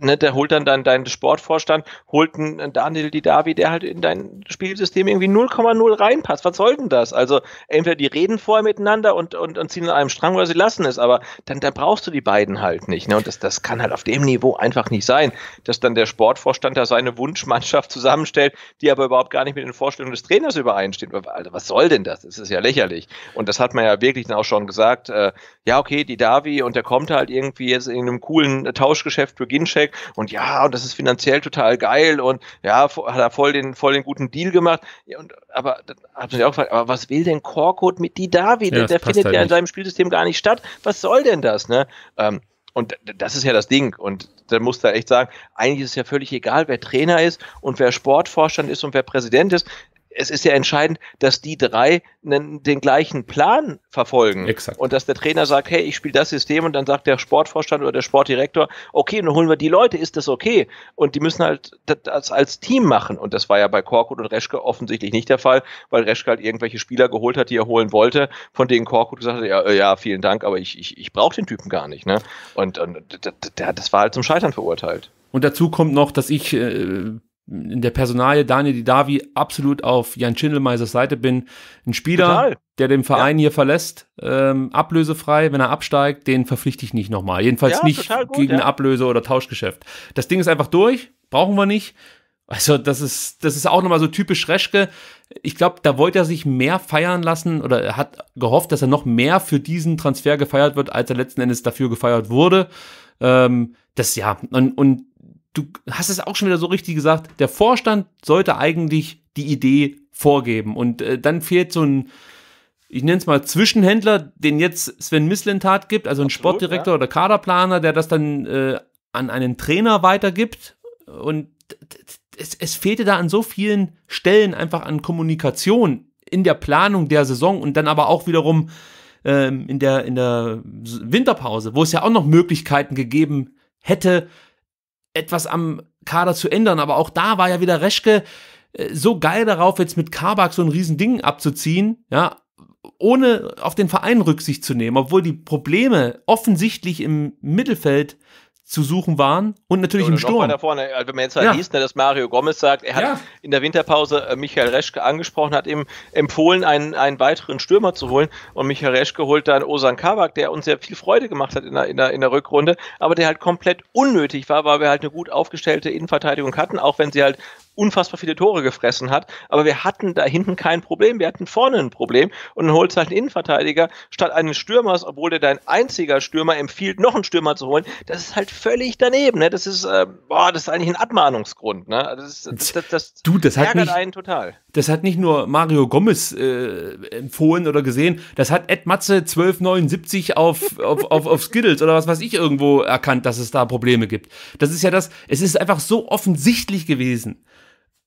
ne, der holt dann deinen dein Sportvorstand, holt einen Daniel Didavi, der halt in dein Spielsystem irgendwie 0,0 reinpasst. Was soll denn das? Also entweder die reden vorher miteinander und, und, und ziehen an einem Strang oder sie lassen es, aber dann, dann brauchst du die beiden halt nicht. Ne? Und das, das kann halt auf dem Niveau einfach nicht sein, dass dann der Sportvorstand da seine Wunschmannschaft zusammenstellt, die aber überhaupt gar nicht mit den Vorstellungen des Trainers übereinstimmt. Also was soll denn das? Das ist ja lächerlich. Und und das hat man ja wirklich auch schon gesagt. Äh, ja, okay, die Davi und der kommt halt irgendwie jetzt in einem coolen äh, Tauschgeschäft für Gincheck und ja, und das ist finanziell total geil und ja, hat er voll den, voll den guten Deal gemacht. Ja, und, aber hat sich auch gefragt, aber was will denn Korkut mit die Davi? Ja, der, der findet halt ja in seinem Spielsystem gar nicht statt. Was soll denn das? Ne? Ähm, und das ist ja das Ding. Und da muss da echt sagen, eigentlich ist es ja völlig egal, wer Trainer ist und wer Sportvorstand ist und wer Präsident ist es ist ja entscheidend, dass die drei den, den gleichen Plan verfolgen. Exakt. Und dass der Trainer sagt, hey, ich spiele das System und dann sagt der Sportvorstand oder der Sportdirektor, okay, dann holen wir die Leute, ist das okay? Und die müssen halt das als Team machen. Und das war ja bei Korkut und Reschke offensichtlich nicht der Fall, weil Reschke halt irgendwelche Spieler geholt hat, die er holen wollte, von denen Korkut gesagt hat, ja, äh, ja vielen Dank, aber ich, ich, ich brauche den Typen gar nicht. Ne? Und, und das war halt zum Scheitern verurteilt. Und dazu kommt noch, dass ich äh, in der Personalie Daniel Didavi absolut auf Jan Schindelmeisers Seite bin. Ein Spieler, Total. der den Verein ja. hier verlässt, ähm, ablösefrei, wenn er absteigt, den verpflichte ich nicht nochmal. Jedenfalls ja, nicht gut, gegen ja. Ablöse oder Tauschgeschäft. Das Ding ist einfach durch, brauchen wir nicht. Also, das ist, das ist auch nochmal so typisch Reschke. Ich glaube, da wollte er sich mehr feiern lassen oder er hat gehofft, dass er noch mehr für diesen Transfer gefeiert wird, als er letzten Endes dafür gefeiert wurde. Ähm, das ja, und, und du hast es auch schon wieder so richtig gesagt, der Vorstand sollte eigentlich die Idee vorgeben. Und äh, dann fehlt so ein, ich nenne es mal Zwischenhändler, den jetzt Sven Mislintat gibt, also ein Sportdirektor ja. oder Kaderplaner, der das dann äh, an einen Trainer weitergibt. Und es, es fehlte da an so vielen Stellen einfach an Kommunikation in der Planung der Saison und dann aber auch wiederum ähm, in, der, in der Winterpause, wo es ja auch noch Möglichkeiten gegeben hätte, etwas am Kader zu ändern. Aber auch da war ja wieder Reschke äh, so geil darauf, jetzt mit Kabak so ein Riesending abzuziehen, ja, ohne auf den Verein Rücksicht zu nehmen, obwohl die Probleme offensichtlich im Mittelfeld zu suchen waren und natürlich ja, im Sturm. Da vorne, äh, wenn man jetzt halt ja. liest, ne, dass Mario Gomez sagt, er hat ja. in der Winterpause äh, Michael Reschke angesprochen, hat ihm empfohlen, einen, einen weiteren Stürmer zu holen und Michael Reschke holt dann Osan Kabak, der uns sehr viel Freude gemacht hat in der, in der, in der Rückrunde, aber der halt komplett unnötig war, weil wir halt eine gut aufgestellte Innenverteidigung hatten, auch wenn sie halt unfassbar viele Tore gefressen hat. Aber wir hatten da hinten kein Problem. Wir hatten vorne ein Problem. Und dann holst halt einen Innenverteidiger statt eines Stürmers, obwohl der dein einziger Stürmer empfiehlt, noch einen Stürmer zu holen. Das ist halt völlig daneben. Ne? Das ist, äh, boah, das ist eigentlich ein Abmahnungsgrund. Ne? Also das, das, das, das, du, das hat mich, einen total. Das hat nicht nur Mario Gomez äh, empfohlen oder gesehen, das hat Ed Matze 1279 auf, auf, auf, auf Skittles oder was weiß ich irgendwo erkannt, dass es da Probleme gibt. Das ist ja das, es ist einfach so offensichtlich gewesen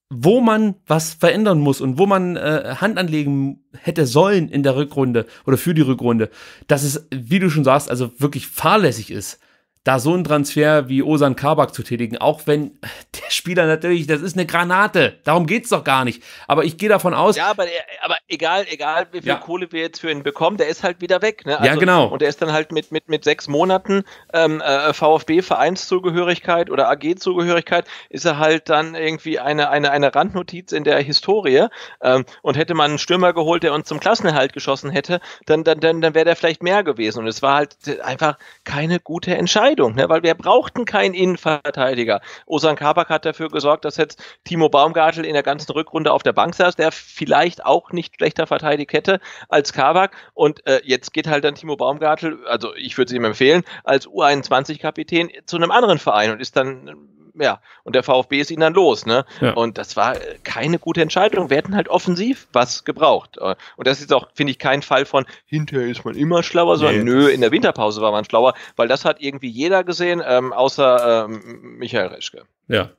wo man was verändern muss und wo man äh, Hand anlegen hätte sollen in der Rückrunde oder für die Rückrunde, dass es, wie du schon sagst, also wirklich fahrlässig ist da so einen Transfer wie Osan Kabak zu tätigen, auch wenn der Spieler natürlich, das ist eine Granate, darum geht es doch gar nicht. Aber ich gehe davon aus. Ja, aber, aber egal, egal wie viel ja. Kohle wir jetzt für ihn bekommen, der ist halt wieder weg. Ne? Also, ja, genau. Und der ist dann halt mit, mit, mit sechs Monaten ähm, äh, VfB-Vereinszugehörigkeit oder AG-Zugehörigkeit, ist er halt dann irgendwie eine, eine, eine Randnotiz in der Historie. Ähm, und hätte man einen Stürmer geholt, der uns zum Klassenerhalt geschossen hätte, dann, dann, dann, dann wäre der vielleicht mehr gewesen. Und es war halt einfach keine gute Entscheidung. Entscheidung, ne? weil wir brauchten keinen Innenverteidiger. Osan Kabak hat dafür gesorgt, dass jetzt Timo Baumgartel in der ganzen Rückrunde auf der Bank saß, der vielleicht auch nicht schlechter verteidigt hätte als Kabak. Und äh, jetzt geht halt dann Timo Baumgartel, also ich würde es ihm empfehlen, als U21-Kapitän zu einem anderen Verein und ist dann ja, und der VfB ist ihnen dann los, ne? Ja. Und das war äh, keine gute Entscheidung. Wir hätten halt offensiv was gebraucht. Äh, und das ist auch, finde ich, kein Fall von hinterher ist man immer schlauer, sondern nee. nö, in der Winterpause war man schlauer, weil das hat irgendwie jeder gesehen, ähm, außer ähm, Michael Reschke. Ja.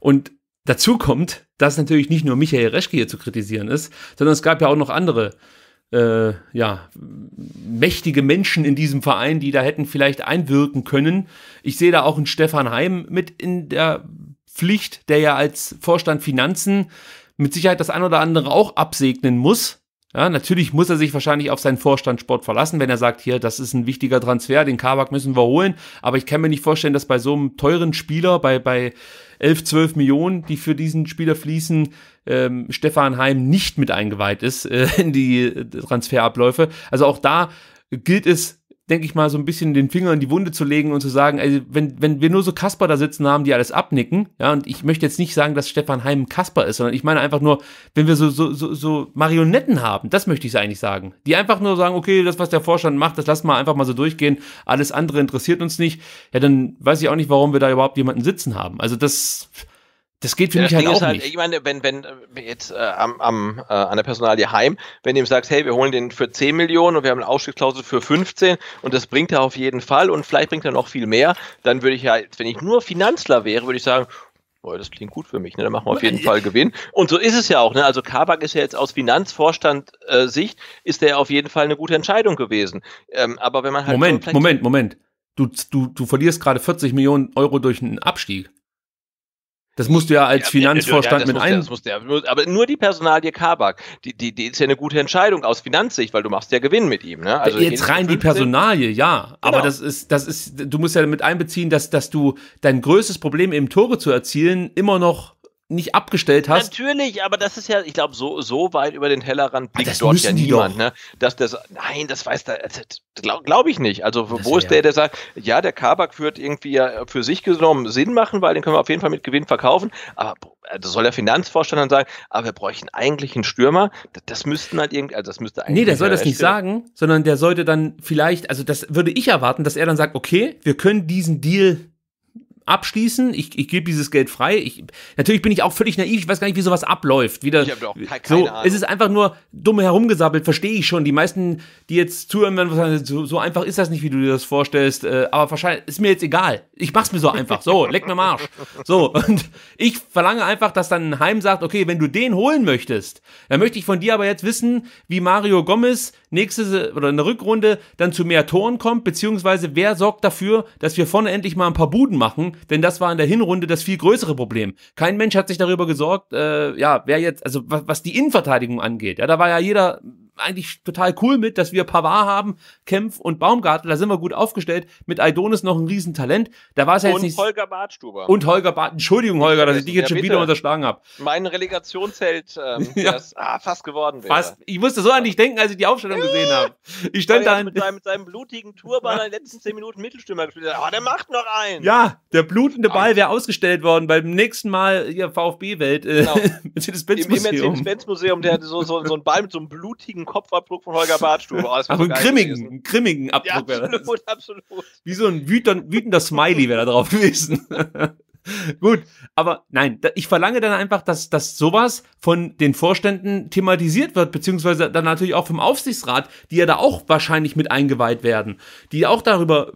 Und dazu kommt, dass natürlich nicht nur Michael Reschke hier zu kritisieren ist, sondern es gab ja auch noch andere äh, ja, mächtige Menschen in diesem Verein, die da hätten vielleicht einwirken können. Ich sehe da auch einen Stefan Heim mit in der Pflicht, der ja als Vorstand Finanzen mit Sicherheit das ein oder andere auch absegnen muss. Ja, natürlich muss er sich wahrscheinlich auf seinen Vorstandssport verlassen, wenn er sagt, hier, das ist ein wichtiger Transfer, den Kabak müssen wir holen. Aber ich kann mir nicht vorstellen, dass bei so einem teuren Spieler, bei, bei 11, 12 Millionen, die für diesen Spieler fließen, ähm, Stefan Heim nicht mit eingeweiht ist äh, (laughs) in die äh, Transferabläufe. Also auch da gilt es, denke ich mal, so ein bisschen den Finger in die Wunde zu legen und zu sagen, also wenn, wenn wir nur so Kasper da sitzen haben, die alles abnicken, ja, und ich möchte jetzt nicht sagen, dass Stefan Heim ein Kasper ist, sondern ich meine einfach nur, wenn wir so, so, so, so Marionetten haben, das möchte ich eigentlich sagen. Die einfach nur sagen, okay, das, was der Vorstand macht, das lassen wir einfach mal so durchgehen, alles andere interessiert uns nicht, ja, dann weiß ich auch nicht, warum wir da überhaupt jemanden sitzen haben. Also das das geht für ja, mich halt Ding auch halt, nicht. Ich meine, wenn, wenn äh, jetzt äh, am, am, äh, an der Personalie Heim, wenn du ihm sagst, hey, wir holen den für 10 Millionen und wir haben eine Ausstiegsklausel für 15 und das bringt er auf jeden Fall und vielleicht bringt er noch viel mehr, dann würde ich halt, wenn ich nur Finanzler wäre, würde ich sagen, boah, das klingt gut für mich, ne? dann machen wir auf jeden äh, Fall Gewinn. Und so ist es ja auch. Ne? Also Kabak ist ja jetzt aus Finanzvorstand-Sicht, äh, ist der auf jeden Fall eine gute Entscheidung gewesen. Ähm, aber wenn man halt Moment, Moment, Moment. Du, du, du verlierst gerade 40 Millionen Euro durch einen Abstieg. Das musst du ja als ja, Finanzvorstand ja, mit ein. Ja, aber nur die Personalie Kabak, die, die, die ist ja eine gute Entscheidung aus Finanzsicht, weil du machst ja Gewinn mit ihm. Ne? Also Jetzt rein die Personalie, ja. Aber genau. das ist, das ist, du musst ja damit einbeziehen, dass, dass du dein größtes Problem eben Tore zu erzielen immer noch nicht abgestellt hast. Natürlich, aber das ist ja, ich glaube, so, so weit über den Tellerrand blickt ah, dort ja niemand. Ne? Dass das, nein, das weiß da, glaube glaub ich nicht. Also das wo ist ja. der, der sagt, ja, der Kabak wird irgendwie ja für sich genommen Sinn machen, weil den können wir auf jeden Fall mit Gewinn verkaufen. Aber das also soll der Finanzvorstand dann sagen, aber wir bräuchten eigentlich einen Stürmer. Das, das müssten halt irgendwie, also das müsste eigentlich. Nee, der soll das nicht sagen, sondern der sollte dann vielleicht, also das würde ich erwarten, dass er dann sagt, okay, wir können diesen Deal abschließen, ich, ich gebe dieses Geld frei. Ich, natürlich bin ich auch völlig naiv, ich weiß gar nicht, wie sowas abläuft. Wieder, ich habe auch keine so, Ahnung. Es ist einfach nur dumm herumgesabbelt, verstehe ich schon. Die meisten, die jetzt zuhören werden, so, so einfach ist das nicht, wie du dir das vorstellst. Äh, aber wahrscheinlich ist mir jetzt egal. Ich mach's mir so einfach. So, (laughs) leck mir Marsch. So, und ich verlange einfach, dass dann ein Heim sagt, okay, wenn du den holen möchtest, dann möchte ich von dir aber jetzt wissen, wie Mario Gomez nächste oder in der Rückrunde dann zu mehr Toren kommt, beziehungsweise wer sorgt dafür, dass wir vorne endlich mal ein paar Buden machen, denn das war in der Hinrunde das viel größere Problem. Kein Mensch hat sich darüber gesorgt, äh, ja, wer jetzt, also was, was die Innenverteidigung angeht, ja, da war ja jeder eigentlich total cool mit, dass wir Pavard haben, Kempf und Baumgartel, da sind wir gut aufgestellt. Mit Aidonis noch ein Riesentalent. Da war es ja jetzt nicht. Und Holger Bartstuber. Und Holger Bart. Entschuldigung, Holger, dass ich dich jetzt ja, schon wieder unterschlagen habe. Mein Relegationsheld, ähm, (laughs) ja. das ah, fast geworden wäre. Fast. Ich musste so an dich denken, als ich die Aufstellung gesehen habe. Ich stand da. Mit seinem, mit seinem blutigen Turban in den letzten zehn Minuten Mittelstürmer gespielt. Ah, oh, der macht noch einen. Ja, der blutende ah, Ball wäre ausgestellt worden beim nächsten Mal hier VfB-Welt. Äh, genau. (laughs) Mercedes-Benz-Museum. Im Mercedes-Benz-Museum, der so, so, so einen Ball mit so einem blutigen grimmigen Kopfabdruck von Holger Bartstube. Oh, Aber einen grimmigen, einen grimmigen Abdruck ja, wäre das. Absolut, absolut. Wie so ein wütend, wütender Smiley wäre da drauf gewesen. (laughs) Gut, aber nein, ich verlange dann einfach, dass, dass sowas von den Vorständen thematisiert wird, beziehungsweise dann natürlich auch vom Aufsichtsrat, die ja da auch wahrscheinlich mit eingeweiht werden, die auch darüber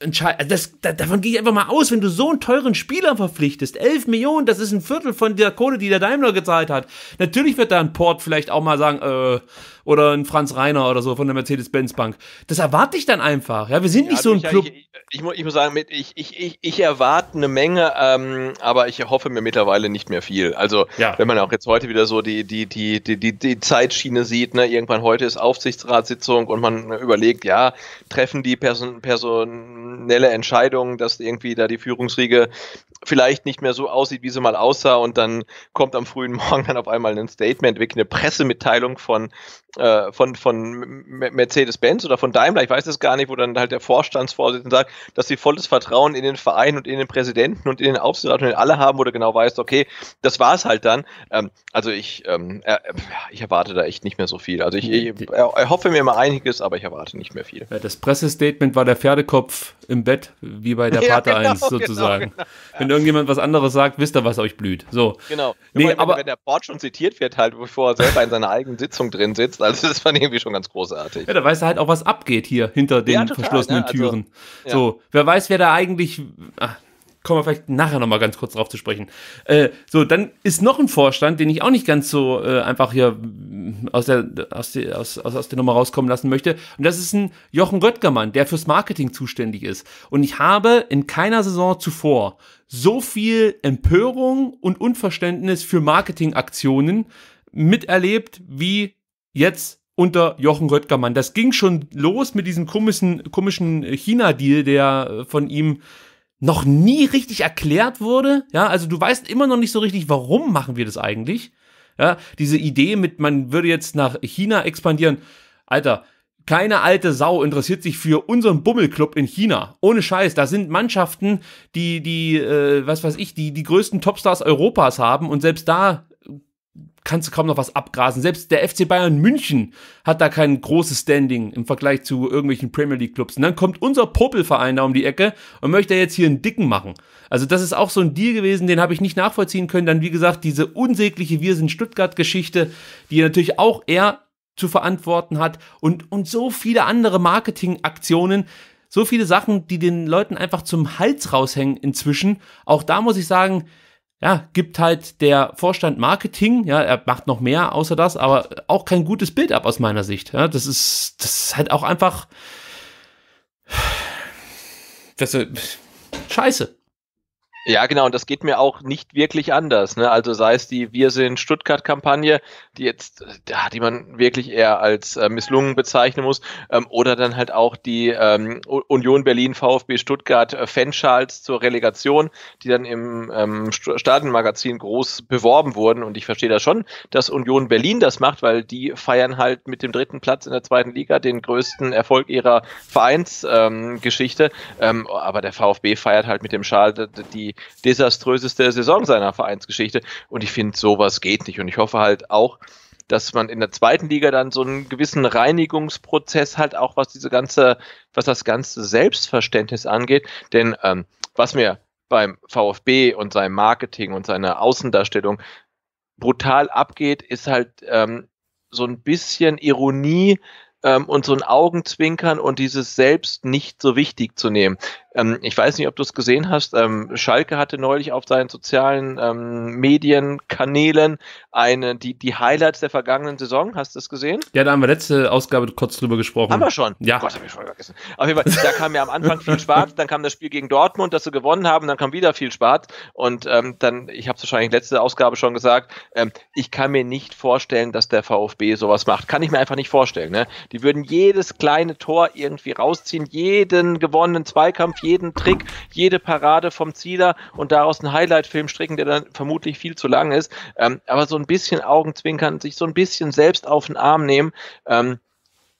entscheiden. Also das, davon gehe ich einfach mal aus, wenn du so einen teuren Spieler verpflichtest, 11 Millionen, das ist ein Viertel von der Kohle, die der Daimler gezahlt hat. Natürlich wird da ein Port vielleicht auch mal sagen, äh, oder ein Franz Reiner oder so von der Mercedes-Benz-Bank. Das erwarte ich dann einfach. Ja, wir sind ja, nicht so also ein Club. Ich, ich, ich, muss sagen, ich, ich, ich, erwarte eine Menge, ähm, aber ich hoffe mir mittlerweile nicht mehr viel. Also, ja. wenn man auch jetzt heute wieder so die, die, die, die, die, die Zeitschiene sieht, ne? irgendwann heute ist Aufsichtsratssitzung und man überlegt, ja, treffen die person personelle Entscheidungen, dass irgendwie da die Führungsriege vielleicht nicht mehr so aussieht, wie sie mal aussah und dann kommt am frühen (laughs) Morgen dann auf einmal ein Statement, wirklich eine Pressemitteilung von äh, von, von Mercedes-Benz oder von Daimler, ich weiß es gar nicht, wo dann halt der Vorstandsvorsitzende sagt, dass sie volles Vertrauen in den Verein und in den Präsidenten und in den Aufsichtsrat und in alle haben, wo du genau weißt, okay, das war es halt dann. Ähm, also ich, ähm, äh, äh, ich erwarte da echt nicht mehr so viel. Also ich, ich erhoffe mir mal einiges, aber ich erwarte nicht mehr viel. das Pressestatement war der Pferdekopf im Bett, wie bei der (laughs) Vater ja, genau, 1 genau, sozusagen. Genau, genau. Wenn irgendjemand was anderes sagt, wisst ihr, was euch blüht. So. Genau. Nee, Übrigens, aber wenn der Port schon zitiert wird, halt, bevor er selber in seiner eigenen Sitzung drin sitzt, lassen. Also das fand ich irgendwie schon ganz großartig. Ja, da weißt du halt auch, was abgeht hier hinter den ja, total, verschlossenen ne? also, Türen. Ja. So, wer weiß, wer da eigentlich. Ach, kommen wir vielleicht nachher nochmal ganz kurz drauf zu sprechen. Äh, so, dann ist noch ein Vorstand, den ich auch nicht ganz so äh, einfach hier mm, aus der, aus, der, aus, aus, aus der Nummer rauskommen lassen möchte. Und das ist ein Jochen Röttgermann, der fürs Marketing zuständig ist. Und ich habe in keiner Saison zuvor so viel Empörung und Unverständnis für Marketingaktionen miterlebt wie jetzt unter Jochen Röttgermann. Das ging schon los mit diesem komischen, komischen China-Deal, der äh, von ihm noch nie richtig erklärt wurde. Ja, also du weißt immer noch nicht so richtig, warum machen wir das eigentlich. Ja, diese Idee mit, man würde jetzt nach China expandieren. Alter, keine alte Sau interessiert sich für unseren Bummelclub in China. Ohne Scheiß, da sind Mannschaften, die die äh, was weiß ich, die die größten Topstars Europas haben und selbst da kannst du kaum noch was abgrasen. Selbst der FC Bayern München hat da kein großes Standing im Vergleich zu irgendwelchen Premier League Clubs. Und dann kommt unser Popelverein da um die Ecke und möchte jetzt hier einen Dicken machen. Also das ist auch so ein Deal gewesen, den habe ich nicht nachvollziehen können. Dann wie gesagt diese unsägliche Wir sind Stuttgart Geschichte, die natürlich auch er zu verantworten hat und, und so viele andere Marketingaktionen, so viele Sachen, die den Leuten einfach zum Hals raushängen inzwischen. Auch da muss ich sagen, ja, gibt halt der Vorstand Marketing, ja, er macht noch mehr außer das, aber auch kein gutes Bild ab aus meiner Sicht. Ja, das ist, das ist halt auch einfach, das ist, äh, scheiße. Ja, genau, und das geht mir auch nicht wirklich anders. Ne? Also sei es die Wir sind Stuttgart-Kampagne, die jetzt, die man wirklich eher als äh, misslungen bezeichnen muss. Ähm, oder dann halt auch die ähm, Union Berlin, VfB Stuttgart, äh, Fanschals zur Relegation, die dann im ähm, Stadionmagazin groß beworben wurden. Und ich verstehe das schon, dass Union Berlin das macht, weil die feiern halt mit dem dritten Platz in der zweiten Liga den größten Erfolg ihrer Vereinsgeschichte. Ähm, ähm, aber der VfB feiert halt mit dem Schal die desaströseste Saison seiner Vereinsgeschichte. Und ich finde, sowas geht nicht. Und ich hoffe halt auch, dass man in der zweiten Liga dann so einen gewissen Reinigungsprozess hat, auch was diese ganze, was das ganze Selbstverständnis angeht. Denn ähm, was mir beim VfB und seinem Marketing und seiner Außendarstellung brutal abgeht, ist halt ähm, so ein bisschen Ironie ähm, und so ein Augenzwinkern und dieses selbst nicht so wichtig zu nehmen. Ähm, ich weiß nicht, ob du es gesehen hast. Ähm, Schalke hatte neulich auf seinen sozialen ähm, Medienkanälen eine, die, die Highlights der vergangenen Saison. Hast du es gesehen? Ja, da haben wir letzte Ausgabe kurz drüber gesprochen. Haben wir schon? Ja. Gott, hab ich schon vergessen. Auf jeden Fall, da kam ja am Anfang viel Spaß, dann kam das Spiel gegen Dortmund, das sie gewonnen haben, dann kam wieder viel Spaß. Und ähm, dann, ich habe es wahrscheinlich letzte Ausgabe schon gesagt, ähm, ich kann mir nicht vorstellen, dass der VfB sowas macht. Kann ich mir einfach nicht vorstellen. Ne? Die würden jedes kleine Tor irgendwie rausziehen, jeden gewonnenen Zweikampf jeden Trick, jede Parade vom Zieler und daraus einen Highlight-Film stricken, der dann vermutlich viel zu lang ist. Ähm, aber so ein bisschen Augenzwinkern, sich so ein bisschen selbst auf den Arm nehmen. Ähm,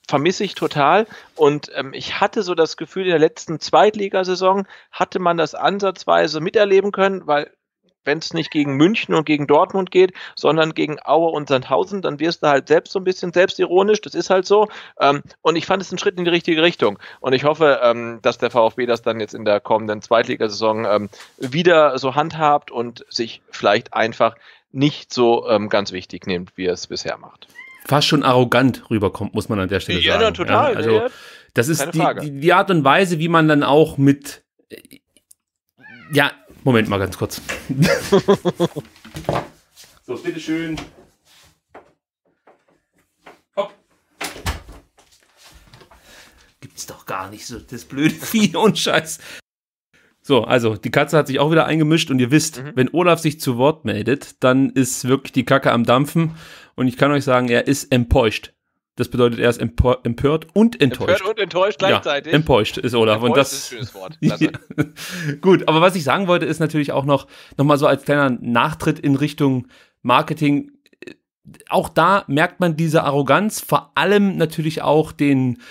vermisse ich total. Und ähm, ich hatte so das Gefühl, in der letzten Zweitligasaison hatte man das ansatzweise miterleben können, weil wenn es nicht gegen München und gegen Dortmund geht, sondern gegen Aue und Sandhausen, dann wirst du halt selbst so ein bisschen selbstironisch, das ist halt so. Ähm, und ich fand es einen Schritt in die richtige Richtung. Und ich hoffe, ähm, dass der VfB das dann jetzt in der kommenden Zweitligasaison ähm, wieder so handhabt und sich vielleicht einfach nicht so ähm, ganz wichtig nimmt, wie er es bisher macht. Fast schon arrogant rüberkommt, muss man an der Stelle ja, sagen. Ja, total. Ja, also, das ist die, die Art und Weise, wie man dann auch mit ja, Moment mal ganz kurz. (laughs) so, bitteschön. Hopp. Gibt's doch gar nicht so das blöde (laughs) Vieh und Scheiß. So, also die Katze hat sich auch wieder eingemischt und ihr wisst, mhm. wenn Olaf sich zu Wort meldet, dann ist wirklich die Kacke am Dampfen und ich kann euch sagen, er ist enttäuscht. Das bedeutet, er ist empört und enttäuscht. Empört und enttäuscht gleichzeitig. Ja, enttäuscht ist Olaf. Enttäuscht und das ist ein schönes Wort. (laughs) Gut, aber was ich sagen wollte, ist natürlich auch noch, noch mal so als kleiner Nachtritt in Richtung Marketing. Auch da merkt man diese Arroganz, vor allem natürlich auch den,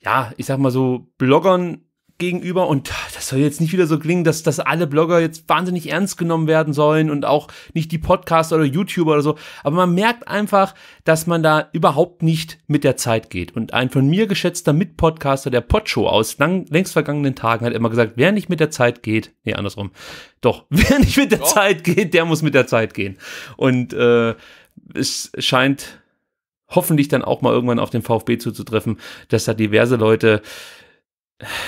ja, ich sag mal so, Bloggern gegenüber und das soll jetzt nicht wieder so klingen, dass, dass alle Blogger jetzt wahnsinnig ernst genommen werden sollen und auch nicht die Podcaster oder YouTuber oder so, aber man merkt einfach, dass man da überhaupt nicht mit der Zeit geht und ein von mir geschätzter Mitpodcaster der Podshow aus lang, längst vergangenen Tagen hat immer gesagt, wer nicht mit der Zeit geht, nee, andersrum, doch, (laughs) wer nicht mit der doch. Zeit geht, der muss mit der Zeit gehen und äh, es scheint hoffentlich dann auch mal irgendwann auf den VfB zuzutreffen, dass da diverse Leute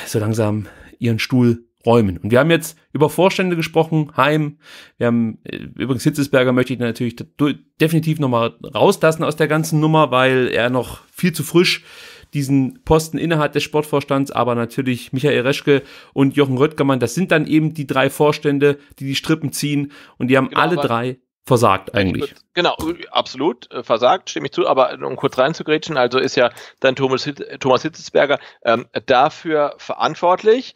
so langsam ihren Stuhl räumen. Und wir haben jetzt über Vorstände gesprochen, Heim, wir haben äh, übrigens Hitzesberger möchte ich natürlich definitiv nochmal rauslassen aus der ganzen Nummer, weil er noch viel zu frisch diesen Posten innerhalb des Sportvorstands, aber natürlich Michael Reschke und Jochen Röttgermann, das sind dann eben die drei Vorstände, die die Strippen ziehen und die haben genau, alle drei versagt eigentlich. Genau, äh, absolut äh, versagt, stimme ich zu, aber um kurz reinzugrätschen, also ist ja dann Thomas, Hitz, Thomas Hitzelsberger ähm, dafür verantwortlich,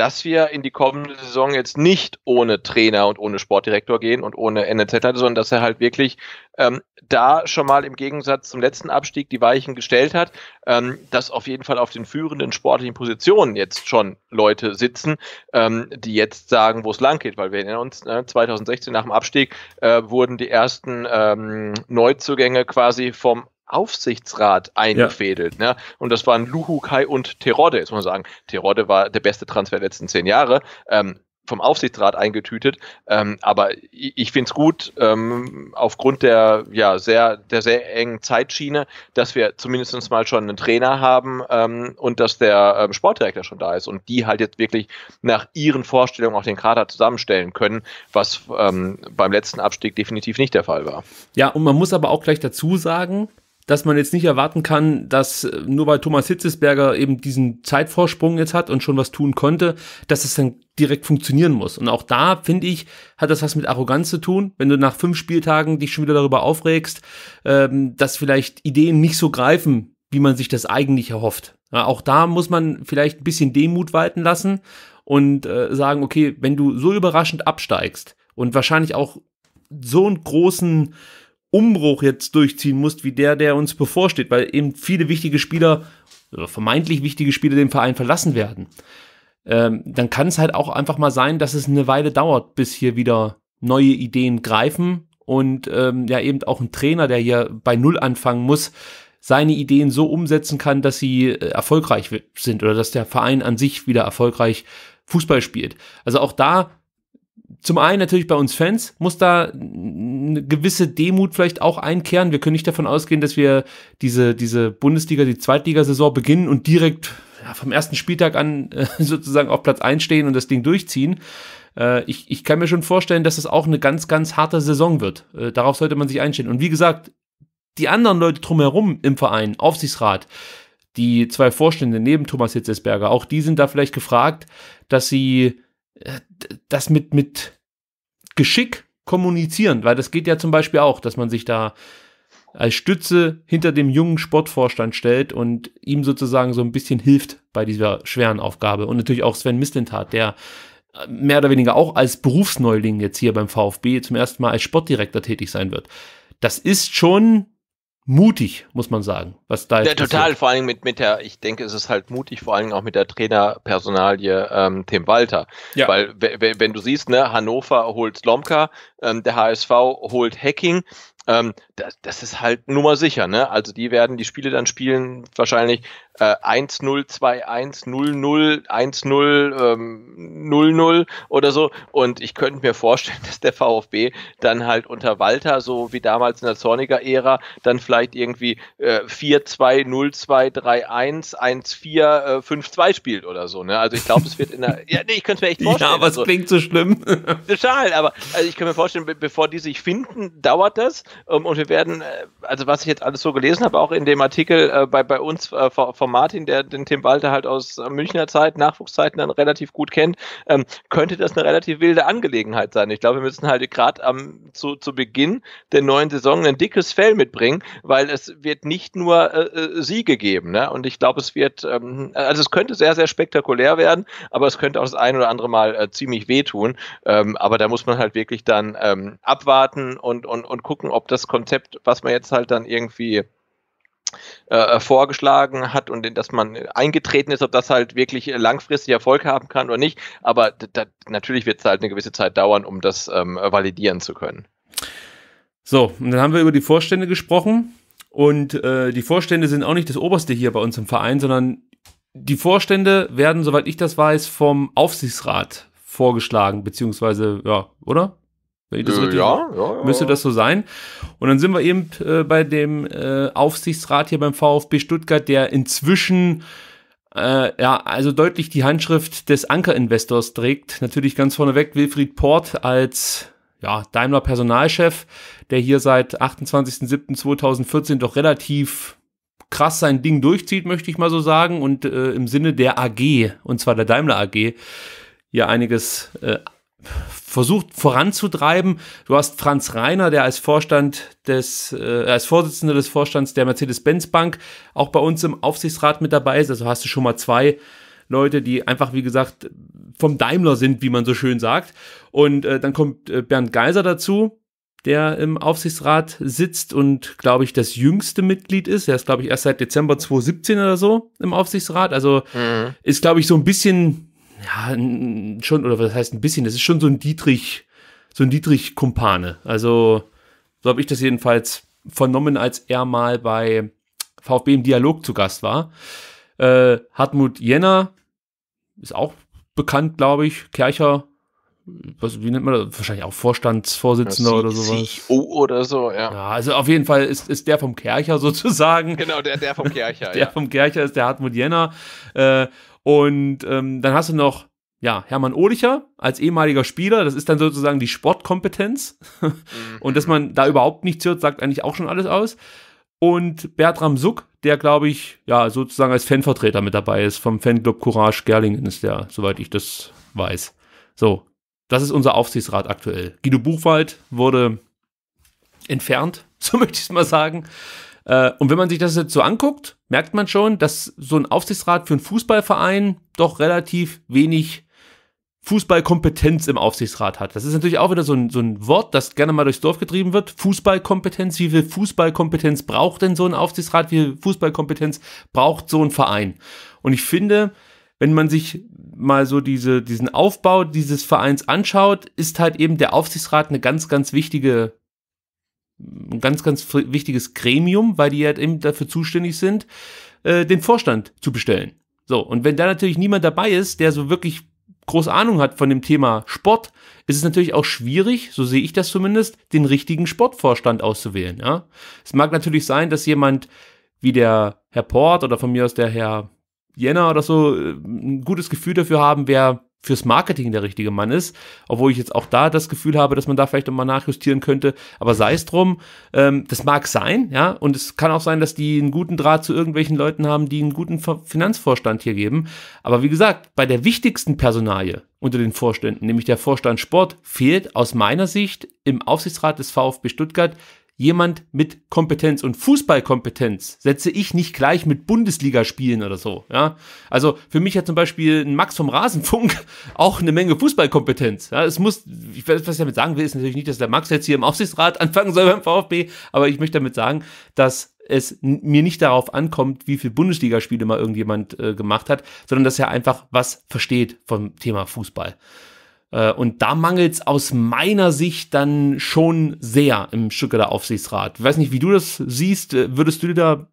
dass wir in die kommende Saison jetzt nicht ohne Trainer und ohne Sportdirektor gehen und ohne NNZ, sondern dass er halt wirklich ähm, da schon mal im Gegensatz zum letzten Abstieg die Weichen gestellt hat, ähm, dass auf jeden Fall auf den führenden sportlichen Positionen jetzt schon Leute sitzen, ähm, die jetzt sagen, wo es lang geht, weil wir erinnern uns, ne, 2016 nach dem Abstieg äh, wurden die ersten ähm, Neuzugänge quasi vom Aufsichtsrat eingefädelt. Ja. Ne? Und das waren Luhu Kai und Terodde, jetzt muss man sagen. Terodde war der beste Transfer der letzten zehn Jahre. Ähm, vom Aufsichtsrat eingetütet. Ähm, aber ich, ich finde es gut, ähm, aufgrund der, ja, sehr, der sehr engen Zeitschiene, dass wir zumindest mal schon einen Trainer haben ähm, und dass der ähm, Sportdirektor schon da ist und die halt jetzt wirklich nach ihren Vorstellungen auch den Kader zusammenstellen können, was ähm, beim letzten Abstieg definitiv nicht der Fall war. Ja, und man muss aber auch gleich dazu sagen, dass man jetzt nicht erwarten kann, dass äh, nur weil Thomas Hitzesberger eben diesen Zeitvorsprung jetzt hat und schon was tun konnte, dass es dann direkt funktionieren muss. Und auch da, finde ich, hat das was mit Arroganz zu tun, wenn du nach fünf Spieltagen dich schon wieder darüber aufregst, ähm, dass vielleicht Ideen nicht so greifen, wie man sich das eigentlich erhofft. Ja, auch da muss man vielleicht ein bisschen Demut walten lassen und äh, sagen, okay, wenn du so überraschend absteigst und wahrscheinlich auch so einen großen Umbruch jetzt durchziehen musst, wie der, der uns bevorsteht, weil eben viele wichtige Spieler, vermeintlich wichtige Spieler den Verein verlassen werden, ähm, dann kann es halt auch einfach mal sein, dass es eine Weile dauert, bis hier wieder neue Ideen greifen und ähm, ja eben auch ein Trainer, der hier bei Null anfangen muss, seine Ideen so umsetzen kann, dass sie äh, erfolgreich sind oder dass der Verein an sich wieder erfolgreich Fußball spielt. Also auch da zum einen natürlich bei uns Fans muss da eine gewisse Demut vielleicht auch einkehren. Wir können nicht davon ausgehen, dass wir diese, diese Bundesliga, die Zweitligasaison beginnen und direkt ja, vom ersten Spieltag an äh, (laughs) sozusagen auf Platz einstehen und das Ding durchziehen. Äh, ich, ich kann mir schon vorstellen, dass es das auch eine ganz, ganz harte Saison wird. Äh, darauf sollte man sich einstellen. Und wie gesagt, die anderen Leute drumherum im Verein, Aufsichtsrat, die zwei Vorstände neben Thomas Hitzesberger, auch die sind da vielleicht gefragt, dass sie äh, das mit, mit Geschick kommunizieren, weil das geht ja zum Beispiel auch, dass man sich da als Stütze hinter dem jungen Sportvorstand stellt und ihm sozusagen so ein bisschen hilft bei dieser schweren Aufgabe. Und natürlich auch Sven Mislintat, der äh, mehr oder weniger auch als Berufsneuling jetzt hier beim VfB zum ersten Mal als Sportdirektor tätig sein wird. Das ist schon mutig, muss man sagen, was da Ja, total, vor allem mit, mit der, ich denke, es ist halt mutig, vor allem auch mit der Trainerpersonalie ähm, Tim Walter. Ja. Weil, wenn du siehst, ne, Hannover holt Lomka, ähm, der HSV holt Hacking, ähm, das, das, ist halt Nummer sicher, ne? Also die werden die Spiele dann spielen, wahrscheinlich äh, 1-0, 2-1, 0-0, 1-0, ähm, oder so. Und ich könnte mir vorstellen, (laughs) dass der VfB dann halt unter Walter, so wie damals in der Zorniger-Ära, dann vielleicht irgendwie äh, 4-2, 0-2, 3-1, 1-4, 5-2 spielt oder so. Ne? Also ich glaube, es wird in der. (laughs) Ja, nee, ich könnte es mir echt vorstellen. Ja, aber es also, klingt so schlimm. (laughs) total, aber also ich kann mir vorstellen, be bevor die sich finden, dauert das. Ähm, und wir werden, äh, also was ich jetzt alles so gelesen habe, auch in dem Artikel äh, bei, bei uns äh, von Martin, der den Tim Walter halt aus äh, Münchner Zeit, Nachwuchszeiten dann relativ gut kennt, ähm, könnte das eine relativ wilde Angelegenheit sein. Ich glaube, wir müssen halt gerade am zu, zu Beginn der neuen Saison ein dickes Fell mitbringen, weil es wird nicht nur äh, äh, Siege geben. Ne? Und ich glaube, es wird, ähm, also es könnte sehr, sehr spektakulär werden, aber es könnte auch das ein oder andere Mal äh, ziemlich wehtun. Ähm, aber da muss man halt wirklich dann ähm, abwarten und, und, und gucken, ob das Konzept, was man jetzt halt dann irgendwie äh, äh, vorgeschlagen hat und in das man eingetreten ist, ob das halt wirklich äh, langfristig Erfolg haben kann oder nicht. Aber natürlich wird es halt eine gewisse Zeit dauern, um das ähm, validieren zu können. So, und dann haben wir über die Vorstände gesprochen. Und äh, die Vorstände sind auch nicht das Oberste hier bei uns im Verein, sondern die Vorstände werden, soweit ich das weiß, vom Aufsichtsrat vorgeschlagen, beziehungsweise, ja, oder? Wenn ich das äh, richtig ja, ja, ja, müsste das so sein. Und dann sind wir eben äh, bei dem äh, Aufsichtsrat hier beim VfB Stuttgart, der inzwischen äh, ja, also deutlich die Handschrift des Ankerinvestors trägt. Natürlich ganz vorneweg Wilfried Port als ja, Daimler Personalchef, der hier seit 28.07.2014 doch relativ krass sein Ding durchzieht, möchte ich mal so sagen, und äh, im Sinne der AG, und zwar der Daimler AG, hier einiges äh, versucht voranzutreiben. Du hast Franz Reiner, der als Vorstand des, äh, als Vorsitzender des Vorstands der Mercedes-Benz-Bank auch bei uns im Aufsichtsrat mit dabei ist. Also hast du schon mal zwei Leute, die einfach, wie gesagt, vom Daimler sind, wie man so schön sagt. Und äh, dann kommt äh, Bernd Geiser dazu, der im Aufsichtsrat sitzt und, glaube ich, das jüngste Mitglied ist. Er ist, glaube ich, erst seit Dezember 2017 oder so im Aufsichtsrat. Also mhm. ist, glaube ich, so ein bisschen ja, schon, oder was heißt ein bisschen, das ist schon so ein Dietrich, so ein Dietrich-Kumpane. Also, so habe ich das jedenfalls vernommen, als er mal bei VfB im Dialog zu Gast war. Äh, Hartmut Jenner ist auch bekannt, glaube ich. Kercher, was, wie nennt man das? Wahrscheinlich auch Vorstandsvorsitzender oder sowas. CEO oder so, ja. ja. Also auf jeden Fall ist, ist der vom Kercher (laughs) sozusagen. Genau, der, der vom Kercher. (laughs) der ja. vom Kercher ist der Hartmut Jenner. Äh, und ähm, dann hast du noch ja, Hermann Ohlicher als ehemaliger Spieler, das ist dann sozusagen die Sportkompetenz. (laughs) und dass man da überhaupt nichts hört, sagt eigentlich auch schon alles aus. Und Bertram Suck, der glaube ich, ja, sozusagen als Fanvertreter mit dabei ist, vom Fanclub Courage Gerlingen ist der, soweit ich das weiß. So, das ist unser Aufsichtsrat aktuell. Guido Buchwald wurde entfernt, (laughs) so möchte ich es mal sagen. Äh, und wenn man sich das jetzt so anguckt, merkt man schon, dass so ein Aufsichtsrat für einen Fußballverein doch relativ wenig Fußballkompetenz im Aufsichtsrat hat. Das ist natürlich auch wieder so ein, so ein Wort, das gerne mal durchs Dorf getrieben wird. Fußballkompetenz, wie viel Fußballkompetenz braucht denn so ein Aufsichtsrat, wie viel Fußballkompetenz braucht so ein Verein? Und ich finde, wenn man sich mal so diese, diesen Aufbau dieses Vereins anschaut, ist halt eben der Aufsichtsrat eine ganz, ganz wichtige ein ganz, ganz wichtiges Gremium, weil die halt eben dafür zuständig sind, äh, den Vorstand zu bestellen. So, und wenn da natürlich niemand dabei ist, der so wirklich große Ahnung hat von dem Thema Sport, ist es natürlich auch schwierig, so sehe ich das zumindest, den richtigen Sportvorstand auszuwählen. Ja? Es mag natürlich sein, dass jemand wie der Herr Port oder von mir aus der Herr Jenner oder so äh, ein gutes Gefühl dafür haben, wer fürs Marketing der richtige Mann ist, obwohl ich jetzt auch da das Gefühl habe, dass man da vielleicht nochmal nachjustieren könnte, aber sei es drum, ähm, das mag sein, ja, und es kann auch sein, dass die einen guten Draht zu irgendwelchen Leuten haben, die einen guten Finanzvorstand hier geben, aber wie gesagt, bei der wichtigsten Personalie unter den Vorständen, nämlich der Vorstand Sport, fehlt aus meiner Sicht im Aufsichtsrat des VfB Stuttgart jemand mit Kompetenz und Fußballkompetenz setze ich nicht gleich mit Bundesligaspielen oder so. Ja? Also für mich hat zum Beispiel ein Max vom Rasenfunk (laughs) auch eine Menge Fußballkompetenz. Ja? Es muss, ich, was ich damit sagen will, ist natürlich nicht, dass der Max jetzt hier im Aufsichtsrat (laughs) anfangen soll beim VfB, aber ich möchte damit sagen, dass es mir nicht darauf ankommt, wie viel Bundesligaspiele mal irgendjemand äh, gemacht hat, sondern dass er einfach was versteht vom Thema Fußball. Äh, und da mangelt es aus meiner Sicht dann schon sehr im der Aufsichtsrat. Ich weiß nicht, wie du das siehst. Äh, würdest du dir da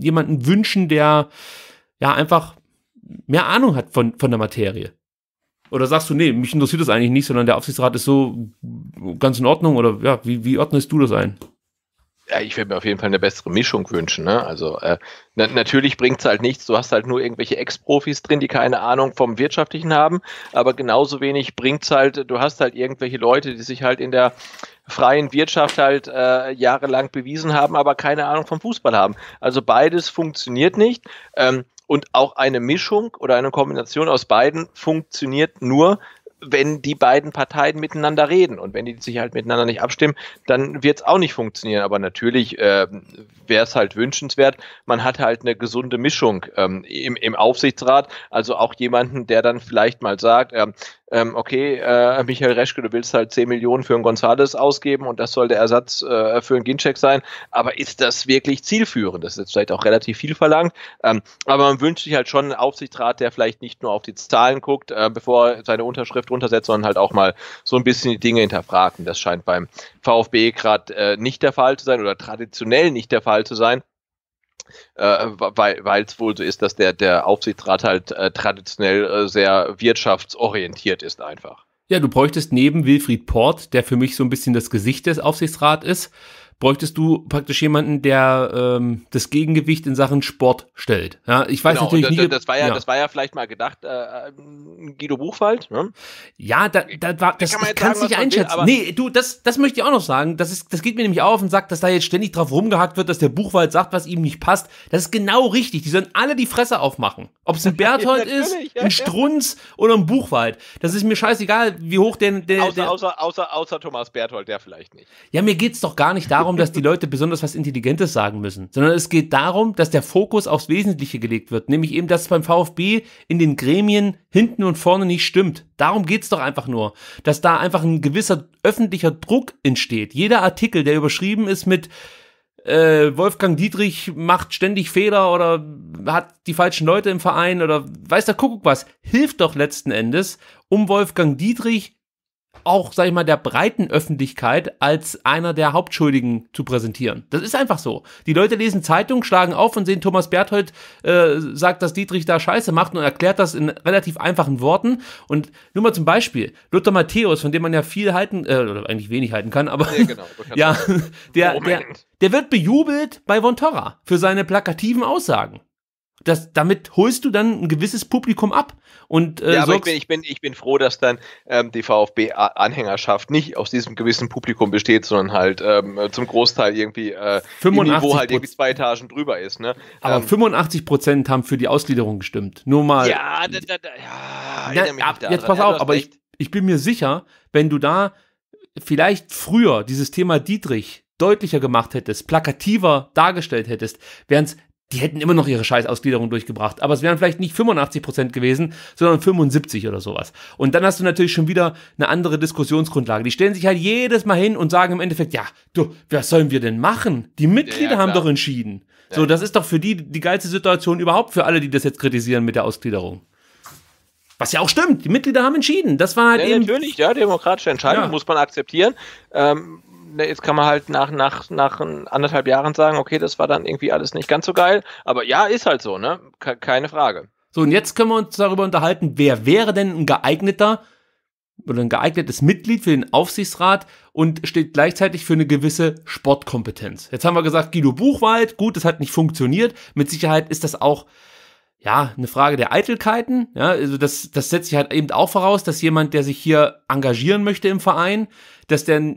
jemanden wünschen, der ja einfach mehr Ahnung hat von, von der Materie? Oder sagst du, nee, mich interessiert das eigentlich nicht, sondern der Aufsichtsrat ist so ganz in Ordnung? Oder ja, wie, wie ordnest du das ein? ja, ich würde mir auf jeden Fall eine bessere Mischung wünschen. Ne? Also äh, na, natürlich bringt es halt nichts. Du hast halt nur irgendwelche Ex-Profis drin, die keine Ahnung vom Wirtschaftlichen haben. Aber genauso wenig bringt es halt, du hast halt irgendwelche Leute, die sich halt in der freien Wirtschaft halt äh, jahrelang bewiesen haben, aber keine Ahnung vom Fußball haben. Also beides funktioniert nicht. Ähm, und auch eine Mischung oder eine Kombination aus beiden funktioniert nur, wenn die beiden Parteien miteinander reden. Und wenn die sich halt miteinander nicht abstimmen, dann wird es auch nicht funktionieren. Aber natürlich äh, wäre es halt wünschenswert, man hat halt eine gesunde Mischung ähm, im, im Aufsichtsrat. Also auch jemanden, der dann vielleicht mal sagt, ähm, ähm, okay, äh, Michael Reschke, du willst halt 10 Millionen für einen Gonzales ausgeben und das soll der Ersatz äh, für einen Ginczek sein, aber ist das wirklich zielführend? Das ist jetzt vielleicht auch relativ viel verlangt, ähm, aber man wünscht sich halt schon einen Aufsichtsrat, der vielleicht nicht nur auf die Zahlen guckt, äh, bevor er seine Unterschrift runtersetzt, sondern halt auch mal so ein bisschen die Dinge hinterfragt und das scheint beim VfB gerade äh, nicht der Fall zu sein oder traditionell nicht der Fall zu sein äh, weil es wohl so ist, dass der, der Aufsichtsrat halt äh, traditionell äh, sehr wirtschaftsorientiert ist einfach. Ja, du bräuchtest neben Wilfried Port, der für mich so ein bisschen das Gesicht des Aufsichtsrats ist, bräuchtest du praktisch jemanden, der ähm, das Gegengewicht in Sachen Sport stellt. Ja, ich weiß genau, natürlich das, nicht. Das war ja, ja, das war ja vielleicht mal gedacht, äh, äh Guido Buchwald. Ne? Ja, da, da war, das, da kann das kannst sagen, nicht einschätzen. Will, nee, du, das, das möchte ich auch noch sagen. Das ist, das geht mir nämlich auf und sagt, dass da jetzt ständig drauf rumgehackt wird, dass der Buchwald sagt, was ihm nicht passt. Das ist genau richtig. Die sollen alle die Fresse aufmachen. Ob es ein (laughs) Berthold ja, ist, ein ja, Strunz oder ein Buchwald. Das ist mir scheißegal, wie hoch der, der, außer, der außer, außer, außer Thomas Berthold, der vielleicht nicht. Ja, mir geht's doch gar nicht darum darum, dass die Leute besonders was Intelligentes sagen müssen, sondern es geht darum, dass der Fokus aufs Wesentliche gelegt wird, nämlich eben, dass beim VfB in den Gremien hinten und vorne nicht stimmt. Darum geht es doch einfach nur, dass da einfach ein gewisser öffentlicher Druck entsteht. Jeder Artikel, der überschrieben ist mit äh, Wolfgang Dietrich macht ständig Fehler oder hat die falschen Leute im Verein oder weiß der Kuckuck was, hilft doch letzten Endes, um Wolfgang Dietrich auch, sag ich mal, der breiten Öffentlichkeit als einer der Hauptschuldigen zu präsentieren. Das ist einfach so. Die Leute lesen Zeitungen, schlagen auf und sehen, Thomas Berthold äh, sagt, dass Dietrich da Scheiße macht und erklärt das in relativ einfachen Worten. Und nur mal zum Beispiel, Luther Matthäus, von dem man ja viel halten, äh, oder eigentlich wenig halten kann, aber nee, genau, (laughs) ja, der, der, der wird bejubelt bei Vontorra für seine plakativen Aussagen das, damit holst du dann ein gewisses Publikum ab. Und, äh, ja, aber ich bin, ich, bin, ich bin froh, dass dann ähm, die VfB-Anhängerschaft nicht aus diesem gewissen Publikum besteht, sondern halt ähm, zum Großteil irgendwie äh, 85 Niveau halt irgendwie zwei Etagen drüber ist. Ne? Aber ähm, 85 Prozent haben für die Ausgliederung gestimmt. Nur mal. Ja, da, da, da, ja na, ab, jetzt pass auf, aber ich, ich bin mir sicher, wenn du da vielleicht früher dieses Thema Dietrich deutlicher gemacht hättest, plakativer dargestellt hättest, wären es die hätten immer noch ihre Scheißausgliederung durchgebracht. Aber es wären vielleicht nicht 85 Prozent gewesen, sondern 75 oder sowas. Und dann hast du natürlich schon wieder eine andere Diskussionsgrundlage. Die stellen sich halt jedes Mal hin und sagen im Endeffekt, ja, du, was sollen wir denn machen? Die Mitglieder ja, haben doch entschieden. Ja. So, das ist doch für die die geilste Situation überhaupt für alle, die das jetzt kritisieren mit der Ausgliederung. Was ja auch stimmt, die Mitglieder haben entschieden. Das war halt ja, eben. Natürlich, ja, demokratische Entscheidung muss man akzeptieren. Ähm, Ne, jetzt kann man halt nach, nach, nach anderthalb Jahren sagen, okay, das war dann irgendwie alles nicht ganz so geil. Aber ja, ist halt so, ne? Keine Frage. So, und jetzt können wir uns darüber unterhalten, wer wäre denn ein geeigneter oder ein geeignetes Mitglied für den Aufsichtsrat und steht gleichzeitig für eine gewisse Sportkompetenz. Jetzt haben wir gesagt, Guido Buchwald, gut, das hat nicht funktioniert. Mit Sicherheit ist das auch ja, eine Frage der Eitelkeiten. Ja, also das, das setzt sich halt eben auch voraus, dass jemand, der sich hier engagieren möchte im Verein, dass der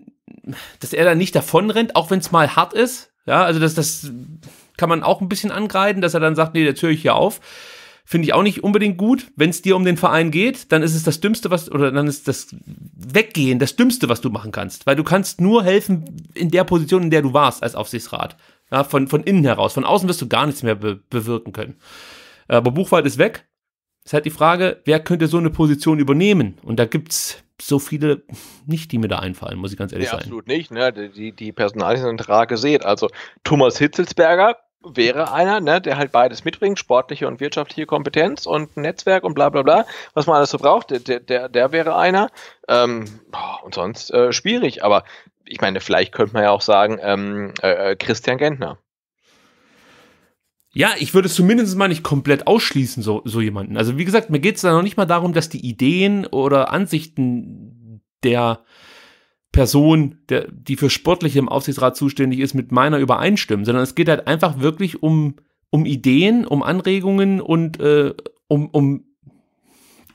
dass er da nicht davon rennt, auch wenn es mal hart ist. Ja, also das, das kann man auch ein bisschen angreifen, dass er dann sagt, nee, jetzt höre ich hier auf. Finde ich auch nicht unbedingt gut. Wenn es dir um den Verein geht, dann ist es das Dümmste, was, oder dann ist das Weggehen das Dümmste, was du machen kannst. Weil du kannst nur helfen in der Position, in der du warst als Aufsichtsrat. Ja, von, von innen heraus. Von außen wirst du gar nichts mehr be bewirken können. Äh, aber Buchwald ist weg. Es ist halt die Frage, wer könnte so eine Position übernehmen? Und da gibt es so viele nicht, die mir da einfallen, muss ich ganz ehrlich nee, sein. Absolut nicht, ne? Die, die Personalien sind rar gesät. Also Thomas Hitzelsberger wäre einer, ne, der halt beides mitbringt, sportliche und wirtschaftliche Kompetenz und Netzwerk und bla bla bla, was man alles so braucht, der, der, der wäre einer. Ähm, und sonst äh, schwierig, aber ich meine, vielleicht könnte man ja auch sagen, ähm, äh, äh Christian Gentner ja, ich würde es zumindest mal nicht komplett ausschließen, so, so jemanden. Also wie gesagt, mir geht es da noch nicht mal darum, dass die Ideen oder Ansichten der Person, der, die für Sportliche im Aufsichtsrat zuständig ist, mit meiner übereinstimmen, sondern es geht halt einfach wirklich um, um Ideen, um Anregungen und äh, um, um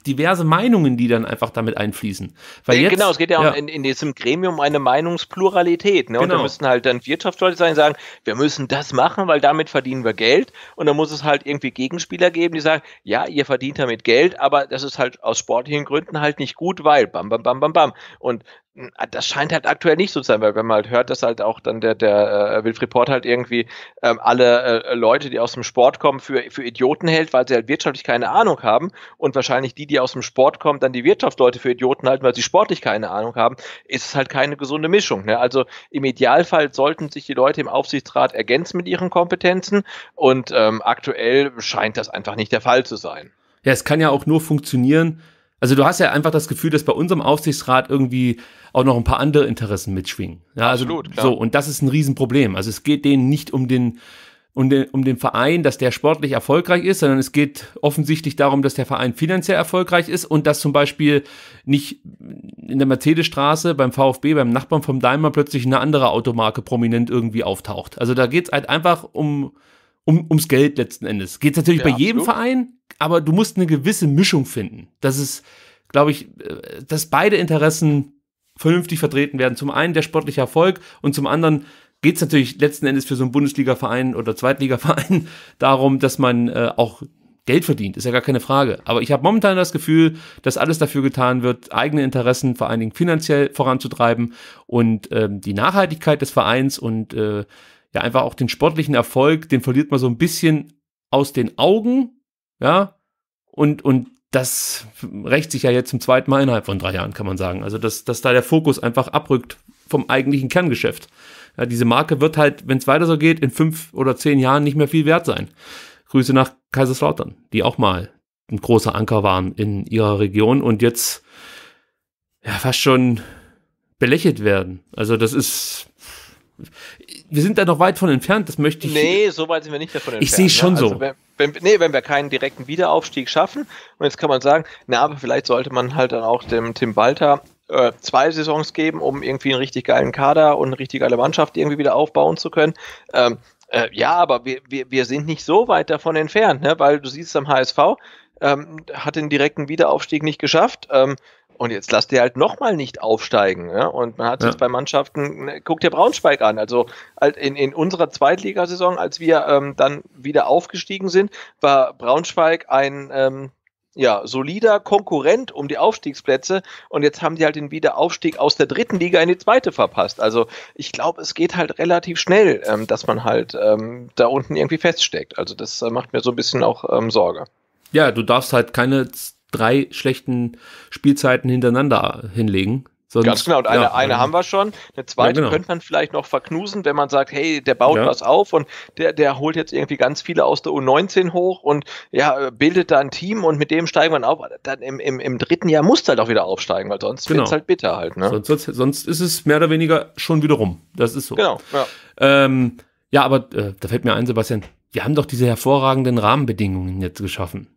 diverse Meinungen, die dann einfach damit einfließen. Weil äh, jetzt, genau, es geht ja, ja. In, in, diesem Gremium eine Meinungspluralität. Ne? Genau. Und da genau. müssen halt dann Wirtschaftsleute sein, sagen, wir müssen das machen, weil damit verdienen wir Geld. Und dann muss es halt irgendwie Gegenspieler geben, die sagen, ja, ihr verdient damit Geld, aber das ist halt aus sportlichen Gründen halt nicht gut, weil bam, bam, bam, bam, bam. Und äh, das scheint halt aktuell nicht so zu sein, weil wenn man halt hört, dass halt auch dann der, der äh, Wilfried Port halt irgendwie ähm, alle äh, Leute, die aus dem Sport kommen, für, für Idioten hält, weil sie halt wirtschaftlich keine Ahnung haben und wahrscheinlich die, die aus dem Sport kommen, dann die Wirtschaftsleute für Idioten halten, weil sie sportlich keine Ahnung haben, ist es halt keine gesunde Mischung. Ne? Also im Idealfall sollten sich die Leute im Aufsichtsrat ergänzen mit ihren Kompetenzen und ähm, aktuell scheint das einfach nicht der Fall zu sein. Ja, es kann ja auch nur funktionieren, also du hast ja einfach das Gefühl, dass bei unserem Aufsichtsrat irgendwie auch noch ein paar andere Interessen mitschwingen. Ja, also, Absolut, klar. So, und das ist ein Riesenproblem. Also es geht denen nicht um den, um den, um den Verein, dass der sportlich erfolgreich ist, sondern es geht offensichtlich darum, dass der Verein finanziell erfolgreich ist und dass zum Beispiel nicht in der Mercedesstraße beim VfB, beim Nachbarn vom Daimler plötzlich eine andere Automarke prominent irgendwie auftaucht. Also da geht's halt einfach um, um, ums Geld letzten Endes. Geht's natürlich ja, bei absolut. jedem Verein, aber du musst eine gewisse Mischung finden. Das ist, glaube ich, äh, dass beide Interessen vernünftig vertreten werden. Zum einen der sportliche Erfolg und zum anderen geht es natürlich letzten Endes für so einen Bundesliga-Verein oder Zweitliga-Verein (laughs) darum, dass man äh, auch Geld verdient, ist ja gar keine Frage. Aber ich habe momentan das Gefühl, dass alles dafür getan wird, eigene Interessen vor allen Dingen finanziell voranzutreiben und ähm, die Nachhaltigkeit des Vereins und äh, ja einfach auch den sportlichen Erfolg, den verliert man so ein bisschen aus den Augen, ja, und, und das rächt sich ja jetzt zum zweiten Mal innerhalb von drei Jahren, kann man sagen. Also, dass, dass da der Fokus einfach abrückt vom eigentlichen Kerngeschäft. Ja, diese Marke wird halt, wenn es weiter so geht, in fünf oder zehn Jahren nicht mehr viel wert sein. Grüße nach Kaiserslautern, die auch mal ein großer Anker waren in ihrer Region und jetzt ja, fast schon belächelt werden. Also das ist. Wir sind da noch weit von entfernt, das möchte ich. Nee, so weit sind wir nicht davon entfernt. Ich sehe es schon ne? also, so wenn, nee, wenn wir keinen direkten Wiederaufstieg schaffen, und jetzt kann man sagen, na, aber vielleicht sollte man halt dann auch dem Tim Walter äh, zwei Saisons geben, um irgendwie einen richtig geilen Kader und eine richtig geile Mannschaft irgendwie wieder aufbauen zu können. Ähm, äh, ja, aber wir, wir, wir sind nicht so weit davon entfernt, ne? weil du siehst am HSV, ähm, hat den direkten Wiederaufstieg nicht geschafft. Ähm, und jetzt lasst ihr halt nochmal nicht aufsteigen. Ja? Und man hat ja. jetzt bei Mannschaften, ne, guckt ihr Braunschweig an. Also in, in unserer Zweitligasaison, als wir ähm, dann wieder aufgestiegen sind, war Braunschweig ein ähm, ja, solider Konkurrent um die Aufstiegsplätze. Und jetzt haben die halt den Wiederaufstieg aus der dritten Liga in die zweite verpasst. Also ich glaube, es geht halt relativ schnell, ähm, dass man halt ähm, da unten irgendwie feststeckt. Also das äh, macht mir so ein bisschen auch ähm, Sorge. Ja, du darfst halt keine drei schlechten Spielzeiten hintereinander hinlegen. Sonst, Ganz genau, und eine, ja, eine haben wir schon. Eine zweite ja, genau. könnte man vielleicht noch verknusen, wenn man sagt, hey, der baut ja. was auf und der, der holt jetzt irgendwie ganz viele aus der U19 hoch und ja, bildet da ein Team und mit dem steigen wir auf. Dann im, im, im dritten Jahr muss du halt auch wieder aufsteigen, weil sonst genau. wird es halt bitter halt. Ne? Sonst, sonst, sonst, ist es mehr oder weniger schon wieder rum. Das ist so. Genau. Ja, ähm, ja aber äh, da fällt mir ein, Sebastian, wir haben doch diese hervorragenden Rahmenbedingungen jetzt geschaffen.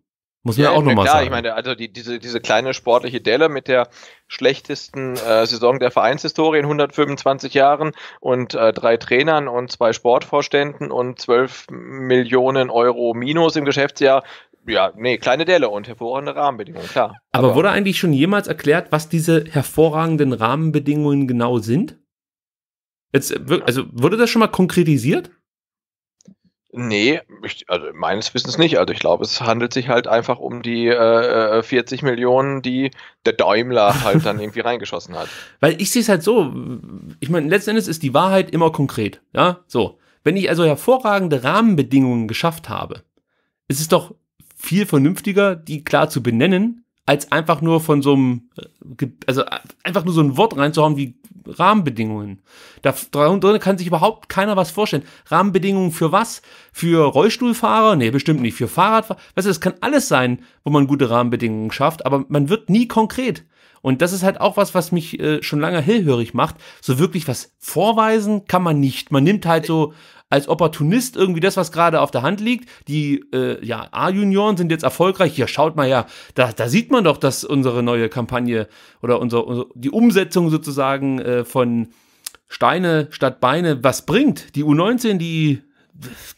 Muss man ja, ja auch nochmal sagen. Ich meine, also die, diese, diese kleine sportliche Delle mit der schlechtesten äh, Saison der Vereinshistorie in 125 Jahren und äh, drei Trainern und zwei Sportvorständen und 12 Millionen Euro Minus im Geschäftsjahr. Ja, nee, kleine Delle und hervorragende Rahmenbedingungen, klar. Aber, Aber wurde eigentlich schon jemals erklärt, was diese hervorragenden Rahmenbedingungen genau sind? Jetzt, also wurde das schon mal konkretisiert? Nee, ich, also meines Wissens nicht. Also ich glaube, es handelt sich halt einfach um die äh, 40 äh, Millionen, die der Daimler halt dann (laughs) irgendwie reingeschossen hat. Weil ich sehe es halt so, ich meine, letzten Endes ist die Wahrheit immer konkret. Ja, so. Wenn ich also hervorragende Rahmenbedingungen geschafft habe, ist es doch viel vernünftiger, die klar zu benennen, als einfach nur von so einem, äh, also äh, einfach nur so ein Wort reinzuhauen wie Rahmenbedingungen. Da drin kann sich überhaupt keiner was vorstellen. Rahmenbedingungen für was? Für Rollstuhlfahrer? Nee, bestimmt nicht. Für Fahrradfahrer? Weißt du, das kann alles sein, wo man gute Rahmenbedingungen schafft, aber man wird nie konkret. Und das ist halt auch was, was mich äh, schon lange hellhörig macht. So wirklich was vorweisen kann man nicht. Man nimmt halt so als Opportunist irgendwie das, was gerade auf der Hand liegt. Die äh, ja, A-Junioren sind jetzt erfolgreich. Hier schaut mal ja, da, da sieht man doch, dass unsere neue Kampagne oder unser, unser die Umsetzung sozusagen äh, von Steine statt Beine was bringt. Die U19, die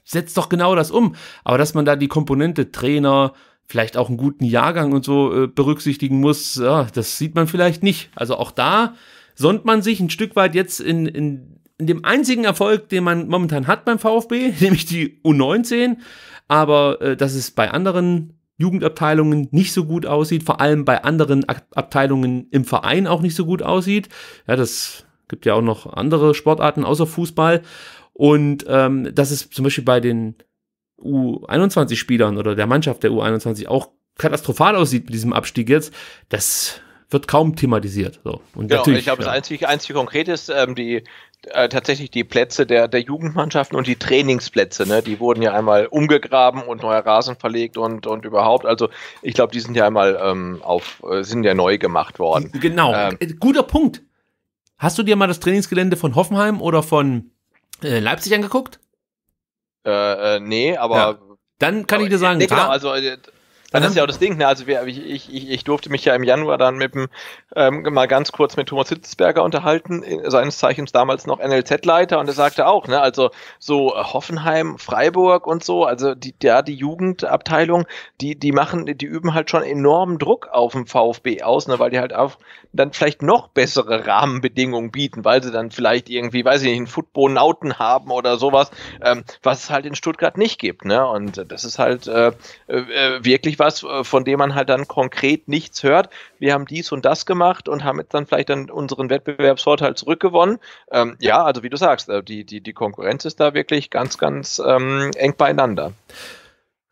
setzt doch genau das um. Aber dass man da die Komponente Trainer, vielleicht auch einen guten Jahrgang und so äh, berücksichtigen muss, ja, das sieht man vielleicht nicht. Also auch da sonnt man sich ein Stück weit jetzt in, in, in dem einzigen Erfolg, den man momentan hat beim VfB, (laughs) nämlich die U19. Aber äh, dass es bei anderen Jugendabteilungen nicht so gut aussieht, vor allem bei anderen Ab Abteilungen im Verein auch nicht so gut aussieht. Ja, das gibt ja auch noch andere Sportarten außer Fußball. Und ähm, dass es zum Beispiel bei den U21-Spielern oder der Mannschaft der U21 auch katastrophal aussieht mit diesem Abstieg jetzt, das wird kaum thematisiert. So. Und genau, natürlich, ich glaube, ja. das einzige, einzige Konkrete ist, ähm, die, äh, tatsächlich die Plätze der, der Jugendmannschaften und die Trainingsplätze, ne? die wurden ja einmal umgegraben und neuer Rasen verlegt und, und überhaupt. Also ich glaube, die sind ja einmal ähm, auf, äh, sind ja neu gemacht worden. Genau, ähm, äh, guter Punkt. Hast du dir mal das Trainingsgelände von Hoffenheim oder von äh, Leipzig angeguckt? Äh, äh nee, aber. Ja. Dann kann aber, ich dir sagen, genau, also äh, das ist ne? ja auch das Ding, ne? Also wir, ich, ich, ich durfte mich ja im Januar dann mit dem, ähm, mal ganz kurz mit Thomas Hitzberger unterhalten, äh, seines Zeichens damals noch NLZ-Leiter, und er sagte auch, ne, also so äh, Hoffenheim, Freiburg und so, also die, ja, die Jugendabteilung, die, die machen, die üben halt schon enormen Druck auf den VfB aus, ne, weil die halt auch dann vielleicht noch bessere Rahmenbedingungen bieten, weil sie dann vielleicht irgendwie, weiß ich nicht, einen Football-Nauten haben oder sowas, ähm, was es halt in Stuttgart nicht gibt, ne? Und äh, das ist halt äh, wirklich was, äh, von dem man halt dann konkret nichts hört. Wir haben dies und das gemacht und haben jetzt dann vielleicht dann unseren Wettbewerbsvorteil zurückgewonnen. Ähm, ja, also wie du sagst, äh, die, die, die Konkurrenz ist da wirklich ganz, ganz ähm, eng beieinander.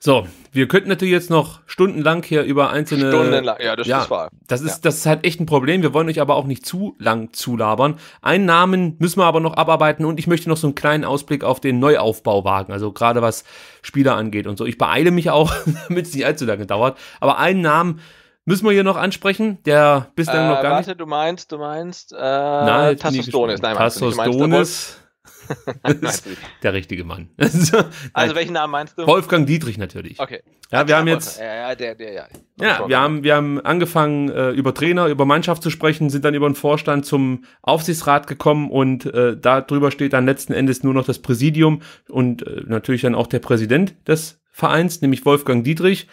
So, wir könnten natürlich jetzt noch stundenlang hier über einzelne. Stundenlang, ja, das, ja, das war. Das ist, ja. das ist halt echt ein Problem. Wir wollen euch aber auch nicht zu lang zulabern. Einen Namen müssen wir aber noch abarbeiten und ich möchte noch so einen kleinen Ausblick auf den Neuaufbau wagen. Also gerade was Spieler angeht und so. Ich beeile mich auch, (laughs) damit es nicht allzu lange dauert. Aber einen Namen müssen wir hier noch ansprechen, der bislang äh, noch gar warte, äh, nicht. Warte, du meinst, du meinst, äh, Nein, Tassos Donis. Nein, Tassos Donis. (laughs) der richtige Mann. (laughs) also welchen Namen meinst du? Wolfgang Dietrich natürlich. Okay. Ja, wir haben jetzt. Ja, der, der, ja. ja wir haben, wir haben angefangen, äh, über Trainer, über Mannschaft zu sprechen, sind dann über den Vorstand zum Aufsichtsrat gekommen und äh, darüber steht dann letzten Endes nur noch das Präsidium und äh, natürlich dann auch der Präsident des Vereins, nämlich Wolfgang Dietrich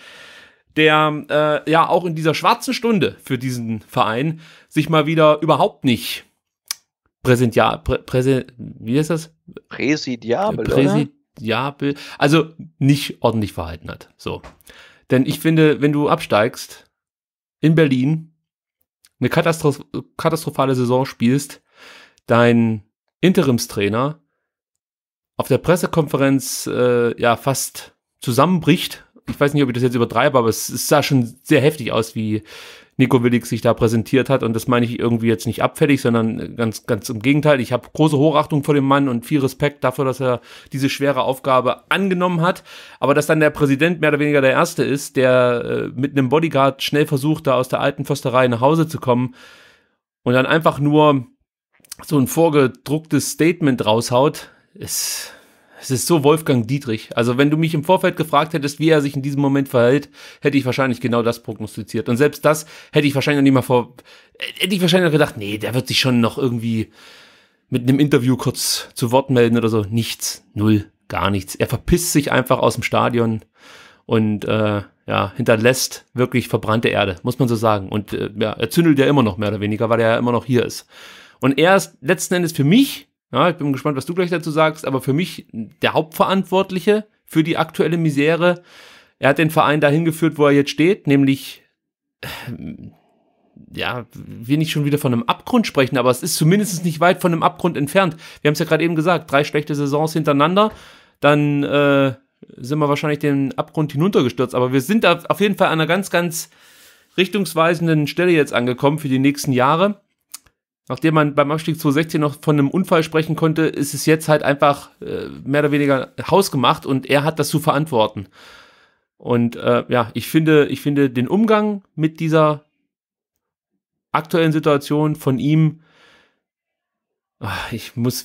der äh, ja auch in dieser schwarzen Stunde für diesen Verein sich mal wieder überhaupt nicht Präsentia, prä, Präse, wie ist das? Präsidiabel, äh, Präsidiabel, oder? also nicht ordentlich verhalten hat. So. Denn ich finde, wenn du absteigst in Berlin, eine Katastroph katastrophale Saison spielst, dein Interimstrainer auf der Pressekonferenz äh, ja fast zusammenbricht. Ich weiß nicht, ob ich das jetzt übertreibe, aber es, es sah schon sehr heftig aus, wie Nico Willig sich da präsentiert hat. Und das meine ich irgendwie jetzt nicht abfällig, sondern ganz, ganz im Gegenteil. Ich habe große Hochachtung vor dem Mann und viel Respekt dafür, dass er diese schwere Aufgabe angenommen hat. Aber dass dann der Präsident mehr oder weniger der Erste ist, der äh, mit einem Bodyguard schnell versucht, da aus der alten Försterei nach Hause zu kommen und dann einfach nur so ein vorgedrucktes Statement raushaut, ist es ist so Wolfgang Dietrich. Also, wenn du mich im Vorfeld gefragt hättest, wie er sich in diesem Moment verhält, hätte ich wahrscheinlich genau das prognostiziert. Und selbst das hätte ich wahrscheinlich noch nicht mal vor. Hätte ich wahrscheinlich noch gedacht, nee, der wird sich schon noch irgendwie mit einem Interview kurz zu Wort melden oder so. Nichts. Null. Gar nichts. Er verpisst sich einfach aus dem Stadion und äh, ja, hinterlässt wirklich verbrannte Erde, muss man so sagen. Und äh, ja, er zündelt ja immer noch mehr oder weniger, weil er ja immer noch hier ist. Und er ist letzten Endes für mich ja, ich bin gespannt, was du gleich dazu sagst, aber für mich der Hauptverantwortliche für die aktuelle Misere. Er hat den Verein dahin geführt, wo er jetzt steht, nämlich, äh, ja, wir nicht schon wieder von einem Abgrund sprechen, aber es ist zumindest nicht weit von einem Abgrund entfernt. Wir haben es ja gerade eben gesagt, drei schlechte Saisons hintereinander, dann äh, sind wir wahrscheinlich den Abgrund hinuntergestürzt, aber wir sind auf jeden Fall an einer ganz, ganz richtungsweisenden Stelle jetzt angekommen für die nächsten Jahre. Nachdem man beim Abstieg 2016 noch von einem Unfall sprechen konnte, ist es jetzt halt einfach äh, mehr oder weniger hausgemacht und er hat das zu verantworten. Und äh, ja, ich finde, ich finde den Umgang mit dieser aktuellen Situation von ihm, ach, ich muss,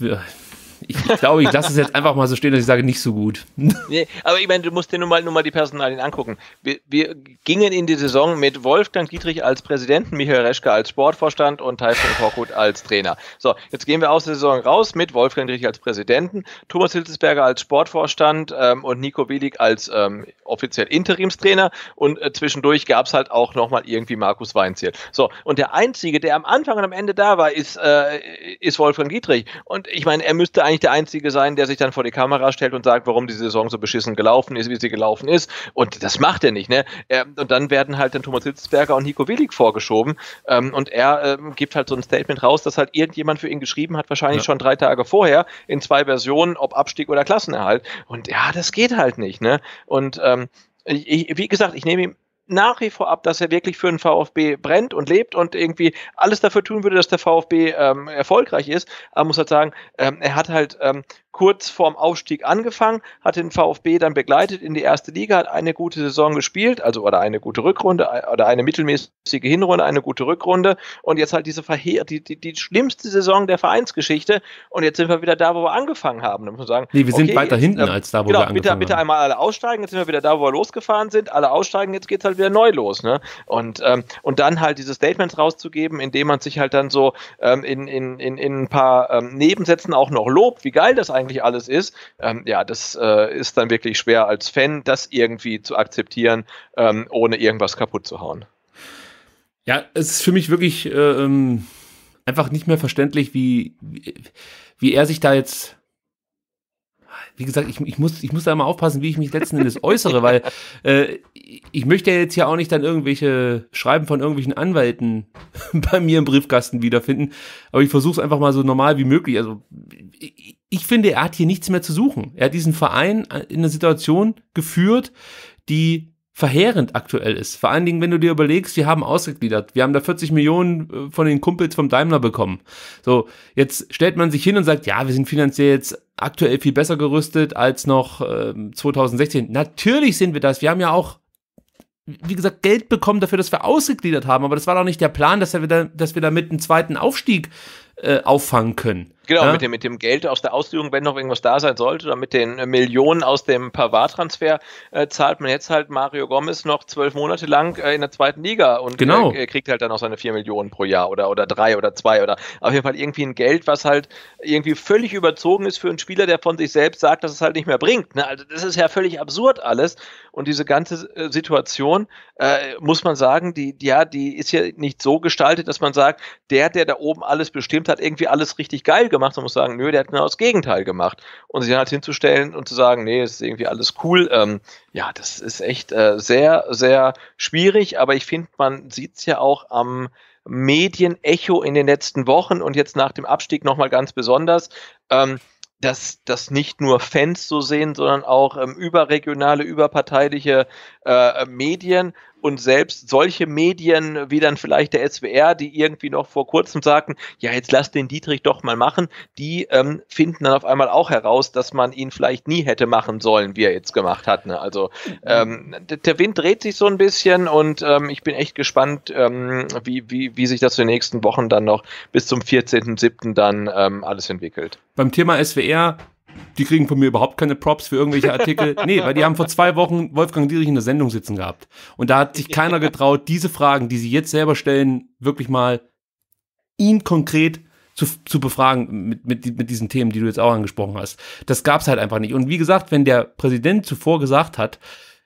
ich, glaube, ich lasse es jetzt einfach mal so stehen, dass ich sage, nicht so gut. nee, aber ich meine, du musst dir nur mal, nur mal die Personalien angucken. Wir, wir gingen in die Saison mit Wolfgang Dietrich als Präsidenten, Michael Reschke als Sportvorstand und Taifun Korkut als Trainer. So, jetzt gehen wir aus der Saison raus mit Wolfgang Dietrich als Präsidenten, Thomas Hitzelsberger als Sportvorstand ähm, und Nico Willig als ähm, offiziell Interimstrainer und äh, zwischendurch gab es halt auch nochmal irgendwie Markus Weinziel. So, und der Einzige, der am Anfang und am Ende da war, ist, äh, ist Wolfgang Dietrich. Und ich meine, er müsste ein eigentlich der Einzige sein, der sich dann vor die Kamera stellt und sagt, warum die Saison so beschissen gelaufen ist, wie sie gelaufen ist. Und das macht er nicht. Ne? Ähm, und dann werden halt dann Thomas Hitzberger und Nico Willig vorgeschoben. Ähm, und er ähm, gibt halt so ein Statement raus, dass halt irgendjemand für ihn geschrieben hat, wahrscheinlich ja. schon drei Tage vorher, in zwei Versionen, ob Abstieg oder Klassenerhalt. Und ja, das geht halt nicht. Ne? Und ähm, ich, wie gesagt, ich nehme ihm nach wie vor ab, dass er wirklich für den VfB brennt und lebt und irgendwie alles dafür tun würde, dass der VfB ähm, erfolgreich ist. Aber muss halt sagen, ähm, er hat halt ähm, kurz vorm Aufstieg angefangen, hat den VfB dann begleitet in die erste Liga, hat eine gute Saison gespielt, also oder eine gute Rückrunde äh, oder eine mittelmäßige Hinrunde, eine gute Rückrunde und jetzt halt diese verheer die, die, die schlimmste Saison der Vereinsgeschichte und jetzt sind wir wieder da, wo wir angefangen haben. muss man sagen, nee, wir okay, sind weiter hinten äh, als da, wo genau, wir angefangen bitte, haben. Bitte einmal alle aussteigen, jetzt sind wir wieder da, wo wir losgefahren sind, alle aussteigen, jetzt geht's halt wieder neu los, ne? Und ähm, und dann halt diese Statements rauszugeben, indem man sich halt dann so ähm, in, in, in, in ein paar ähm, Nebensätzen auch noch lobt, wie geil das eigentlich eigentlich alles ist, ähm, ja, das äh, ist dann wirklich schwer als Fan, das irgendwie zu akzeptieren, ähm, ohne irgendwas kaputt zu hauen. Ja, es ist für mich wirklich äh, ähm, einfach nicht mehr verständlich, wie, wie, wie er sich da jetzt wie gesagt, ich, ich, muss, ich muss da mal aufpassen, wie ich mich letzten Endes äußere, weil äh, ich möchte jetzt ja auch nicht dann irgendwelche Schreiben von irgendwelchen Anwälten (laughs) bei mir im Briefkasten wiederfinden, aber ich versuche es einfach mal so normal wie möglich. Also ich, ich finde, er hat hier nichts mehr zu suchen. Er hat diesen Verein äh, in eine Situation geführt, die verheerend aktuell ist. Vor allen Dingen, wenn du dir überlegst, wir haben ausgegliedert. Wir haben da 40 Millionen äh, von den Kumpels vom Daimler bekommen. So, jetzt stellt man sich hin und sagt, ja, wir sind finanziell jetzt aktuell viel besser gerüstet als noch äh, 2016. Natürlich sind wir das. Wir haben ja auch, wie gesagt, Geld bekommen dafür, dass wir ausgegliedert haben. Aber das war doch nicht der Plan, dass wir, da, dass wir damit einen zweiten Aufstieg äh, auffangen können. Genau, ja? mit, dem, mit dem Geld aus der Ausführung, wenn noch irgendwas da sein sollte, oder mit den äh, Millionen aus dem Pavard-Transfer, äh, zahlt man jetzt halt Mario Gomez noch zwölf Monate lang äh, in der zweiten Liga und äh, genau. äh, kriegt halt dann auch seine vier Millionen pro Jahr oder, oder drei oder zwei oder auf jeden Fall irgendwie ein Geld, was halt irgendwie völlig überzogen ist für einen Spieler, der von sich selbst sagt, dass es halt nicht mehr bringt. Ne? Also das ist ja völlig absurd alles und diese ganze äh, Situation, muss man sagen, die, ja, die ist ja nicht so gestaltet, dass man sagt, der, der da oben alles bestimmt hat, irgendwie alles richtig geil gemacht gemacht, sondern muss sagen, nö, der hat genau das Gegenteil gemacht. Und sich dann halt hinzustellen und zu sagen, nee, ist irgendwie alles cool, ähm, ja, das ist echt äh, sehr, sehr schwierig, aber ich finde, man sieht es ja auch am Medienecho in den letzten Wochen und jetzt nach dem Abstieg nochmal ganz besonders. Ähm, dass das nicht nur Fans so sehen, sondern auch ähm, überregionale, überparteiliche äh, Medien. Und selbst solche Medien wie dann vielleicht der SWR, die irgendwie noch vor kurzem sagten, ja, jetzt lass den Dietrich doch mal machen, die ähm, finden dann auf einmal auch heraus, dass man ihn vielleicht nie hätte machen sollen, wie er jetzt gemacht hat. Ne? Also ähm, der Wind dreht sich so ein bisschen und ähm, ich bin echt gespannt, ähm, wie, wie, wie sich das in den nächsten Wochen dann noch bis zum 14.07. dann ähm, alles entwickelt. Beim Thema SWR die kriegen von mir überhaupt keine Props für irgendwelche Artikel. (laughs) nee, weil die haben vor zwei Wochen Wolfgang Dierich in der Sendung sitzen gehabt. Und da hat sich keiner getraut, diese Fragen, die sie jetzt selber stellen, wirklich mal ihn konkret zu, zu befragen mit, mit, mit diesen Themen, die du jetzt auch angesprochen hast. Das gab es halt einfach nicht. Und wie gesagt, wenn der Präsident zuvor gesagt hat,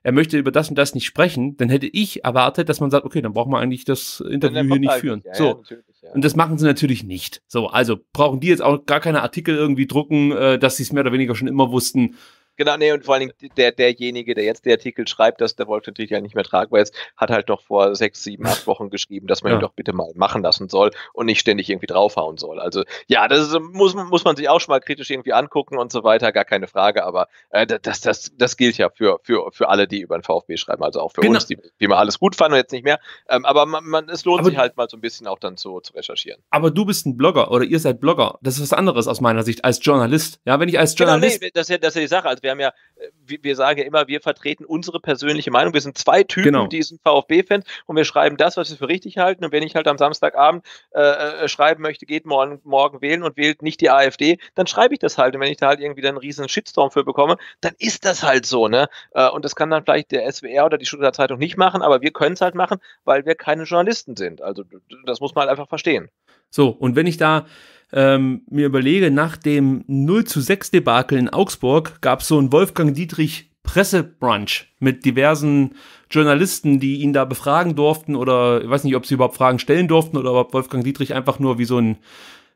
er möchte über das und das nicht sprechen, dann hätte ich erwartet, dass man sagt, okay, dann braucht man eigentlich das Interview hier nicht führen. Ja, so. Ja, und das machen sie natürlich nicht. So, also brauchen die jetzt auch gar keine Artikel irgendwie drucken, äh, dass sie es mehr oder weniger schon immer wussten. Genau, nee, und vor allem der, derjenige, der jetzt den Artikel schreibt, dass der Wolf natürlich ja nicht mehr tragbar ist, hat halt noch vor sechs, sieben, acht Wochen geschrieben, dass man ja. ihn doch bitte mal machen lassen soll und nicht ständig irgendwie draufhauen soll. Also ja, das ist, muss, muss man sich auch schon mal kritisch irgendwie angucken und so weiter, gar keine Frage, aber äh, das, das, das gilt ja für, für, für alle, die über den VfB schreiben, also auch für genau. uns, die, die mal alles gut fanden und jetzt nicht mehr. Ähm, aber man, man, es lohnt aber, sich halt mal so ein bisschen auch dann zu, zu recherchieren. Aber du bist ein Blogger oder ihr seid Blogger. Das ist was anderes aus meiner Sicht als Journalist. Ja, wenn ich als Journalist. Genau, nee, das ist ja, das ist ja die Sache. Also wir haben ja, äh, wir, wir sagen ja immer, wir vertreten unsere persönliche Meinung. Wir sind zwei Typen, genau. die sind VfB-Fans und wir schreiben das, was wir für richtig halten. Und wenn ich halt am Samstagabend äh, äh, äh, schreiben möchte, geht morgen, morgen wählen und wählt nicht die AfD, dann schreibe ich das halt. Und wenn ich da halt irgendwie dann einen riesen Shitstorm für bekomme, dann ist das halt so, ne? Und das kann dann vielleicht der SWR oder die Stuttgarter Zeitung nicht machen, aber wir können es halt machen, weil wir keine Journalisten sind. Also das muss man halt einfach verstehen. So, und wenn ich da ähm, mir überlege, nach dem 0 zu 6 Debakel in Augsburg gab es so einen Wolfgang Dietrich Pressebrunch mit diversen Journalisten, die ihn da befragen durften oder ich weiß nicht, ob sie überhaupt Fragen stellen durften oder ob Wolfgang Dietrich einfach nur wie so ein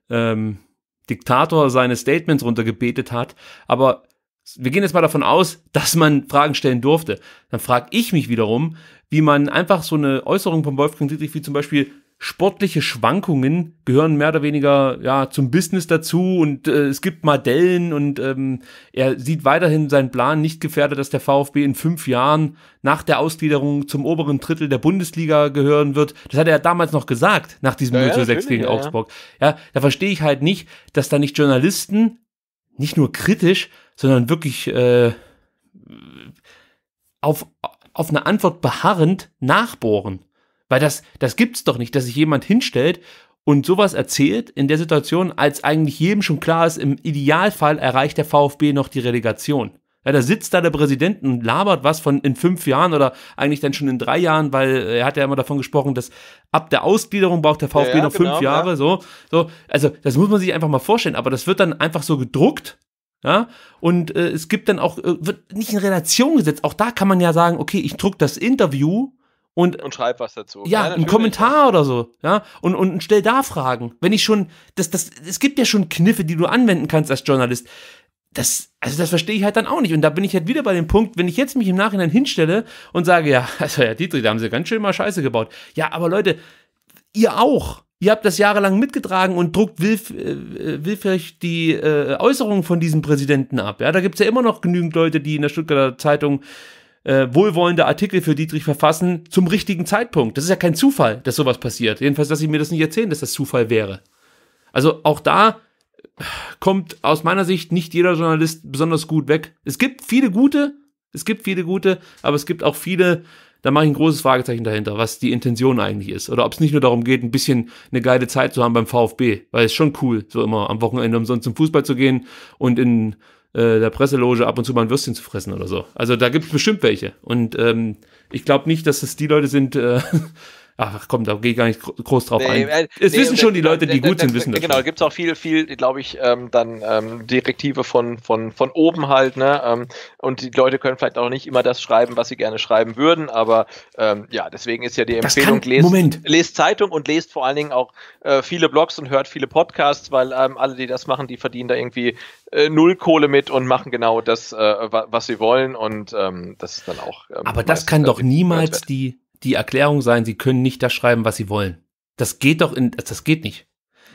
ähm, Diktator seine Statements runtergebetet hat. Aber wir gehen jetzt mal davon aus, dass man Fragen stellen durfte. Dann frage ich mich wiederum, wie man einfach so eine Äußerung von Wolfgang Dietrich wie zum Beispiel, sportliche Schwankungen gehören mehr oder weniger ja zum Business dazu und äh, es gibt mal und ähm, er sieht weiterhin seinen Plan nicht gefährdet, dass der VfB in fünf Jahren nach der Ausgliederung zum oberen Drittel der Bundesliga gehören wird. Das hat er ja damals noch gesagt nach diesem ja, 0 zu 6 gegen ja, Augsburg. Ja, da verstehe ich halt nicht, dass da nicht Journalisten nicht nur kritisch, sondern wirklich äh, auf auf eine Antwort beharrend nachbohren. Weil das, das gibt's doch nicht, dass sich jemand hinstellt und sowas erzählt in der Situation, als eigentlich jedem schon klar ist, im Idealfall erreicht der VfB noch die Relegation. Ja, da sitzt da der Präsident und labert was von in fünf Jahren oder eigentlich dann schon in drei Jahren, weil er hat ja immer davon gesprochen, dass ab der Ausgliederung braucht der VfB ja, ja, noch genau, fünf Jahre. Ja. So, so, also das muss man sich einfach mal vorstellen. Aber das wird dann einfach so gedruckt. Ja, und äh, es gibt dann auch, äh, wird nicht in Relation gesetzt. Auch da kann man ja sagen, okay, ich druck das Interview und, und schreib was dazu. Ja, ja einen Kommentar oder so. Ja, und, und stell da Fragen. Wenn ich schon, das, das, es gibt ja schon Kniffe, die du anwenden kannst als Journalist. Das, also das verstehe ich halt dann auch nicht. Und da bin ich halt wieder bei dem Punkt, wenn ich jetzt mich im Nachhinein hinstelle und sage, ja, (laughs) also ja, Dietrich, da haben sie ganz schön mal Scheiße gebaut. Ja, aber Leute, ihr auch. Ihr habt das jahrelang mitgetragen und druckt willf, äh, äh willfähig die äh, Äußerungen von diesem Präsidenten ab. Ja, da es ja immer noch genügend Leute, die in der Stuttgarter Zeitung äh, wohlwollende Artikel für Dietrich verfassen zum richtigen Zeitpunkt. Das ist ja kein Zufall, dass sowas passiert. Jedenfalls, dass sie mir das nicht erzählen, dass das Zufall wäre. Also auch da äh, kommt aus meiner Sicht nicht jeder Journalist besonders gut weg. Es gibt viele gute, es gibt viele gute, aber es gibt auch viele, da mache ich ein großes Fragezeichen dahinter, was die Intention eigentlich ist. Oder ob es nicht nur darum geht, ein bisschen eine geile Zeit zu haben beim VfB, weil es schon cool, so immer am Wochenende umsonst zum Fußball zu gehen und in äh, der Presseloge ab und zu mal ein Würstchen zu fressen oder so. Also da gibt es bestimmt welche. Und ähm, ich glaube nicht, dass es die Leute sind, äh, (laughs) ach komm, da gehe ich gar nicht groß drauf nee, ein. Äh, es nee, wissen schon die Leute, die gut sind, wissen das. Genau, da gibt es auch viel, viel, glaube ich, ähm, dann ähm, Direktive von, von, von oben halt, ne? Ähm, und die Leute können vielleicht auch nicht immer das schreiben, was sie gerne schreiben würden, aber ähm, ja, deswegen ist ja die Empfehlung, kann, lest, Moment. lest Zeitung und lest vor allen Dingen auch äh, viele Blogs und hört viele Podcasts, weil ähm, alle, die das machen, die verdienen da irgendwie äh, null Kohle mit und machen genau das, äh, was sie wollen und ähm, das ist dann auch. Ähm, aber das kann äh, doch niemals die die Erklärung sein, sie können nicht das schreiben, was sie wollen. Das geht doch in, das geht nicht.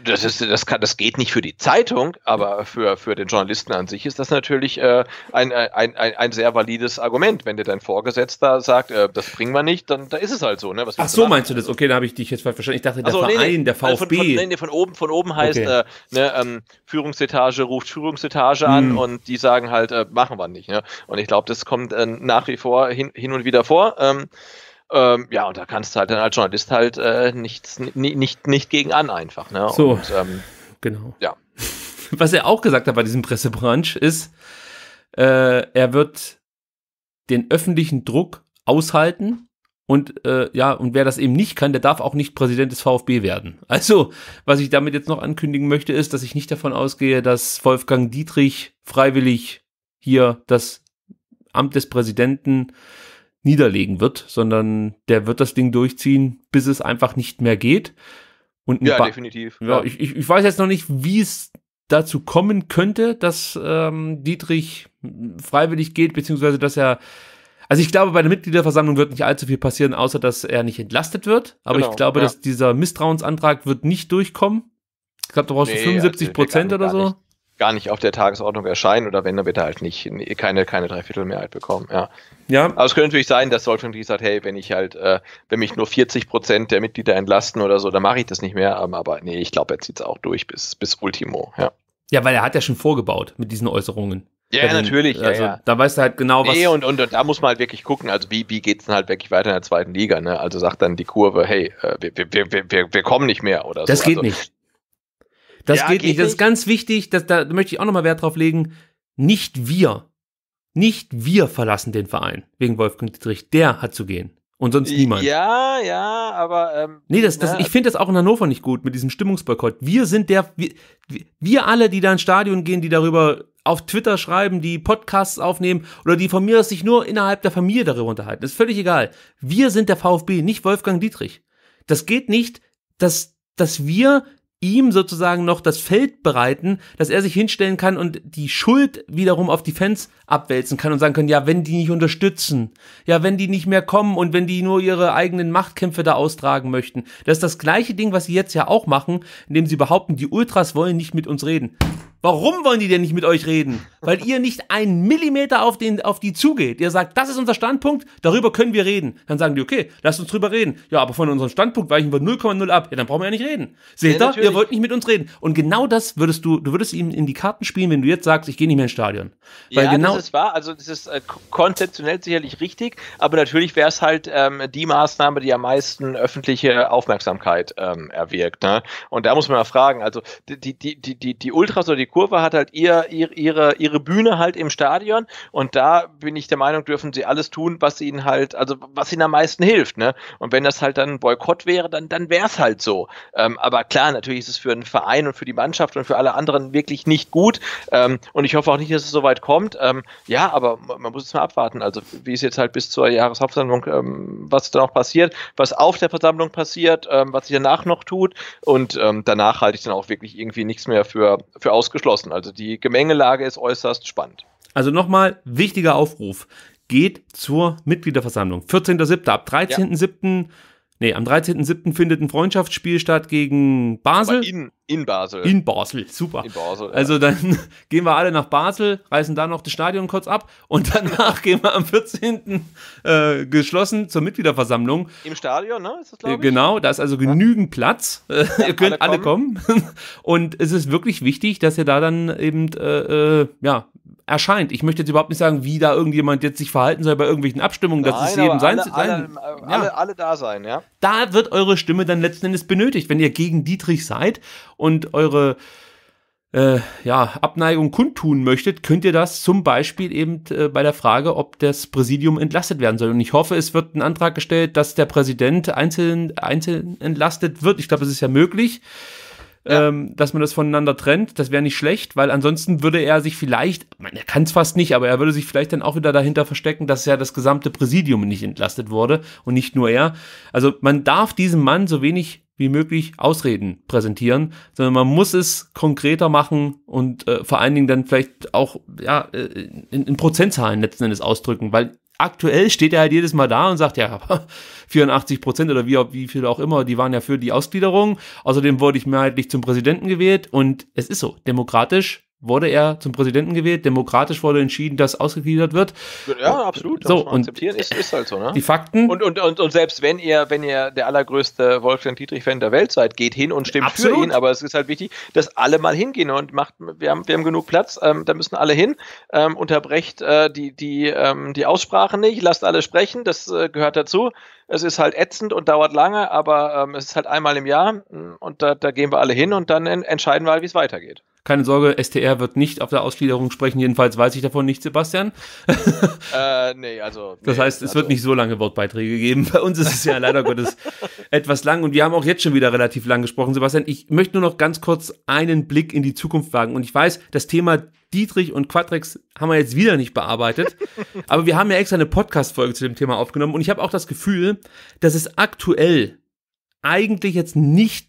Das, ist, das, kann, das geht nicht für die Zeitung, aber für, für den Journalisten an sich ist das natürlich äh, ein, äh, ein, ein, ein sehr valides Argument. Wenn dir dein Vorgesetzter sagt, äh, das bringen wir nicht, dann da ist es halt so. Ne? Was Ach so, meinst du das? Okay, da habe ich dich jetzt verstanden. Ich dachte, der so, Verein, nee, nee. der VfB. Also von, von, nee, nee, von, oben, von oben heißt, okay. äh, ne, ähm, Führungsetage ruft Führungsetage an hm. und die sagen halt, äh, machen wir nicht. Ne? Und ich glaube, das kommt äh, nach wie vor hin, hin und wieder vor. Ähm, ähm, ja, und da kannst du halt dann als Journalist halt äh, nichts, nicht, nicht gegen an einfach. Ne? So, und, ähm, genau. Ja. (laughs) Was er auch gesagt hat bei diesem Pressebranch ist, äh, er wird den öffentlichen Druck aushalten und äh, ja, und wer das eben nicht kann, der darf auch nicht Präsident des VfB werden. Also, was ich damit jetzt noch ankündigen möchte, ist, dass ich nicht davon ausgehe, dass Wolfgang Dietrich freiwillig hier das Amt des Präsidenten niederlegen wird, sondern der wird das Ding durchziehen, bis es einfach nicht mehr geht. Und ja, ba definitiv. Ja, ja. Ich, ich weiß jetzt noch nicht, wie es dazu kommen könnte, dass ähm, Dietrich freiwillig geht, beziehungsweise dass er. Also ich glaube, bei der Mitgliederversammlung wird nicht allzu viel passieren, außer dass er nicht entlastet wird. Aber genau, ich glaube, ja. dass dieser Misstrauensantrag wird nicht durchkommen. Ich glaube, da brauchst du nee, 75 also Prozent oder so. Nicht gar nicht auf der Tagesordnung erscheinen oder wenn, dann wird er halt nicht keine, keine Dreiviertelmehrheit halt bekommen. Ja. ja. Aber es könnte natürlich sein, dass Deutschland sagt, hey, wenn ich halt, äh, wenn mich nur 40 Prozent der Mitglieder entlasten oder so, dann mache ich das nicht mehr. Aber, ähm, aber nee, ich glaube, er zieht es auch durch bis, bis Ultimo. Ja. ja, weil er hat ja schon vorgebaut mit diesen Äußerungen. Ja, den, natürlich. Also, ja, ja. Da weißt du halt genau, was. Nee, und, und, und da muss man halt wirklich gucken, also wie, wie geht es dann halt wirklich weiter in der zweiten Liga, ne? Also sagt dann die Kurve, hey, äh, wir, wir, wir, wir, wir kommen nicht mehr oder das so. Das geht also, nicht. Das ja, geht, geht, nicht. Das ist ganz wichtig. Das, da möchte ich auch nochmal Wert drauf legen. Nicht wir. Nicht wir verlassen den Verein wegen Wolfgang Dietrich. Der hat zu gehen. Und sonst niemand. Ja, ja, aber. Ähm, nee, das, das, na, ich finde das auch in Hannover nicht gut mit diesem Stimmungsboykott. Wir sind der. Wir, wir alle, die da ins Stadion gehen, die darüber auf Twitter schreiben, die Podcasts aufnehmen oder die von mir aus sich nur innerhalb der Familie darüber unterhalten. ist völlig egal. Wir sind der VfB, nicht Wolfgang Dietrich. Das geht nicht, dass, dass wir ihm sozusagen noch das Feld bereiten, dass er sich hinstellen kann und die Schuld wiederum auf die Fans abwälzen kann und sagen können, ja, wenn die nicht unterstützen, ja, wenn die nicht mehr kommen und wenn die nur ihre eigenen Machtkämpfe da austragen möchten. Das ist das gleiche Ding, was sie jetzt ja auch machen, indem sie behaupten, die Ultras wollen nicht mit uns reden. Warum wollen die denn nicht mit euch reden? Weil ihr nicht einen Millimeter auf, den, auf die zugeht. Ihr sagt, das ist unser Standpunkt, darüber können wir reden. Dann sagen die, okay, lasst uns drüber reden. Ja, aber von unserem Standpunkt weichen wir 0,0 ab. Ja, dann brauchen wir ja nicht reden. Seht ja, ihr, ihr wollt nicht mit uns reden. Und genau das würdest du, du würdest ihm in die Karten spielen, wenn du jetzt sagst, ich gehe nicht mehr ins Stadion. Weil ja, genau das ist wahr. Also das ist äh, konzeptionell sicherlich richtig, aber natürlich wäre es halt ähm, die Maßnahme, die am meisten öffentliche Aufmerksamkeit ähm, erwirkt. Ne? Und da muss man mal fragen, also die, die, die, die, die Ultras oder die Kurve hat halt ihr, ihr, ihre, ihre Bühne halt im Stadion und da bin ich der Meinung, dürfen sie alles tun, was ihnen halt, also was ihnen am meisten hilft. Ne? Und wenn das halt dann ein Boykott wäre, dann, dann wäre es halt so. Ähm, aber klar, natürlich ist es für einen Verein und für die Mannschaft und für alle anderen wirklich nicht gut. Ähm, und ich hoffe auch nicht, dass es so weit kommt. Ähm, ja, aber man muss es mal abwarten. Also wie es jetzt halt bis zur Jahreshauptversammlung, ähm, was dann auch passiert, was auf der Versammlung passiert, ähm, was sich danach noch tut. Und ähm, danach halte ich dann auch wirklich irgendwie nichts mehr für, für ausgeschlossen geschlossen. Also die Gemengelage ist äußerst spannend. Also nochmal wichtiger Aufruf. Geht zur Mitgliederversammlung. 14.07. ab 13.07. Ja. Nee, am 13.07. findet ein Freundschaftsspiel statt gegen Basel. in, in Basel. In Basel, super. In Basel, ja. Also dann (laughs) gehen wir alle nach Basel, reißen da noch das Stadion kurz ab und (laughs) danach gehen wir am 14. Äh, geschlossen zur Mitgliederversammlung. Im Stadion, ne? Ist das, äh, ich? Genau, da ist also genügend ja. Platz. (laughs) Ja, ihr könnt alle kommen. alle kommen. Und es ist wirklich wichtig, dass ihr da dann eben, äh, äh ja, erscheint. Ich möchte jetzt überhaupt nicht sagen, wie da irgendjemand jetzt sich verhalten soll bei irgendwelchen Abstimmungen. Nein, das ist jedem sein. Alle, sein alle, äh, ja. alle, alle, da sein, ja. Da wird eure Stimme dann letzten Endes benötigt, wenn ihr gegen Dietrich seid und eure äh, ja, Abneigung kundtun möchtet, könnt ihr das zum Beispiel eben äh, bei der Frage, ob das Präsidium entlastet werden soll. Und ich hoffe, es wird ein Antrag gestellt, dass der Präsident einzeln, einzeln entlastet wird. Ich glaube, es ist ja möglich ähm, dass man das voneinander trennt. Das wäre nicht schlecht, weil ansonsten würde er sich vielleicht, man, er kann es fast nicht, aber er würde sich vielleicht dann auch wieder dahinter verstecken, dass ja das gesamte Präsidium nicht entlastet wurde und nicht nur er. Also man darf diesem Mann so wenig wie möglich Ausreden präsentieren, sondern man muss es konkreter machen und äh, vor allen Dingen dann vielleicht auch ja, äh, in, in Prozentzahlen letzten Endes ausdrücken, weil aktuell steht er halt jedes Mal da und sagt, ja, 84 (laughs) Prozent oder wie, wie viel auch immer, die waren ja für die Ausgliederung. Außerdem wurde ich mehrheitlich zum Präsidenten gewählt und es ist so, demokratisch wurde er zum Präsidenten gewählt, demokratisch wurde entschieden, dass ausgegliedert wird. Ja, absolut. So, und akzeptieren. Ist, ist halt so, ne? Die Fakten. Und, und, und, und selbst wenn ihr, wenn ihr der allergrößte Wolfgang Dietrich-Fan der Welt seid, geht hin und stimmt absolut. für ihn, aber es ist halt wichtig, dass alle mal hingehen und macht, wir haben, wir haben genug Platz, ähm, da müssen alle hin, ähm, unterbrecht äh, die, die, ähm, die Aussprache nicht, lasst alle sprechen, das äh, gehört dazu. Es ist halt ätzend und dauert lange, aber ähm, es ist halt einmal im Jahr mm, und da, da gehen wir alle hin und dann entscheiden wir, halt, wie es weitergeht. Keine Sorge, STR wird nicht auf der Ausgliederung sprechen, jedenfalls weiß ich davon nicht, Sebastian. (laughs) Äh, nee, also. Nee, das heißt, es also. wird nicht so lange Wortbeiträge geben. Bei uns ist es ja leider (laughs) Gottes etwas lang und wir haben auch jetzt schon wieder relativ lang gesprochen, Sebastian. Ich möchte nur noch ganz kurz einen Blick in die Zukunft wagen und ich weiß, das Thema Dietrich und Quatrex haben wir jetzt wieder nicht bearbeitet. (laughs) Aber wir haben ja extra eine Podcast-Folge zu dem Thema aufgenommen und ich habe auch das Gefühl, dass es aktuell eigentlich jetzt nicht,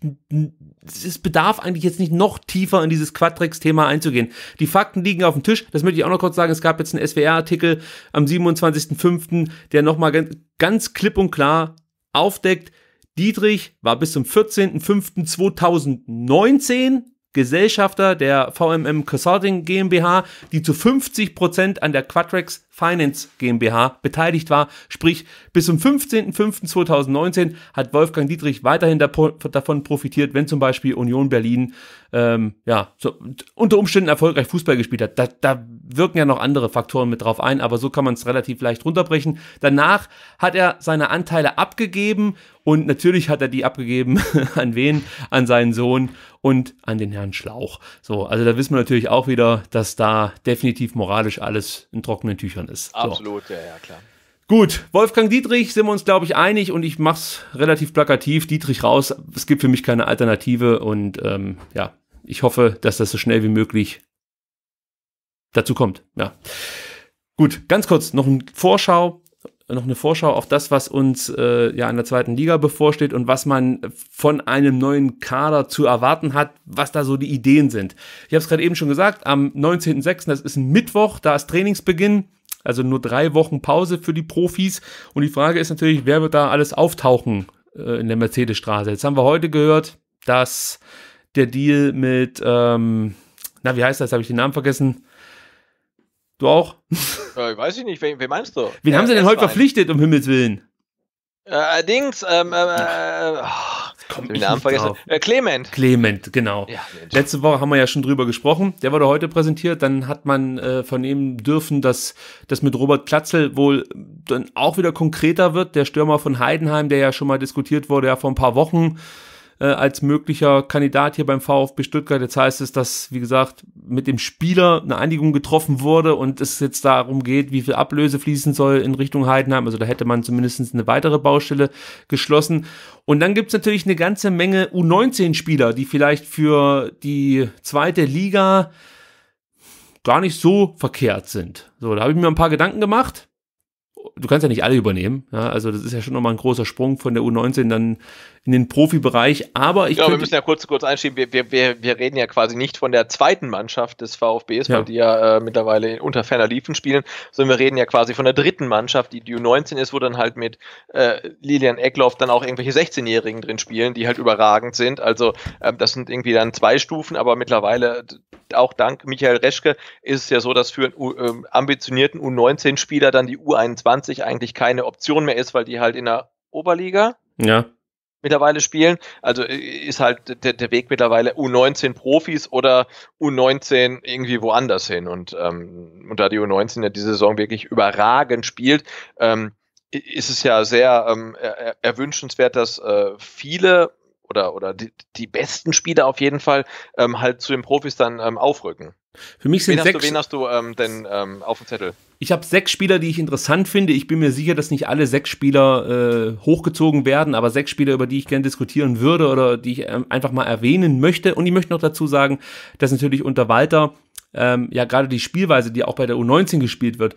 es bedarf eigentlich jetzt nicht noch tiefer in dieses Quadrex-Thema einzugehen. Die Fakten liegen auf dem Tisch. Das möchte ich auch noch kurz sagen. Es gab jetzt einen SWR-Artikel am 27.05., der nochmal ganz klipp und klar aufdeckt, Dietrich war bis zum 14.05.2019 Gesellschafter der VMM Consulting GmbH, die zu 50% Prozent an der Quadrex Finance GmbH beteiligt war. Sprich, bis zum 15.05.2019 hat Wolfgang Dietrich weiterhin davon profitiert, wenn zum Beispiel Union Berlin ähm, ja, so, unter Umständen erfolgreich Fußball gespielt hat. Da, da wirken ja noch andere Faktoren mit drauf ein, aber so kann man es relativ leicht runterbrechen. Danach hat er seine Anteile abgegeben und natürlich hat er die abgegeben (laughs) an wen? An seinen Sohn und an den Herrn Schlauch. So, also da wissen wir natürlich auch wieder, dass da definitiv moralisch alles in trockenen Tüchern Stadion ist. So. Absolut, ja, ja, klar. Gut, Wolfgang Dietrich sind wir uns, glaube ich, einig und ich mache es relativ plakativ. Dietrich raus, es gibt für mich keine Alternative und ähm, ja, ich hoffe, dass das so schnell wie möglich dazu kommt. Ja. Gut, ganz kurz noch eine Vorschau, noch eine Vorschau auf das, was uns äh, ja in der zweiten Liga bevorsteht und was man von einem neuen Kader zu erwarten hat, was da so die Ideen sind. Ich habe es gerade eben schon gesagt, am 19.06., das ist ein Mittwoch, da ist Trainingsbeginn. Also nur drei Wochen Pause für die Profis. Und die Frage ist natürlich, wer wird da alles auftauchen äh, in der Mercedes-Straße? Jetzt haben wir heute gehört, dass der Deal mit, ähm, na, wie heißt das? Habe ich den Namen vergessen? Du auch? (laughs) Äh, weiß ich nicht, wen, wen meinst du? Wen ja, haben sie denn heute verpflichtet, um Himmels Willen? Äh, allerdings, ähm, äh, äh Komm, den Namen vergessen. Äh, Clement. Clement, genau. Ja, Letzte Woche haben wir ja schon drüber gesprochen. Der wurde heute präsentiert. Dann hat man äh, vernehmen dürfen, dass das mit Robert Platzel wohl dann auch wieder konkreter wird. Der Stürmer von Heidenheim, der ja schon mal diskutiert wurde, ja vor ein paar Wochen äh, als möglicher Kandidat hier beim VfB Stuttgart. Jetzt heißt es, dass, wie gesagt, mit dem Spieler eine Einigung getroffen wurde und es jetzt darum geht, wie viel Ablöse fließen soll in Richtung Heidenheim. Also da hätte man zumindest eine weitere Baustelle geschlossen. Und dann gibt's natürlich eine ganze Menge U19-Spieler, die vielleicht für die zweite Liga gar nicht so verkehrt sind. So, da habe ich mir ein paar Gedanken gemacht du kannst ja nicht alle übernehmen. Ja, also das ist ja schon nochmal ein großer Sprung von der U19 dann in den Profibereich. Aber ich. glaube, wir müssen ja kurz, kurz einschieben. Wir, wir, wir, wir reden ja quasi nicht von der zweiten Mannschaft des VfBs, ja. weil die ja äh, mittlerweile unter ferner Liefen spielen, sondern wir reden ja quasi von der dritten Mannschaft, die die U19 ist, wo dann halt mit äh, Lilian Eckloff dann auch irgendwelche 16-Jährigen drin spielen, die halt überragend sind. Also äh, das sind irgendwie dann zwei Stufen, aber mittlerweile auch dank Michael Reschke ist es ja so, dass für einen U ähm, ambitionierten U19-Spieler dann die U21 eigentlich keine Option mehr ist, weil die halt in der Oberliga ja mittlerweile spielen. Also äh, ist halt der, der Weg mittlerweile U19 Profis oder U19 irgendwie woanders hin. Und, ähm, und da die U19 ja diese Saison wirklich überragend spielt, ähm, ist es ja sehr ähm, erwünschenswert, dass äh, viele oder, oder die, die besten Spieler auf jeden Fall ähm, halt zu den Profis dann ähm, aufrücken. Für mich sind wen sechs. Hast du, wen hast du ähm, denn ähm, auf dem Zettel? Ich habe sechs Spieler, die ich interessant finde. Ich bin mir sicher, dass nicht alle sechs Spieler äh, hochgezogen werden, aber sechs Spieler, über die ich gerne diskutieren würde oder die ich ähm, einfach mal erwähnen möchte. Und ich möchte noch dazu sagen, dass natürlich unter Walter ähm, ja gerade die Spielweise, die auch bei der U19 gespielt wird,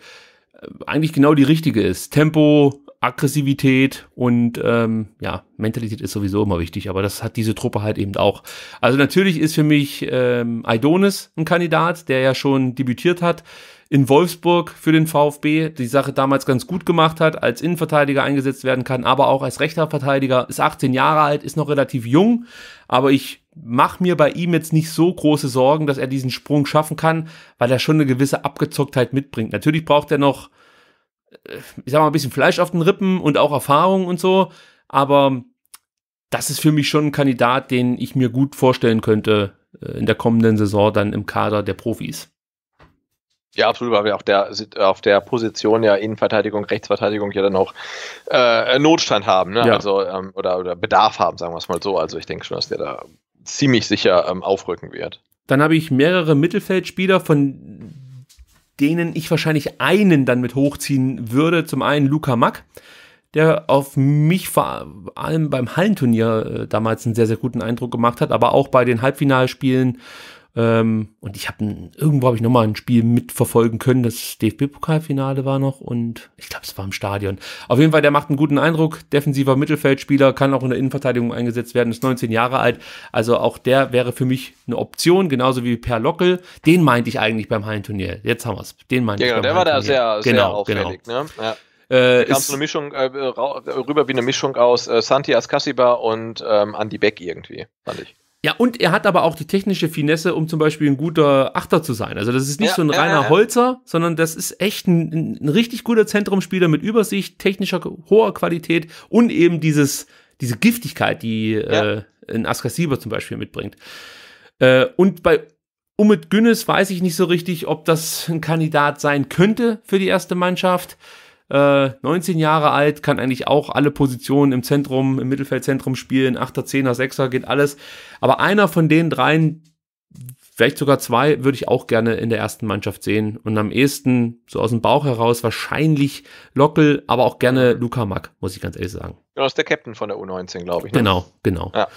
äh, eigentlich genau die richtige ist. Tempo, Aggressivität und ähm, ja, Mentalität ist sowieso immer wichtig, aber das hat diese Truppe halt eben auch. Also natürlich ist für mich ähm, Aidonis ein Kandidat, der ja schon debütiert hat in Wolfsburg für den VfB, die Sache damals ganz gut gemacht hat, als Innenverteidiger eingesetzt werden kann, aber auch als rechter Verteidiger, ist 18 Jahre alt, ist noch relativ jung, aber ich mache mir bei ihm jetzt nicht so große Sorgen, dass er diesen Sprung schaffen kann, weil er schon eine gewisse Abgezocktheit mitbringt. Natürlich braucht er noch äh, ich sag mal, ein bisschen Fleisch auf den Rippen und auch Erfahrung und so. Aber das ist für mich schon ein Kandidat, den ich mir gut vorstellen könnte äh, in der kommenden Saison dann im Kader der Profis. Ja, absolut, weil wir auf der, auf der Position ja Innenverteidigung, Rechtsverteidigung ja dann auch äh, Notstand haben, ne? Ja. also ähm, oder, oder Bedarf haben, sagen wir es mal so. Also ich denke schon, dass der da ziemlich sicher ähm, aufrücken wird. Dann habe ich mehrere Mittelfeldspieler, von denen ich wahrscheinlich einen dann mit hochziehen würde. Zum einen Luca Mack, der auf mich vor allem beim Hallenturnier äh, damals einen sehr, sehr guten Eindruck gemacht hat, aber auch bei den Halbfinalspielen ähm, und ich habe irgendwo habe ich nochmal ein Spiel mitverfolgen können. Das DFB-Pokalfinale war noch und ich glaube, es war im Stadion. Auf jeden Fall, der macht einen guten Eindruck. Defensiver Mittelfeldspieler, kann auch in der Innenverteidigung eingesetzt werden, ist 19 Jahre alt. Also auch der wäre für mich eine Option, genauso wie Per Lockel. Den meinte ich eigentlich beim Hallenturnier. Jetzt haben wir es. Den meinte ja, ich. Genau, der war da sehr, sehr genau, auffällig. Genau. Ne? Ja. Äh, kam so eine Mischung äh, rüber wie eine Mischung aus äh, Santi Ascasiba und ähm, Andy Beck irgendwie, fand ich. Ja, und er hat aber auch die technische Finesse, um zum Beispiel ein guter Achter zu sein. Also das ist nicht ja, so ein reiner ja, Holzer, sondern das ist echt ein, ein richtig guter Zentrumspieler mit Übersicht, technischer hoher Qualität und eben dieses, diese Giftigkeit, die äh, ein Askasiba zum Beispiel mitbringt. Äh, und bei Umit Günnes weiß ich nicht so richtig, ob das ein Kandidat sein könnte für die erste Mannschaft äh, 19 Jahre alt, kann eigentlich auch alle Positionen im Zentrum, im Mittelfeldzentrum spielen, 8er, 10er, 6er, geht alles. Aber einer von den dreien, vielleicht sogar zwei, würde ich auch gerne in der ersten Mannschaft sehen. Und am ehesten, so aus dem Bauch heraus, wahrscheinlich Lockel, aber auch gerne Luca Mack, muss ich ganz ehrlich sagen. Ja, ist der Captain von der U19, glaube ich. Ne? Genau, genau. Ja.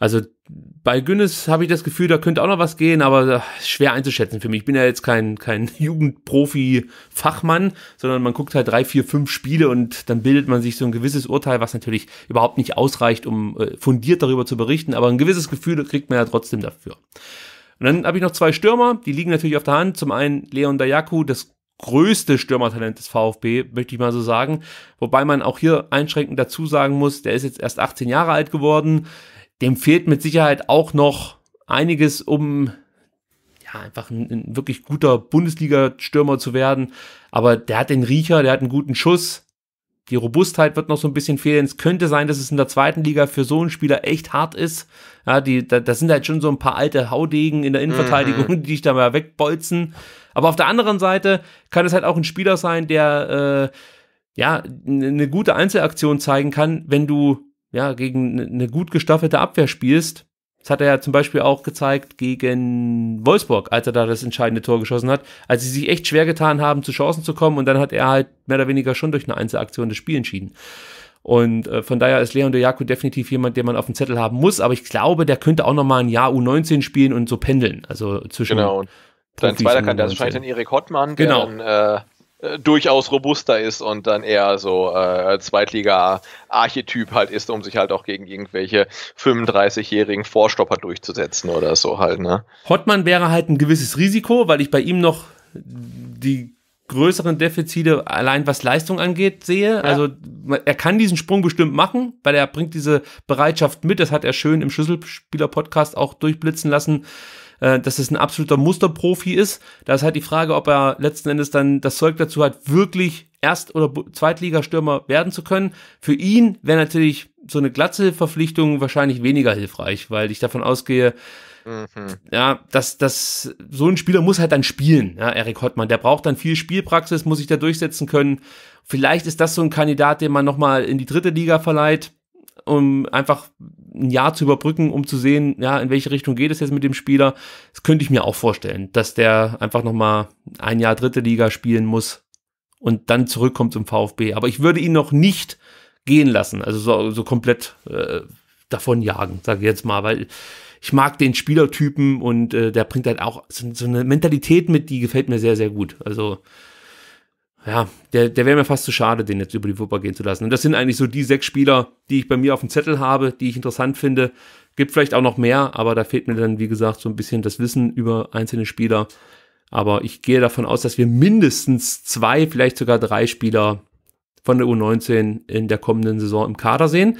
Also bei Günnes habe ich das Gefühl, da könnte auch noch was gehen, aber äh, schwer einzuschätzen für mich. Ich bin ja jetzt kein, kein (laughs) Jugendprofi-Fachmann, sondern man guckt halt drei, vier, fünf Spiele und dann bildet man sich so ein gewisses Urteil, was natürlich überhaupt nicht ausreicht, um äh, fundiert darüber zu berichten, aber ein gewisses Gefühl kriegt man ja trotzdem dafür. Und dann habe ich noch zwei Stürmer, die liegen natürlich auf der Hand. Zum einen Leon Dayaku, das größte Stürmertalent des VfB, möchte ich mal so sagen. Wobei man auch hier einschränkend dazu sagen muss, der ist jetzt erst 18 Jahre alt geworden dem fehlt mit Sicherheit auch noch einiges, um ja, einfach ein, ein wirklich guter Bundesliga-Stürmer zu werden. Aber der hat den Riecher, der hat einen guten Schuss. Die Robustheit wird noch so ein bisschen fehlen. Es könnte sein, dass es in der zweiten Liga für so einen Spieler echt hart ist. Ja, die, da, das sind halt schon so ein paar alte Haudegen in der Innenverteidigung, mhm. die dich da mal wegbolzen. Aber auf der anderen Seite kann es halt auch ein Spieler sein, der äh, ja eine gute Einzelaktion zeigen kann, wenn du ja, gegen eine ne gut gestaffelte Abwehr spielst. Das hat er ja zum Beispiel auch gezeigt gegen Wolfsburg, als er da das entscheidende Tor geschossen hat, als sie sich echt schwer getan haben, zu Chancen zu kommen und dann hat er halt mehr oder weniger schon durch eine Einzelaktion das Spiel entschieden. Und äh, von daher ist Leon de Dejaku definitiv jemand, den man auf dem Zettel haben muss, aber ich glaube, der könnte auch nochmal ein Jahr U19 spielen und so pendeln, also zwischen. Genau. Dein zweiter Kandidat ist wahrscheinlich dann Erik Hottmann, genau. der dann, äh äh, durchaus robuster ist und dann eher so äh, Zweitliga-Archetyp halt ist, um sich halt auch gegen irgendwelche 35-jährigen Vorstopper durchzusetzen oder so halt. Ne? Hottmann wäre halt ein gewisses Risiko, weil ich bei ihm noch die größeren Defizite allein was Leistung angeht sehe. Ja. Also er kann diesen Sprung bestimmt machen, weil er bringt diese Bereitschaft mit. Das hat er schön im Schlüsselspieler-Podcast auch durchblitzen lassen. Äh, dass es ein absoluter Musterprofi ist. Da ist halt die Frage, ob er letzten Endes dann das Zeug dazu hat, wirklich Erst- oder Zweitligastürmer werden zu können. Für ihn wäre natürlich so eine glatze Verpflichtung wahrscheinlich weniger hilfreich, weil ich davon ausgehe, mhm. ja, dass, dass so ein Spieler muss halt dann spielen, ja, Erik Hottmann. Der braucht dann viel Spielpraxis, muss sich da durchsetzen können. Vielleicht ist das so ein Kandidat, den man nochmal in die dritte Liga verleiht um einfach ein Jahr zu überbrücken, um zu sehen, ja, in welche Richtung geht es jetzt mit dem Spieler. Das könnte ich mir auch vorstellen, dass der einfach nochmal ein Jahr dritte Liga spielen muss und dann zurückkommt zum VfB. Aber ich würde ihn noch nicht gehen lassen, also so, so komplett äh, davon jagen, sage ich jetzt mal, weil ich mag den Spielertypen und äh, der bringt halt auch so, so eine Mentalität mit, die gefällt mir sehr, sehr gut. Also ja, der, der wäre mir fast zu schade, den jetzt über die Wupper gehen zu lassen. Und das sind eigentlich so die sechs Spieler, die ich bei mir auf dem Zettel habe, die ich interessant finde. Gibt vielleicht auch noch mehr, aber da fehlt mir dann, wie gesagt, so ein bisschen das Wissen über einzelne Spieler. Aber ich gehe davon aus, dass wir mindestens zwei, vielleicht sogar drei Spieler von der U19 in der kommenden Saison im Kader sehen.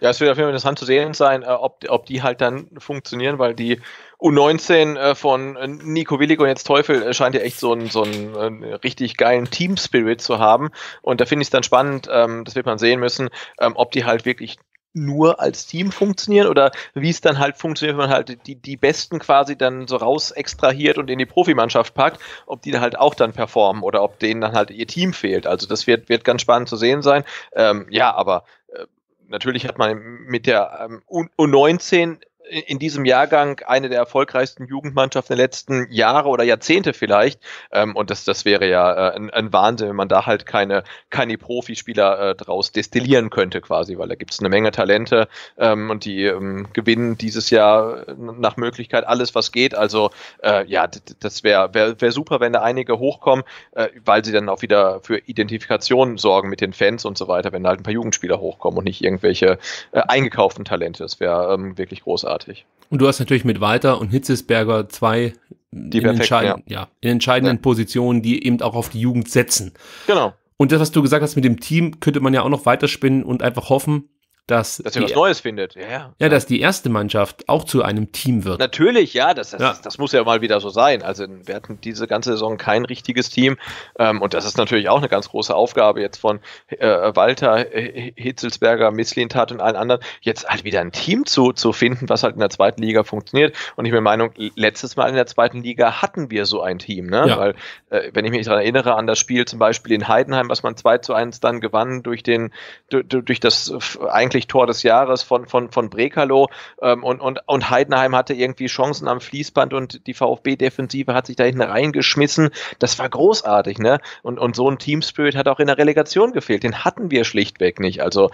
Ja, es wird auf jeden Fall interessant zu sehen sein, äh, ob, ob die halt dann funktionieren, weil die U19 äh, von äh, Nico Willig und jetzt Teufel äh, scheint ja echt so einen so einen, äh, richtig geilen Team-Spirit zu haben. Und da finde ich es dann spannend, ähm, das wird man sehen müssen, ähm, ob die halt wirklich nur als Team funktionieren oder wie es dann halt funktioniert, wenn man halt die, die Besten quasi dann so raus extrahiert und in die Profimannschaft packt, ob die da halt auch dann performen oder ob denen dann halt ihr Team fehlt. Also das wird, wird ganz spannend zu sehen sein. Ähm, ja, aber äh, natürlich hat man mit der ähm, U19 in diesem Jahrgang eine der erfolgreichsten Jugendmannschaften der letzten Jahre oder Jahrzehnte vielleicht. Ähm, und das, das wäre ja äh, ein, ein, Wahnsinn, wenn man da halt keine, keine Profispieler äh, draus destillieren könnte quasi, weil da gibt es eine Menge Talente ähm, und die ähm, gewinnen dieses Jahr äh, nach Möglichkeit alles, was geht. Also äh, ja, das wäre wär, wär super, wenn da einige hochkommen, äh, weil sie dann auch wieder für Identifikation sorgen mit den Fans und so weiter, wenn da halt ein paar Jugendspieler hochkommen und nicht irgendwelche äh, eingekauften Talente. Das wäre ähm, wirklich großartig großartig. Und du hast natürlich mit Walter und Hitzesberger zwei die in, entscheiden, ja. ja. in entscheidenden ja. Positionen, die eben auch auf die Jugend setzen. Genau. Und das, was du gesagt hast mit dem Team, könnte man ja auch noch weiterspinnen und einfach hoffen, dass, dass er was Neues findet. Ja, ja, ja, dass die erste Mannschaft auch zu einem Team wird. Natürlich, ja, das, das, ja. das muss ja mal wieder so sein. Also wir hatten diese ganze Saison kein richtiges Team ähm, und das ist natürlich auch eine ganz große Aufgabe jetzt von äh, Walter äh, Hitzelsberger, Misslintat und allen anderen, jetzt halt wieder ein Team zu, zu finden, was halt in der zweiten Liga funktioniert. Und ich bin der Meinung, letztes Mal in der zweiten Liga hatten wir so ein Team, ne? Ja. weil äh, wenn ich mich daran erinnere an das Spiel zum Beispiel in Heidenheim, was man 2 zu 1 dann gewann durch den durch, durch das äh, eigentlich wirklich Tor des Jahres von, von, von Brekalo ähm, und, und, und Heidenheim hatte irgendwie Chancen am Fließband und die VfB-Defensive hat sich da hinten reingeschmissen. Das war großartig, ne? Und, und so ein Teamspirit hat auch in der Relegation gefehlt. Den hatten wir schlichtweg nicht. Also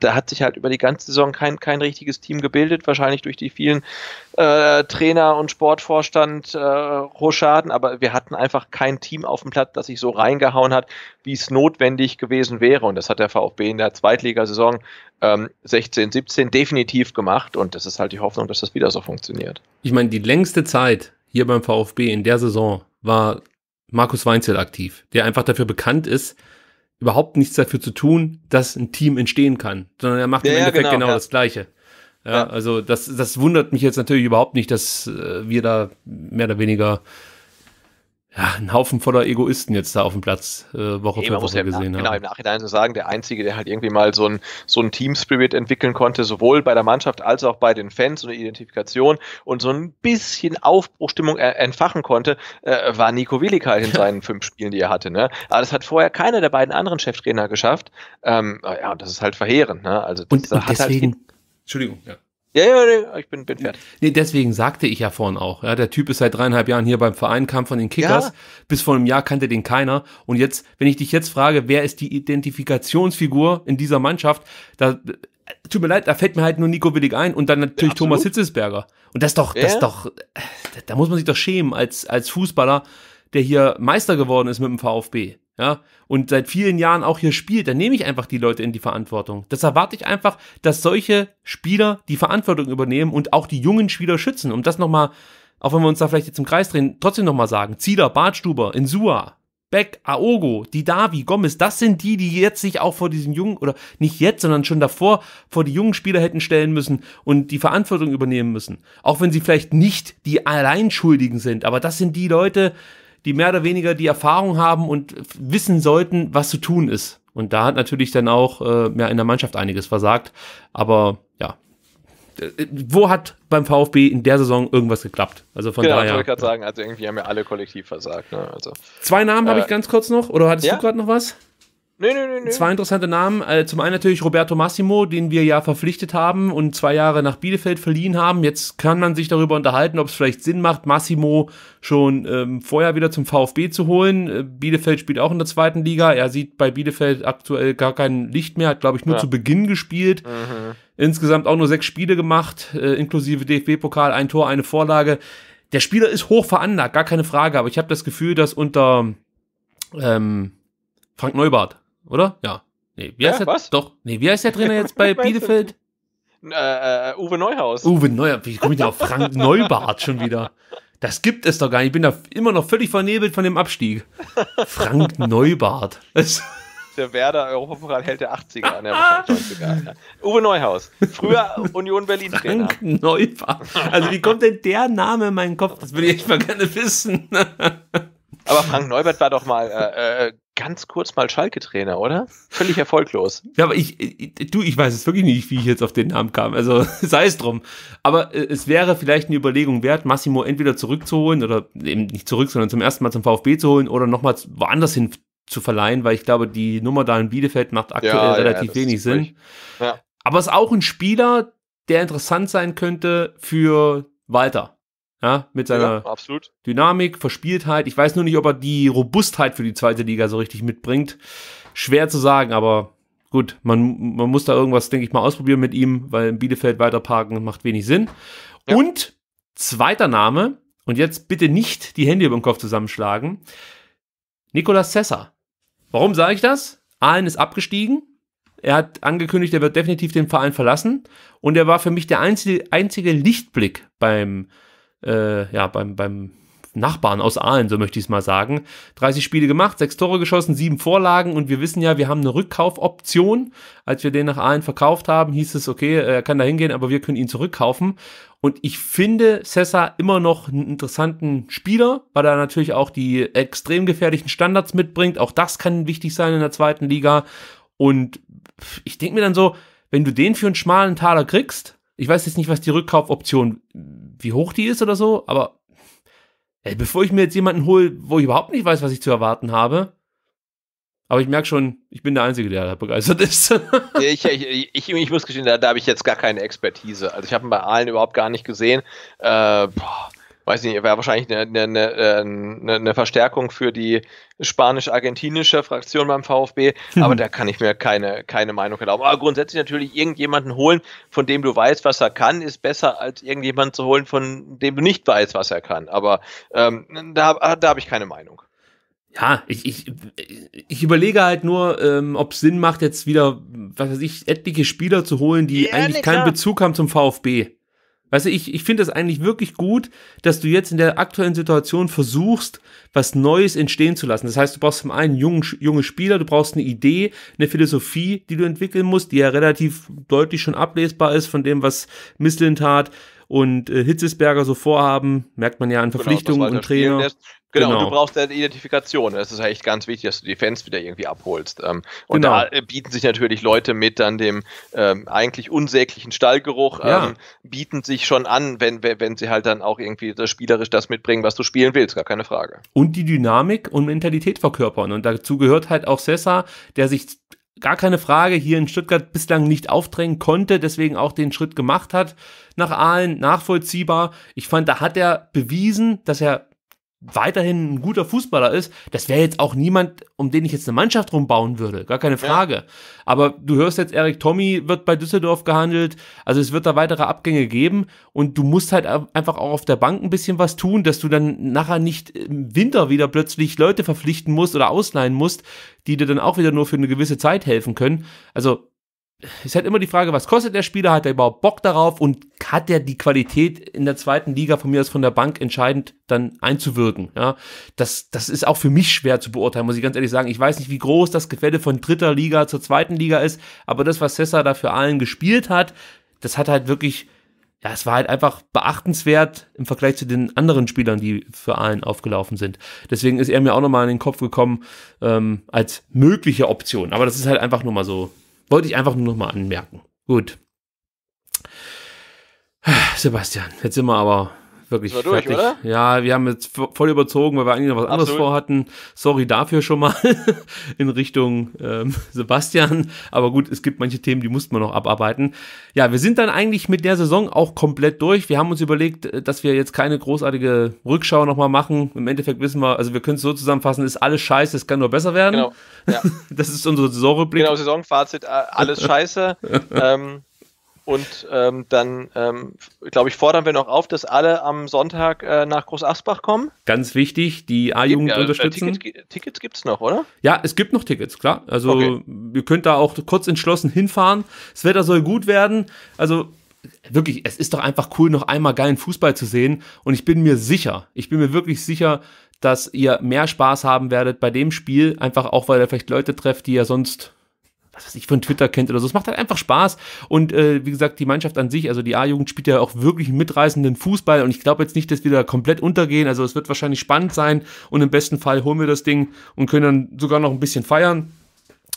da hat sich halt über die ganze Saison kein, kein richtiges Team gebildet, wahrscheinlich durch die vielen äh, Trainer und Sportvorstand äh, Rochaden, aber wir hatten einfach kein Team auf dem Platz, das sich so reingehauen hat, wie es notwendig gewesen wäre. Und das hat der VfB in der Zweitligasaison ähm, 16, 17 definitiv gemacht und das ist halt die Hoffnung, dass das wieder so funktioniert. Ich meine, die längste Zeit hier beim VfB in der Saison war Markus Weinzel aktiv, der einfach dafür bekannt ist, überhaupt nichts dafür zu tun, dass ein Team entstehen kann, sondern er macht ja, im Endeffekt ja, genau, genau das Gleiche. Ja, also das, das wundert mich jetzt natürlich überhaupt nicht, dass äh, wir da mehr oder weniger ja, ein Haufen voller Egoisten jetzt da auf dem Platz äh, Woche nee, für Woche gesehen genau, haben. Genau, im Nachhinein zu sagen, der Einzige, der halt irgendwie mal so ein, so ein Team-Spirit entwickeln konnte, sowohl bei der Mannschaft als auch bei den Fans, so eine Identifikation und so ein bisschen Aufbruchstimmung entfachen konnte, äh, war Nico Willika in seinen fünf Spielen, die er hatte. Ne? Aber das hat vorher keiner der beiden anderen Cheftrainer geschafft. Ähm, ja, und das ist halt verheerend. Ne? Also das und, und halt deswegen... Halt Entschuldigung, ja. Ja, ja, ja, ich bin, bin fertig. Nee, deswegen sagte ich ja vorhin auch. Ja, der Typ ist seit dreieinhalb Jahren hier beim Verein, kam von den Kickers. Ja. Bis vor einem Jahr kannte den keiner. Und jetzt, wenn ich dich jetzt frage, wer ist die Identifikationsfigur in dieser Mannschaft, da tut mir leid, da fällt mir halt nur Nico Willig ein und dann natürlich ja, Thomas Hitzesberger. Und das doch, das doch, äh, da muss man sich doch schämen als, als Fußballer, der hier Meister geworden ist mit dem VfB ja, und seit vielen Jahren auch hier spielt, dann nehme ich einfach die Leute in die Verantwortung. Das erwarte ich einfach, dass solche Spieler die Verantwortung übernehmen und auch die jungen Spieler schützen. Um das nochmal, auch wenn wir uns da vielleicht jetzt im Kreis drehen, trotzdem nochmal sagen. Zieler, Bartstuber, Insua, Beck, Aogo, Didavi, Gomez, das sind die, die jetzt sich auch vor diesen jungen, oder nicht jetzt, sondern schon davor, vor die jungen Spieler hätten stellen müssen und die Verantwortung übernehmen müssen. Auch wenn sie vielleicht nicht die Alleinschuldigen sind, aber das sind die Leute, die mehr oder weniger die Erfahrung haben und wissen sollten, was zu tun ist. Und da hat natürlich dann auch äh, ja, in der Mannschaft einiges versagt. Aber ja, äh, wo hat beim VfB in der Saison irgendwas geklappt? Also von genau, daher. Ich gerade sagen, also irgendwie haben ja alle kollektiv versagt. Ne? Also, Zwei Namen äh, habe ich ganz kurz noch. Oder hattest ja? du gerade noch was? Nee, nee, nee, nee. Zwei interessante Namen. Äh, zum einen natürlich Roberto Massimo, den wir ja verpflichtet haben und zwei Jahre nach Bielefeld verliehen haben. Jetzt kann man sich darüber unterhalten, ob es vielleicht Sinn macht, Massimo schon ähm, vorher wieder zum VfB zu holen. Äh, Bielefeld spielt auch in der zweiten Liga. Er sieht bei Bielefeld aktuell gar kein Licht mehr, hat, glaube ich, nur ja. zu Beginn gespielt. Mhm. Insgesamt auch nur sechs Spiele gemacht, äh, inklusive DFB-Pokal, ein Tor, eine Vorlage. Der Spieler ist hoch veranlagt, gar keine Frage, aber ich habe das Gefühl, dass unter ähm, Frank Neubart oder? Ja. Nee, wie heißt ja, der, was? Doch. Nee, wie heißt der Trainer jetzt bei (laughs) Bielefeld? Äh, äh, Uwe Neuhaus. Uwe Neuhaus. Wie komme ich denn auf Frank Neubart schon wieder? Das gibt es doch gar nicht. Ich bin da immer noch völlig vernebelt von dem Abstieg. Frank Neubart. (laughs) der Werder Europapokal hält der 80er an, der 90 Uwe Neuhaus, früher Union Berlin Trainer. Frank Neubart. Also wie kommt denn der Name in meinen Kopf? Das würde ich echt mal gerne wissen. (laughs) Aber Frank Neubert war doch mal äh, äh, ganz kurz mal Schalke-Trainer, oder? Völlig erfolglos. Ja, aber ich, ich, äh, du, ich weiß es wirklich nicht, wie ich jetzt auf den Namen kam. Also (laughs) sei es drum. Aber äh, es wäre vielleicht eine Überlegung wert, Massimo entweder zurückzuholen oder eben nicht zurück, sondern zum ersten Mal zum VfB zu holen oder nochmal woanders hin zu verleihen, weil ich glaube, die Nummer da in Bielefeld macht aktuell ja, relativ ja, wenig Sinn. Ja. Aber es ist auch ein Spieler, der interessant sein könnte für Walter. Ja, mit seiner ja, Dynamik, Verspieltheit. Ich weiß nur nicht, ob er die Robustheit für die zweite Liga so richtig mitbringt. Schwer zu sagen, aber gut, man, man muss da irgendwas, denke ich mal, ausprobieren mit ihm, weil in Bielefeld weiterparken macht wenig Sinn. Ja. Und zweiter Name, und jetzt bitte nicht die Hände über den Kopf zusammenschlagen, Nicolas Sessa. Warum sage ich das? Ahlen ist abgestiegen, er hat angekündigt, er wird definitiv den Verein verlassen. Und er war für mich der einzige, einzige Lichtblick beim äh, ja, beim, beim Nachbarn aus Aalen, so möchte ich es mal sagen. 30 Spiele gemacht, 6 Tore geschossen, 7 Vorlagen und wir wissen ja, wir haben eine Rückkaufoption. Als wir den nach Aalen verkauft haben, hieß es, okay, er kann da hingehen, aber wir können ihn zurückkaufen. Und ich finde Sessa immer noch einen interessanten Spieler, weil er natürlich auch die extrem gefährlichen Standards mitbringt. Auch das kann wichtig sein in der zweiten Liga. Und ich denke mir dann so, wenn du den für einen schmalen Taler kriegst, ich weiß jetzt nicht, was die Rückkaufoption wie hoch die ist oder so, aber ey, bevor ich mir jetzt jemanden hole, wo ich überhaupt nicht weiß, was ich zu erwarten habe, aber ich merke schon, ich bin der Einzige, der da begeistert ist. (laughs) ich, ich, ich, ich, muss gestehen, da, da habe ich jetzt gar keine Expertise. Also ich habe ihn bei allen überhaupt gar nicht gesehen. Äh, boah, weiß nicht, wäre wahrscheinlich eine, eine, ähm, eine, eine, Verstärkung für die spanisch-argentinische Fraktion beim VfB, mhm. aber da kann ich mir keine, keine Meinung erlauben. Aber grundsätzlich natürlich irgendjemanden holen, von dem du weißt, was er kann, ist besser als irgendjemanden zu holen, von dem du nicht weißt, was er kann. Aber ähm, da, da habe ich keine Meinung. Ja, ich, ich, ich überlege halt nur, ähm, ob Sinn macht, jetzt wieder, was weiß ich, etliche Spieler zu holen, die ja, eigentlich ne, keinen Bezug haben zum VfB. Weißt du, ich, ich finde es eigentlich wirklich gut, dass du jetzt in der aktuellen Situation versuchst, was Neues entstehen zu lassen. Das heißt, du brauchst zum einen jungen, junge Spieler, du brauchst eine Idee, eine Philosophie, die du entwickeln musst, die ja relativ deutlich schon ablesbar ist von dem, was tat und äh, Hitzesberger so vorhaben, merkt man ja an genau, Verpflichtungen genau, und Trainer. Genau, genau, und du genau. brauchst eine Identifikation. Es ist ja echt ganz wichtig, dass du die Fans wieder irgendwie abholst. Ähm, und genau. da äh, bieten sich natürlich Leute mit dann dem ähm, eigentlich unsäglichen Stallgeruch, ja. ähm, bieten sich schon an, wenn, wenn sie halt dann auch irgendwie das spielerisch das mitbringen, was du spielen willst, gar keine Frage. Und die Dynamik und Mentalität verkörpern. Und dazu gehört halt auch Sessa, der sich gar keine Frage, hier in Stuttgart bislang nicht aufdrängen konnte, deswegen auch den Schritt gemacht hat nach Aalen, nachvollziehbar. Ich fand, da hat er bewiesen, dass er weiterhin ein guter Fußballer ist, das wäre jetzt auch niemand, um den ich jetzt eine Mannschaft rumbauen würde, gar keine Frage. Ja. Aber du hörst jetzt, Erik Tommy wird bei Düsseldorf gehandelt, also es wird da weitere Abgänge geben und du musst halt einfach auch auf der Bank ein bisschen was tun, dass du dann nachher nicht im Winter wieder plötzlich Leute verpflichten musst oder ausleihen musst, die dir dann auch wieder nur für eine gewisse Zeit helfen können. Also ist halt immer die Frage, was kostet der Spieler? Hat er überhaupt Bock darauf und hat er die Qualität in der zweiten Liga von mir aus von der Bank entscheidend dann einzuwirken? Ja, das, das ist auch für mich schwer zu beurteilen, muss ich ganz ehrlich sagen. Ich weiß nicht, wie groß das Gefälle von dritter Liga zur zweiten Liga ist, aber das, was Sessa da für allen gespielt hat, das hat halt wirklich ja, es war halt einfach beachtenswert im Vergleich zu den anderen Spielern, die für allen aufgelaufen sind. Deswegen ist er mir auch nochmal in den Kopf gekommen ähm, als mögliche Option. Aber das ist halt einfach nur mal so. Wollte ich einfach nur nochmal anmerken. Gut. (sighs) Sebastian, jetzt sind wir aber wirklich wir fertig. Durch, oder? Ja, wir haben jetzt voll überzogen, weil wir eigentlich noch was anderes Absolut. vorhatten. Sorry dafür schon mal (laughs) in Richtung ähm, Sebastian. Aber gut, es gibt manche Themen, die mussten wir noch abarbeiten. Ja, wir sind dann eigentlich mit der Saison auch komplett durch. Wir haben uns überlegt, äh, dass wir jetzt keine großartige Rückschau nochmal machen. Im Endeffekt wissen wir, also wir können es so zusammenfassen, ist alles scheiße, es kann nur besser werden. Genau. Ja. (laughs) das ist unsere Saisonrückblick. Genau, Saisonfazit, äh, alles scheiße. (laughs) ähm, und ähm, dann, ähm, glaube ich, fordern wir noch auf, dass alle am Sonntag äh, nach Groß Asbach kommen. Ganz wichtig, die A-Jugend ja, äh, unterstützen. Tickets, Tickets gibt es noch, oder? Ja, es gibt noch Tickets, klar. Also okay. ihr könnt da auch kurz entschlossen hinfahren. Das Wetter soll gut werden. Also wirklich, es ist doch einfach cool, noch einmal geilen Fußball zu sehen. Und ich bin mir sicher, ich bin mir wirklich sicher, dass ihr mehr Spaß haben werdet bei dem Spiel, einfach auch, weil ihr vielleicht Leute trefft, die ihr sonst was weiß ich, von Twitter kennt oder so. Es macht halt einfach Spaß. Und äh, wie gesagt, die Mannschaft an sich, also die A-Jugend spielt ja auch wirklich mitreißenden Fußball und ich glaube jetzt nicht, dass wir da komplett untergehen. Also es wird wahrscheinlich spannend sein und im besten Fall holen wir das Ding und können dann sogar noch ein bisschen feiern.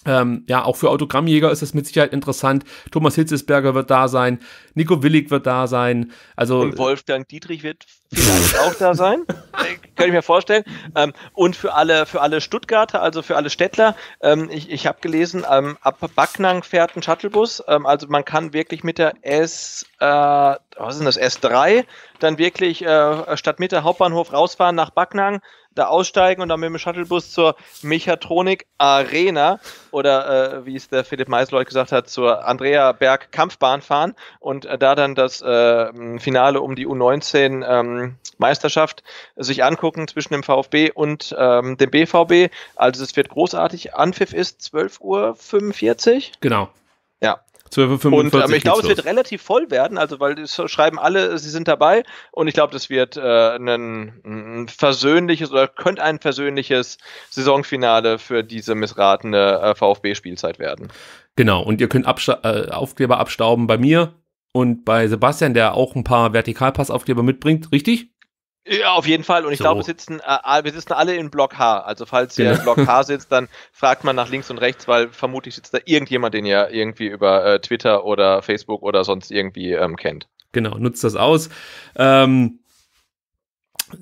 Ähm, ja, auch für Autogrammjäger ist es mit Sicherheit interessant. Thomas Hitzesberger wird da sein, Nico Willig wird da sein. Also und Wolfgang Dietrich wird vielleicht auch da sein. (laughs) Äh, Könnte ich mir vorstellen. Ähm, und für alle, für alle Stuttgarter, also für alle Städtler, ähm, ich, ich habe gelesen, ähm, ab Backnang fährt ein Shuttlebus. Ähm, also man kann wirklich mit der S, äh, was ist denn das, S3, dann wirklich äh, Mitte Hauptbahnhof rausfahren nach Backnang da aussteigen und dann mit dem Shuttlebus zur Mechatronik Arena oder äh, wie es der Philipp Meisloy gesagt hat, zur Andrea Berg Kampfbahn fahren und äh, da dann das äh, Finale um die U19 ähm, Meisterschaft sich angucken zwischen dem VfB und ähm, dem BVB. Also es wird großartig. Anpfiff ist 12.45 Uhr. Genau. Ja, 12.45 Uhr. Ähm, ich glaube, es wird relativ voll werden, also weil es schreiben alle, sie sind dabei und ich glaube, das wird äh, ein, ein, versöhnliches oder könnte ein versöhnliches Saisonfinale für diese missratene äh, VfB-Spielzeit werden. Genau, und ihr könnt Absta äh, Aufkleber abstauben bei mir und bei Sebastian, der auch ein paar Vertikalpassaufkleber mitbringt, richtig? Ja, auf jeden Fall. Und ich so. glaube, wir sitzen, äh, wir sitzen alle in Block H. Also falls ihr genau. in Block H (laughs) sitzt, dann fragt man nach links und rechts, weil vermutlich sitzt da irgendjemand, den ihr irgendwie über äh, Twitter oder Facebook oder sonst irgendwie ähm, kennt. Genau, nutzt das aus. Ähm,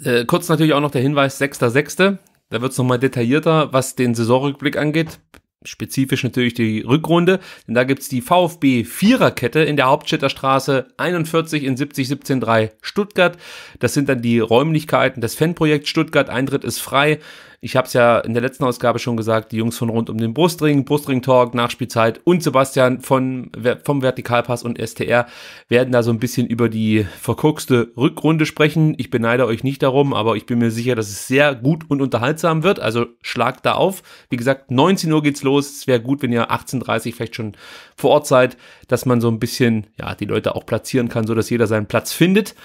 äh, kurz natürlich auch noch der Hinweis, 6.6., da wird es nochmal detaillierter, was den Saisonrückblick angeht. Spezifisch natürlich die Rückrunde, denn da gibt's die VfB Viererkette in der Hauptstädterstraße 41 in 70-17-3 Stuttgart. Das sind dann die Räumlichkeiten des Fanprojekts Stuttgart. Eintritt ist frei. Ich habe es ja in der letzten Ausgabe schon gesagt, die Jungs von rund um den Brustring, Brustring Talk, Nachspielzeit und Sebastian von, vom Vertikalpass und STR werden da so ein bisschen über die verkorkste Rückrunde sprechen. Ich beneide euch nicht darum, aber ich bin mir sicher, dass es sehr gut und unterhaltsam wird. Also schlagt da auf. Wie gesagt, 19 Uhr geht's los. Es wäre gut, wenn ihr 18.30 Uhr vielleicht schon vor Ort seid, dass man so ein bisschen, ja, die Leute auch platzieren kann, sodass jeder seinen Platz findet.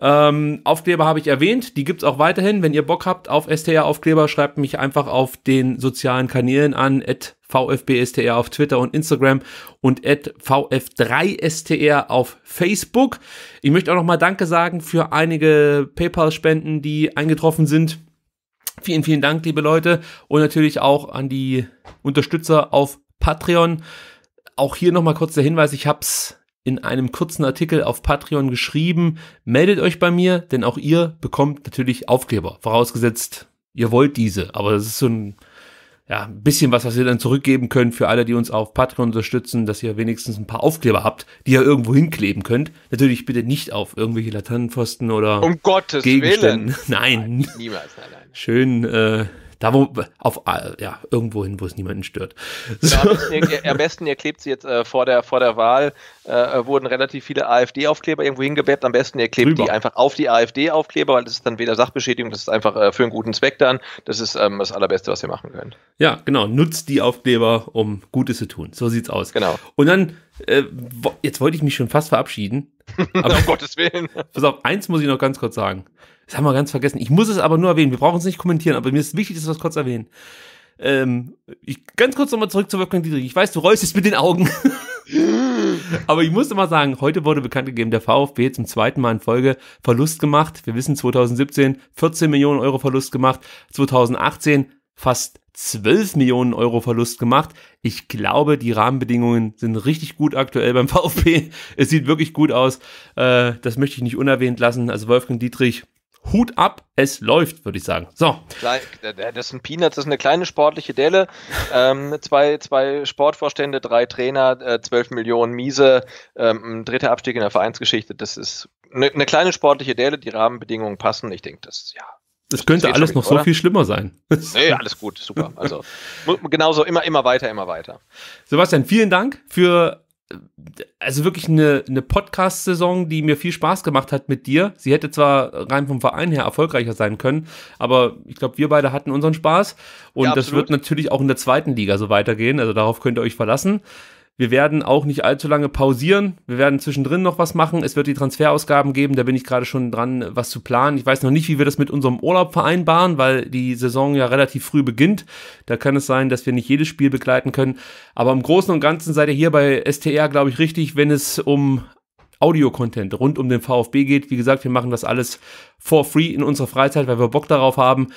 Ähm, Aufkleber habe ich erwähnt, die gibt's auch weiterhin. Wenn ihr Bock habt auf STR-Aufkleber, schreibt mich einfach auf den sozialen Kanälen an, at VFBSTR auf Twitter und Instagram und at VF3STR auf Facebook. Ich möchte auch nochmal Danke sagen für einige PayPal-Spenden, die eingetroffen sind. Vielen, vielen Dank, liebe Leute. Und natürlich auch an die Unterstützer auf Patreon. Auch hier nochmal kurz der Hinweis, ich hab's in einem kurzen Artikel auf Patreon geschrieben. Meldet euch bei mir, denn auch ihr bekommt natürlich Aufkleber. Vorausgesetzt, ihr wollt diese. Aber das ist so ein, ja, bisschen was, was ihr dann zurückgeben könnt für alle, die uns auf Patreon unterstützen, dass ihr wenigstens ein paar Aufkleber habt, die ihr irgendwo hinkleben könnt. Natürlich bitte nicht auf irgendwelche Laternenpfosten oder um Gottes Gegenständen. Willen. (laughs) Nein. Niemals, nein, nein. Schön äh, da, wo, auf, ah, ja, irgendwo hin, wo es niemanden stört. So. Ja, am, besten, ihr, klebt sie jetzt äh, vor, der, vor der Wahl, äh, äh wurden relativ viele AfD-Aufkleber irgendwo hingebebt. Am besten, ihr klebt Drüber. die einfach auf die AfD-Aufkleber, weil das ist dann weder Sachbeschädigung, das ist einfach äh, für einen guten Zweck dann. Das ist ähm, das Allerbeste, was ihr machen könnt. Ja, genau. Nutzt die Aufkleber, um Gutes zu tun. So sieht's aus. Genau. Und dann, äh, wo, jetzt wollte ich mich schon fast verabschieden. (laughs) Aber, um Gottes Willen. (laughs) Pass auf, eins muss ich noch ganz kurz sagen. Das haben wir ganz vergessen. Ich muss es aber nur erwähnen. Wir brauchen es nicht kommentieren, aber mir ist wichtig, dass wir es kurz erwähnen. Ähm, ich, ganz kurz nochmal zurück zu Wolfgang Dietrich. Ich weiß, du rollst jetzt mit den Augen. (laughs) aber ich muss mal sagen, heute wurde bekannt gegeben, der VfB zum zweiten Mal in Folge Verlust gemacht. Wir wissen 2017 14 Millionen Euro Verlust gemacht, 2018 fast 12 Millionen Euro Verlust gemacht. Ich glaube, die Rahmenbedingungen sind richtig gut aktuell beim (laughs) VfB. Es sieht wirklich gut aus. Äh, das möchte ich nicht unerwähnt lassen. Also Wolfgang Dietrich Hut ab, es läuft, würde ich sagen. So. Äh, äh, das sind Peanuts, das ist eine kleine sportliche Delle. Ähm, zwei, zwei Sportvorstände, drei Trainer, äh, 12 Millionen Miese, ähm, dritter Abstieg in der Vereinsgeschichte. Das ist eine, eine kleine sportliche Delle, die Rahmenbedingungen passen. Ich denke, das, ja, es könnte alles noch oder? so viel schlimmer sein. (laughs) Nee, alles gut, super. Also genauso immer, immer weiter, immer weiter. Sebastian, vielen Dank für also wirklich eine, eine Podcast-Saison, die mir viel Spaß gemacht hat mit dir. Sie hätte zwar rein vom Verein her erfolgreicher sein können, aber ich glaube, wir beide hatten unseren Spaß. Und ja, das wird natürlich auch in der zweiten Liga so weitergehen. Also darauf könnt ihr euch verlassen. Wir werden auch nicht allzu lange pausieren. Wir werden zwischendrin noch was machen. Es wird die Transferausgaben geben. Da bin ich gerade schon dran, was zu planen. Ich weiß noch nicht, wie wir das mit unserem Urlaub vereinbaren, weil die Saison ja relativ früh beginnt. Da kann es sein, dass wir nicht jedes Spiel begleiten können. Aber im Großen und Ganzen seid ihr hier bei STR, glaube ich, richtig, wenn es um Audio-Content rund um den VfB geht. Wie gesagt, wir machen das alles for free in unserer Freizeit, weil wir Bock darauf haben.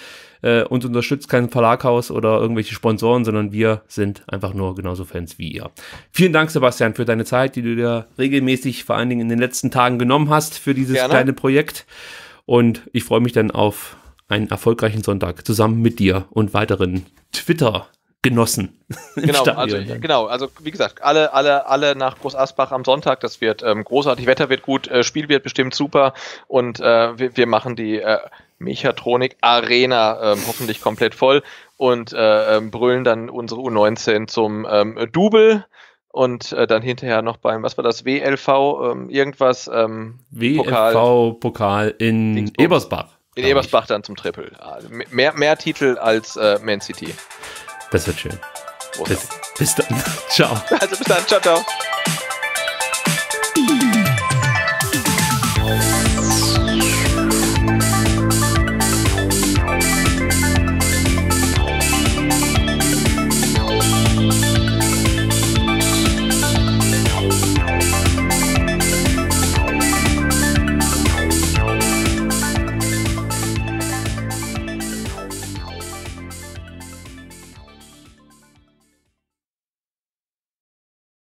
Äh, uns unterstützt kein Verlaghaus oder irgendwelche Sponsoren, sondern wir sind einfach nur genauso Fans wie ihr. Vielen Dank, Sebastian, für deine Zeit, die du dir regelmäßig, vor allen Dingen in den letzten Tagen genommen hast für dieses Gerne. kleine Projekt. Und ich freue mich dann auf einen erfolgreichen Sonntag zusammen mit dir und weiteren Twitter genossen. (laughs) genau, also, genau, also wie gesagt, alle, alle, alle nach Groß Asbach am Sonntag, das wird ähm, großartig, Wetter wird gut, äh, Spiel wird bestimmt super und äh, wir, wir machen die äh, Mechatronik Arena ähm, hoffentlich komplett voll und äh, ähm, brüllen dann unsere U19 zum ähm, Double und äh, dann hinterher noch beim, was war das, WLV, ähm, irgendwas? WLV-Pokal ähm, in Dingsburg. Ebersbach. In Ebersbach dann zum Triple. Also, mehr, mehr Titel als äh, Man City. Das wird schön. Bis, bis dann. (laughs) ciao. Also bis dann. Ciao, ciao.